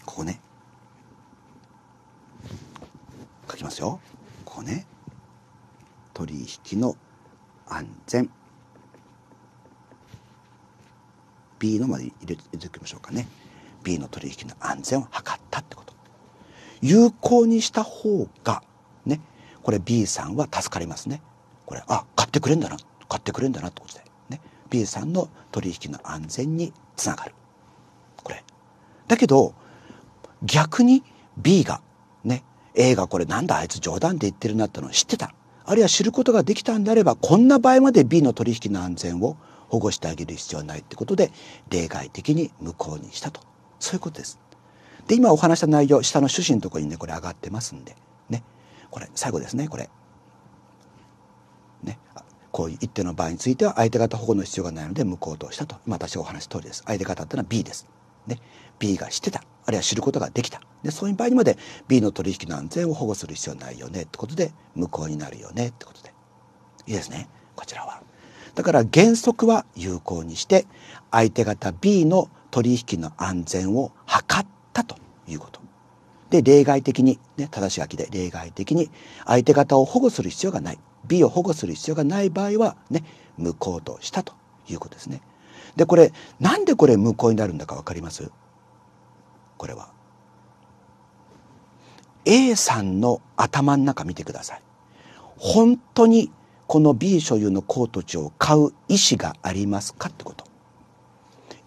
ここね書きますよここね取引の安全 B のまで入れ入れておきましょうかね B の取引の安全を図ったってこと有効にした方がねこれ B さんは助かりますねこれあ買ってくれんだな買ってくれるんだなってことで、ね、B さんの取引の安全につながるこれだけど逆に B がね A がこれなんだあいつ冗談で言ってるなってのを知ってたあるいは知ることができたんであればこんな場合まで B の取引の安全を保護してあげる必要はないってことで例外的に無効にしたとそういうことです。で今お話した内容下の趣旨のところにねこれ上がってますんでねこれ最後ですねこれ。ねこう一定の場合については相手方保護の必要がないので無効としたと、まあ、私がお話し通りです相手方っていうのは B です、ね、B が知ってたあるいは知ることができたでそういう場合にまで B の取引の安全を保護する必要ないよねってことで無効になるよねってことでいいですねこちらは。だから原則は有効にして相手方 B の取引の安全を図ったということで、例外的に、ね、正し書きで例外的に、相手方を保護する必要がない。B を保護する必要がない場合は、ね、無効としたということですね。で、これ、なんでこれ無効になるんだかわかりますこれは。A さんの頭の中見てください。本当にこの B 所有のコート地を買う意思がありますかってこと。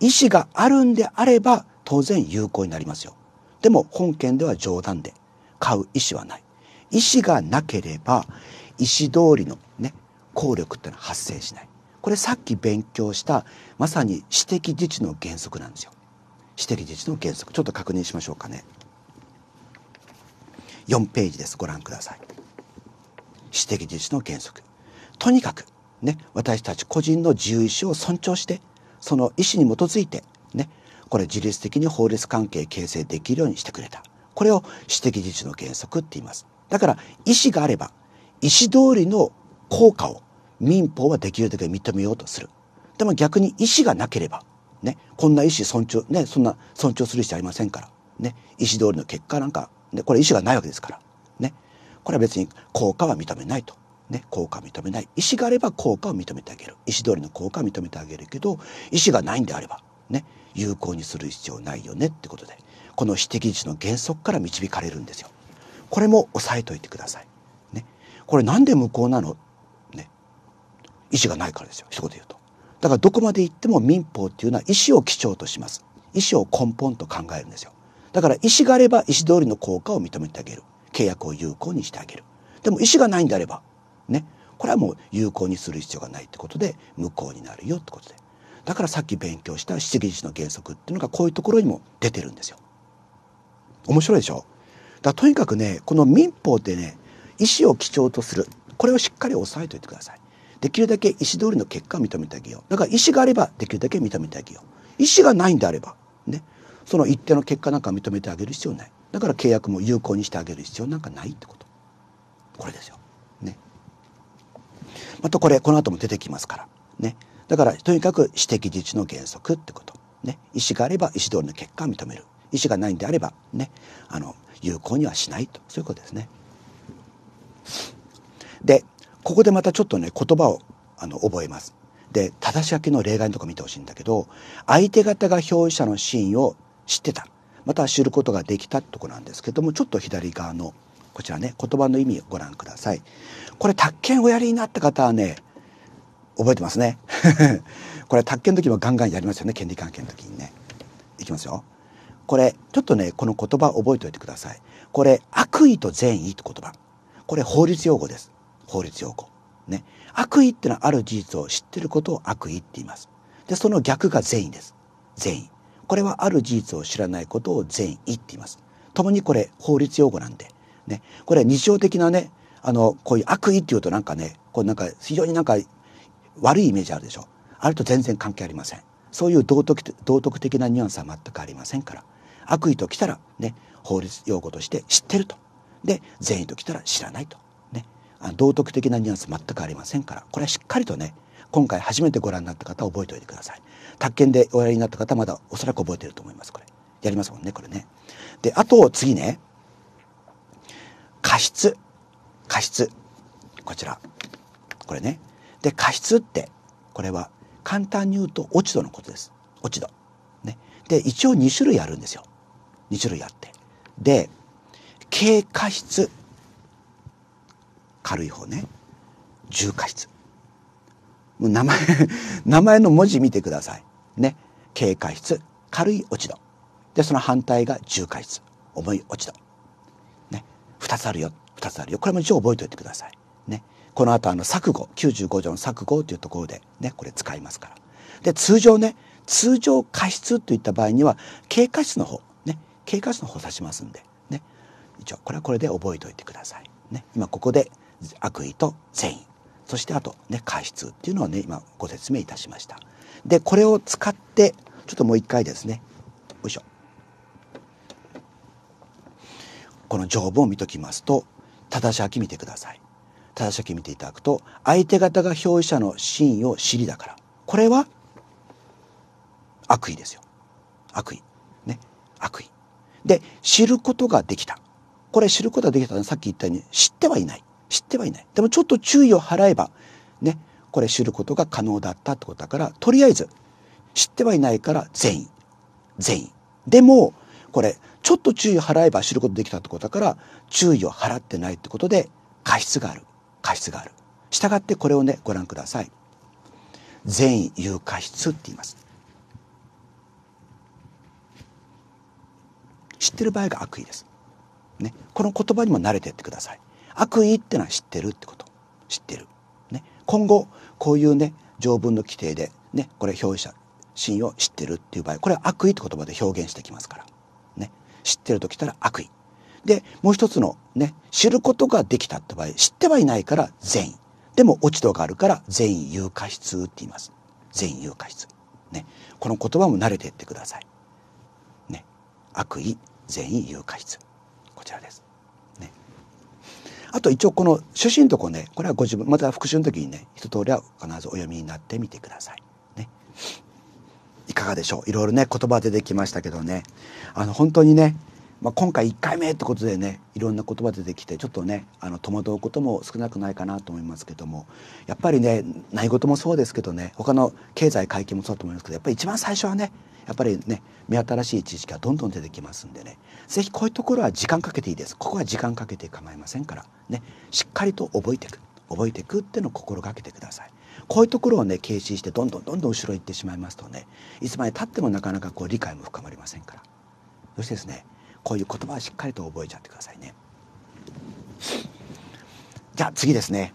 意思があるんであれば当然有効になりますよ。でも本件では冗談で買う意思はない。意思がなければ、意思通りのね、効力ってのは発生しない。これさっき勉強したまさに私的自治の原則なんですよ。私的自治の原則。ちょっと確認しましょうかね。4ページです。ご覧ください。私的自治の原則。とにかく、ね、私たち個人の自由意志を尊重して、その意思に基づいて、ね、これ自律的に法律関係形成できるようにしてくれた。これを私的自治の原則って言います。だから意思があれば、意思通りの効果を民法はできるだけ認めようとする。でも逆に意思がなければ、ね、こんな意思尊重、ね、そんな尊重する必要ありませんから、ね、意思通りの結果なんか、ね、これ意思がないわけですから、ね、これは別に効果は認めないと。ね、効果は認めない。意思があれば効果を認めてあげる。意思通りの効果は認めてあげるけど、意思がないんであれば、ね、有効にする必要ないよねってことでこの指摘値の原則から導かれるんですよ。これも押さえといてください。ね、これなんで無効なの、ね、意思がないからですよ一言で言うと。だからどこまで行っても民法っていうのは意思を基調とします。意思を根本と考えるんですよ。だから意思があれば意思通りの効果を認めてあげる。契約を有効にしてあげる。でも意思がないんであれば、ね、これはもう有効にする必要がないってことで無効になるよってことで。だからさっき勉強した七疑日の原則っていうのがこういうところにも出てるんですよ。面白いでしょだとにかくねこの民法ってね意思を基調とするこれをしっかり押さえておいてください。できるだけ意思通りの結果を認めてあげよう。だから意思があればできるだけ認めてあげよう。意思がないんであればねその一定の結果なんか認めてあげる必要ない。だから契約も有効にしてあげる必要なんかないってこと。これですよ。ね。またこれこの後も出てきますからね。だからとにかく私的自治の原則ってこと。ね、意思があれば意思通りの結果を認める意思がないんであればねあの有効にはしないとそういうことですね。でここでまたちょっとね言葉をあの覚えます。で正し書きの例外のとこ見てほしいんだけど相手方が表示者の真意を知ってたまた知ることができたってとこなんですけどもちょっと左側のこちらね言葉の意味をご覧ください。これ宅建おやりになった方はね覚えてますね これ宅建の時もガンガンやりますよね権利関係の時にねいきますよこれちょっとねこの言葉覚えておいてくださいこれ悪意と善意って言葉これ法律用語です法律用語ね悪意ってのはある事実を知ってることを悪意って言いますでその逆が善意です善意これはある事実を知らないことを善意って言いますともにこれ法律用語なんでねこれ日常的なねあのこういう悪意っていうとなんかねこうなんか非常になんか悪いイメージあるでしょあれと全然関係ありませんそういう道徳道徳的なニュアンスは全くありませんから悪意ときたらね法律用語として知ってるとで善意ときたら知らないとね道徳的なニュアンス全くありませんからこれはしっかりとね今回初めてご覧になった方覚えておいてください宅建でおやりになった方まだおそらく覚えてると思いますこれやりますもんねこれねであと次ね過失過失こちらこれねで過失ってこれは簡単に言うと落ち度のことです落ち度。ね、で一応2種類あるんですよ2種類あって。で軽過失軽い方ね重過失。もう名前 名前の文字見てください。ね軽過失軽い落ち度。でその反対が重過失重い落ち度。ね2つあるよ2つあるよこれも一応覚えておいてください。この後あの錯誤95条の錯誤というところでねこれ使いますから。で通常ね通常過失といった場合には経過室の方ね経過室の方を指しますんでね一応これはこれで覚えておいてください。ね、今ここで悪意と善意そしてあとね過失っていうのをね今ご説明いたしました。でこれを使ってちょっともう一回ですねよいしょこの条文を見ときますと正し書き見てください。対象記見ていただくと相手方が表意者の真意を知りだからこれは悪意ですよ悪意ね悪意で知ることができたこれ知ることができたのはさっき言ったように知ってはいない知ってはいないでもちょっと注意を払えばねこれ知ることが可能だったってことだからとりあえず知ってはいないから善意善意でもこれちょっと注意を払えば知ることできたってことだから注意を払ってないってことで過失がある過失がある。したがってこれをね、ご覧ください。善意有過失って言います。知ってる場合が悪意です。ね、この言葉にも慣れてってください。悪意ってのは知ってるってこと。知ってる。ね、今後、こういうね、条文の規定で、ね、これ表示者、真を知ってるっていう場合、これは悪意って言葉で表現してきますから。ね、知ってるときたら悪意。でもう一つのね知ることができたって場合知ってはいないから善意でも落ち度があるから善意有価質って言います善意有価質ねこの言葉も慣れていってくださいね悪意善意有価質こちらですねあと一応この趣旨とこねこれはご自分また復習の時にね一通りは必ずお読みになってみてくださいねいかがでしょういろいろね言葉出てきましたけどねあの本当にねまあ、今回1回目ってことでねいろんな言葉出てきてちょっとねあの戸惑うことも少なくないかなと思いますけどもやっぱりね何事もそうですけどね他の経済会計もそうと思いますけどやっぱり一番最初はねやっぱりね目新しい知識がどんどん出てきますんでね是非こういうところは時間かけていいですここは時間かけて構いませんからねしっかりと覚えていく覚えていくっていうのを心がけてください。こういうところをね軽視してどんどんどんどん後ろ行ってしまいますとねいつまでたってもなかなかこう理解も深まりませんからそしてですねこういう言葉はしっかりと覚えちゃってくださいねじゃあ次ですね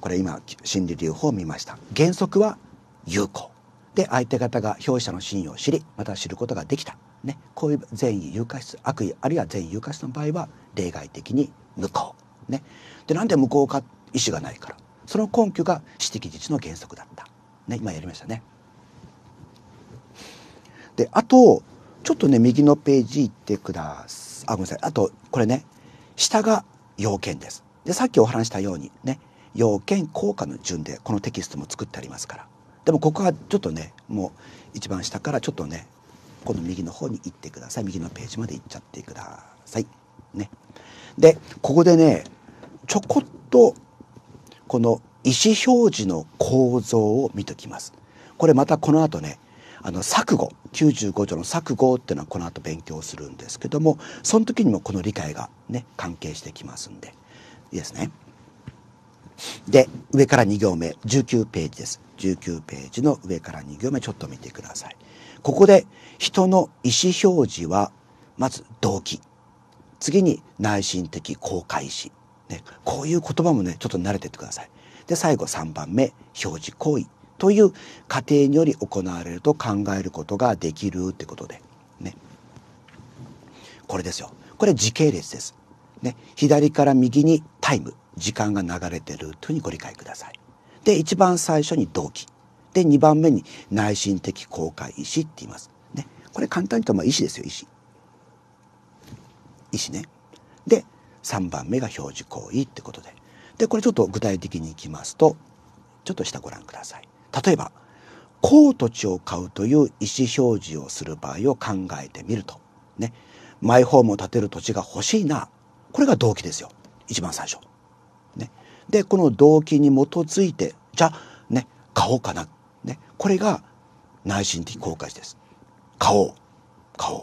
これ今心理留保を見ました原則は有効で相手方が表者の真意を知りまた知ることができた、ね、こういう善意有価質悪意あるいは善意有価質の場合は例外的に無効、ね、でなんで無効か意思がないからその根拠が私的自治の原則だった、ね、今やりましたねであとちょっとね、右のページ行ってください。あ、ごめんなさい。あと、これね、下が要件です。で、さっきお話したようにね、要件、効果の順でこのテキストも作ってありますから。でもここはちょっとね、もう一番下からちょっとね、この右の方に行ってください。右のページまで行っちゃってください。ね。で、ここでね、ちょこっと、この意思表示の構造を見ときます。これまたこの後ね、あの錯誤95条の錯誤っていうのはこの後勉強するんですけどもその時にもこの理解がね関係してきますんでいいですね。で上から2行目19ページです19ページの上から2行目ちょっと見てくださいここで人の意思表示はまず動機次に内心的公開心、ね、こういう言葉もねちょっと慣れてってくださいで最後3番目表示行為という過程により行われると考えることができるってことで。ね。これですよ。これ時系列です。ね。左から右にタイム、時間が流れてるというふうにご理解ください。で、一番最初に動機。で、二番目に内心的公開意思って言います。ね。これ簡単に言うと、まあ意思ですよ、意思意思ね。で、3番目が表示行為ってことで。で、これちょっと具体的にいきますと、ちょっと下ご覧ください。例えば高土地を買うという意思表示をする場合を考えてみるとねマイホームを建てる土地が欲しいなこれが動機ですよ一番最初。ね、でこの動機に基づいてじゃあね買おうかな、ね、これが内心的公開です。買おう買お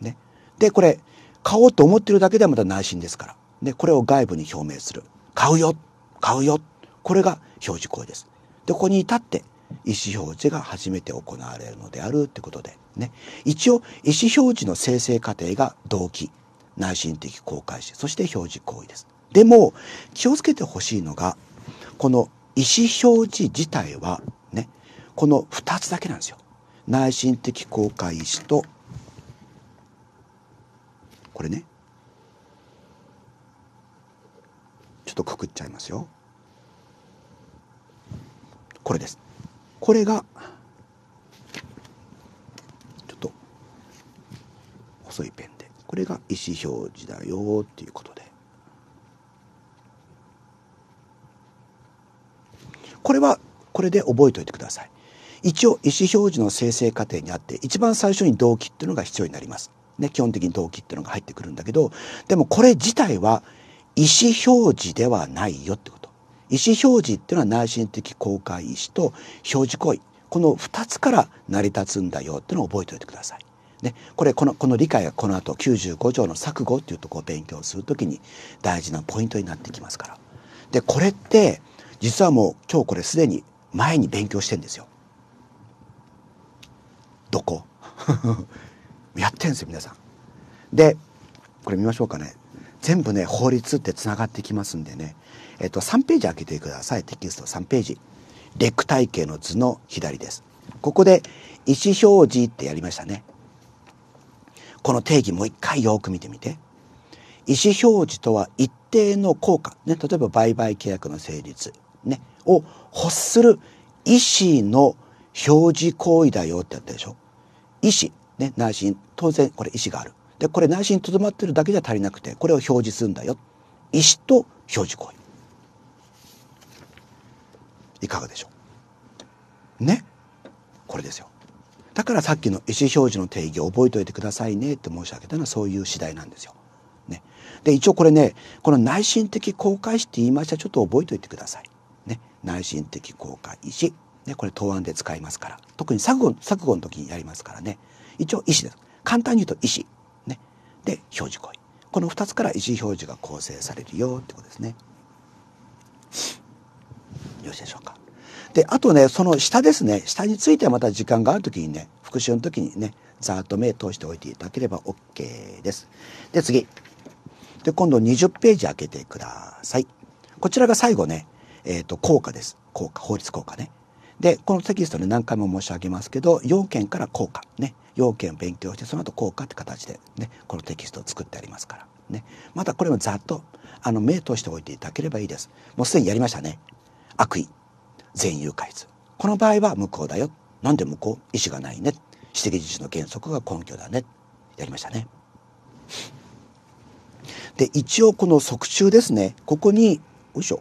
う。ね、でこれ買おうと思ってるだけではまた内心ですから、ね、これを外部に表明する買うよ買うよこれが表示行為です。でここに至って意思表示が初めて行われるのであるってことでね一応意思表示の生成過程が動機内心的公開しそして表示行為です。でも気をつけてほしいのがこの意思表示自体はねこの2つだけなんですよ。内心的公開意思とこれねちょっとくくっちゃいますよ。これです。これが、ちょっと、細いペンで、これが意思表示だよっていうことで。これは、これで覚えておいてください。一応、意思表示の生成過程にあって、一番最初に動機っていうのが必要になります。ね、基本的に動機っていうのが入ってくるんだけど、でもこれ自体は意思表示ではないよってこと。意思表示っていうのは内心的公開意思と表示行為この2つから成り立つんだよっていうのを覚えておいてください。ね、これこのこの理解がこの後95条の錯誤っていうとこを勉強する時に大事なポイントになってきますから。でこれって実はもう今日これすでに前に勉強してんですよ。どこ やってんですよ皆さん。でこれ見ましょうかね全部ね法律ってつながってきますんでねえっと、3ページ開けてください。テキスト3ページ。レック体系の図の左です。ここで意思表示ってやりましたね。この定義もう一回よく見てみて。意思表示とは一定の効果、ね、例えば売買契約の成立、ね、を欲する意思の表示行為だよってやったでしょ。意思、ね、内心、当然これ意思がある。で、これ内心にとどまってるだけじゃ足りなくて、これを表示するんだよ。意思と表示行為。いかがでしょうねこれですよ。だからさっきの意思表示の定義を覚えておいてくださいねって申し上げたのはそういう次第なんですよ。ね、で一応これねこの内心的公開詞って言いましたちょっと覚えておいてください。ね、内心的公開意ね、これ答案で使いますから特に錯誤錯誤の時にやりますからね一応意思です簡単に言うと意思、ね、で表示行為この2つから意思表示が構成されるよってことですね。よろしいでしょうか。であとねその下ですね下についてはまた時間がある時にね復習の時にねざーっと目通しておいていただければ OK です。で次で今度20ページ開けてください。こちらが最後ね、えっ、ー、と効果です。効果法律効果ね。でこのテキストね何回も申し上げますけど要件から効果ね要件を勉強してその後効果って形でねこのテキストを作ってありますからねまたこれもざっとあの目通しておいていただければいいです。もうすでにやりましたね。悪意善誘開図この場合は無効だよなんで無効意思がないね私的自治の原則が根拠だねやりましたね。で一応この側中ですねここによいしょ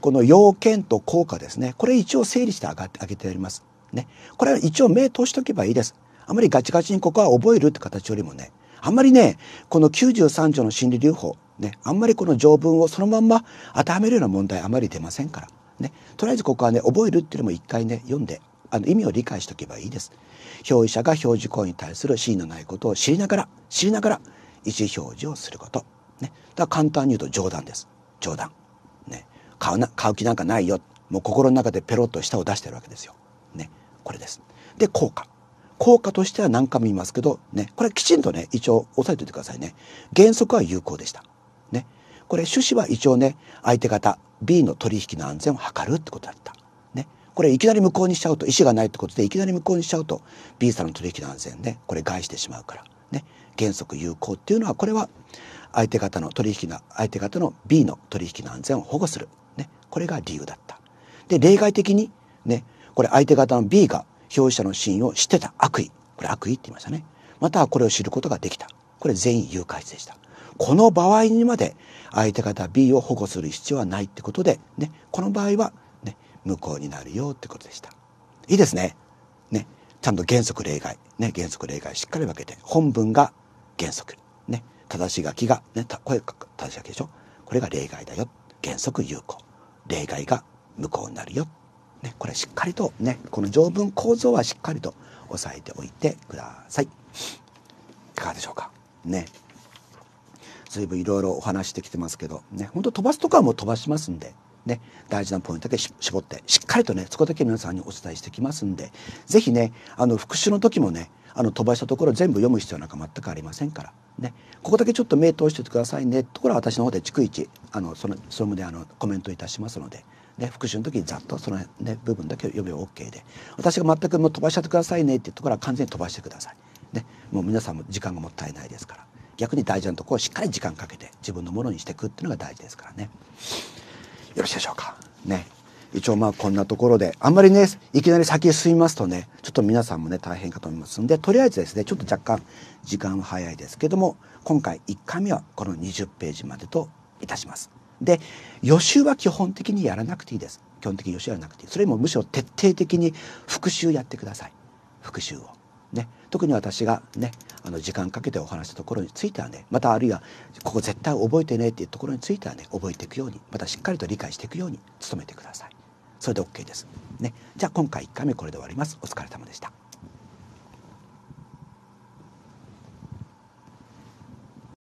この要件と効果ですねこれ一応整理してあげてあります。ね、これは一応目通しとけばいいです。あまりガチガチにここは覚えるって形よりもねあんまりねこの93条の心理留保ね、あんまりこの条文をそのまんま当てはめるような問題あまり出ませんから、ね、とりあえずここはね覚えるっていうのも一回ね読んであの意味を理解しておけばいいです。表示者が表示行為に対する真意のないことを知りながら知りながら意思表示をすること。ね、だから簡単に言うと冗談です。冗談。ね、買うな買う気なんかないよ。もう心の中でペロッと舌を出してるわけですよ。ね、これです。で効果。効果としては何回も言いますけど、ね、これきちんとね一応押さえておいてくださいね。原則は有効でした。これ趣旨は一応ね相手方 B の取引の安全を図るってことだった。ね、これいきなり無効にしちゃうと意思がないってことでいきなり無効にしちゃうと B さんの取引の安全ねこれ害してしまうから、ね、原則有効っていうのはこれは相手方の取引の相手方の B の取引の安全を保護する、ね、これが理由だった。で例外的にねこれ相手方の B が表示者の信用を知ってた悪意これ悪意って言いましたねまたはこれを知ることができたこれ全員誘拐でしたこの場合にまで相手方 B を保護する必要はないってことで、ね、この場合は、ね、無効になるよってことでした。いいですね。ね、ちゃんと原則例外、ね、原則例外しっかり分けて、本文が原則、ね、正し書きが、ね、これ正し書きでしょこれが例外だよ。原則有効。例外が無効になるよ。ね、これしっかりとね、この条文構造はしっかりと押さえておいてください。いかがでしょうかね。随分いろいろお話してきてますけど、ね、本当飛ばすとこはもう飛ばしますんで。ね、大事なポイントだけ絞ってしっかりとねそこだけ皆さんにお伝えしてきますんで是非ねあの復習の時もねあの飛ばしたところ全部読む必要なんか全くありませんから、ね、ここだけちょっと目通しててくださいねところは私の方で逐一あのそのそれもであのコメントいたしますので。ね、復習の時にざっとその、ね、部分だけ読めば OK で私が全くもう飛ばしちゃってくださいねっていうところは完全に飛ばしてください。ね、もう皆さんも時間がもったいないですから。逆に大事なとこをしっかり時間かけて自分のものにしていくっていうのが大事ですからねよろしいでしょうかね一応まあこんなところであんまりねいきなり先へ進みますとねちょっと皆さんもね大変かと思いますんでとりあえずですねちょっと若干時間は早いですけども今回1回目はこの20ページまでといたします。で予習は基本的にやらなくていいです。基本的に予習はなくていい。それもむしろ徹底的に復習やってください。復習を。特に私がねあの時間かけてお話したところについてはねまたあるいはここ絶対覚えてねっていうところについてはね覚えていくようにまたしっかりと理解していくように努めてください。それで OK です。ね、じゃあ今回1回目これで終わります。お疲れ様でした。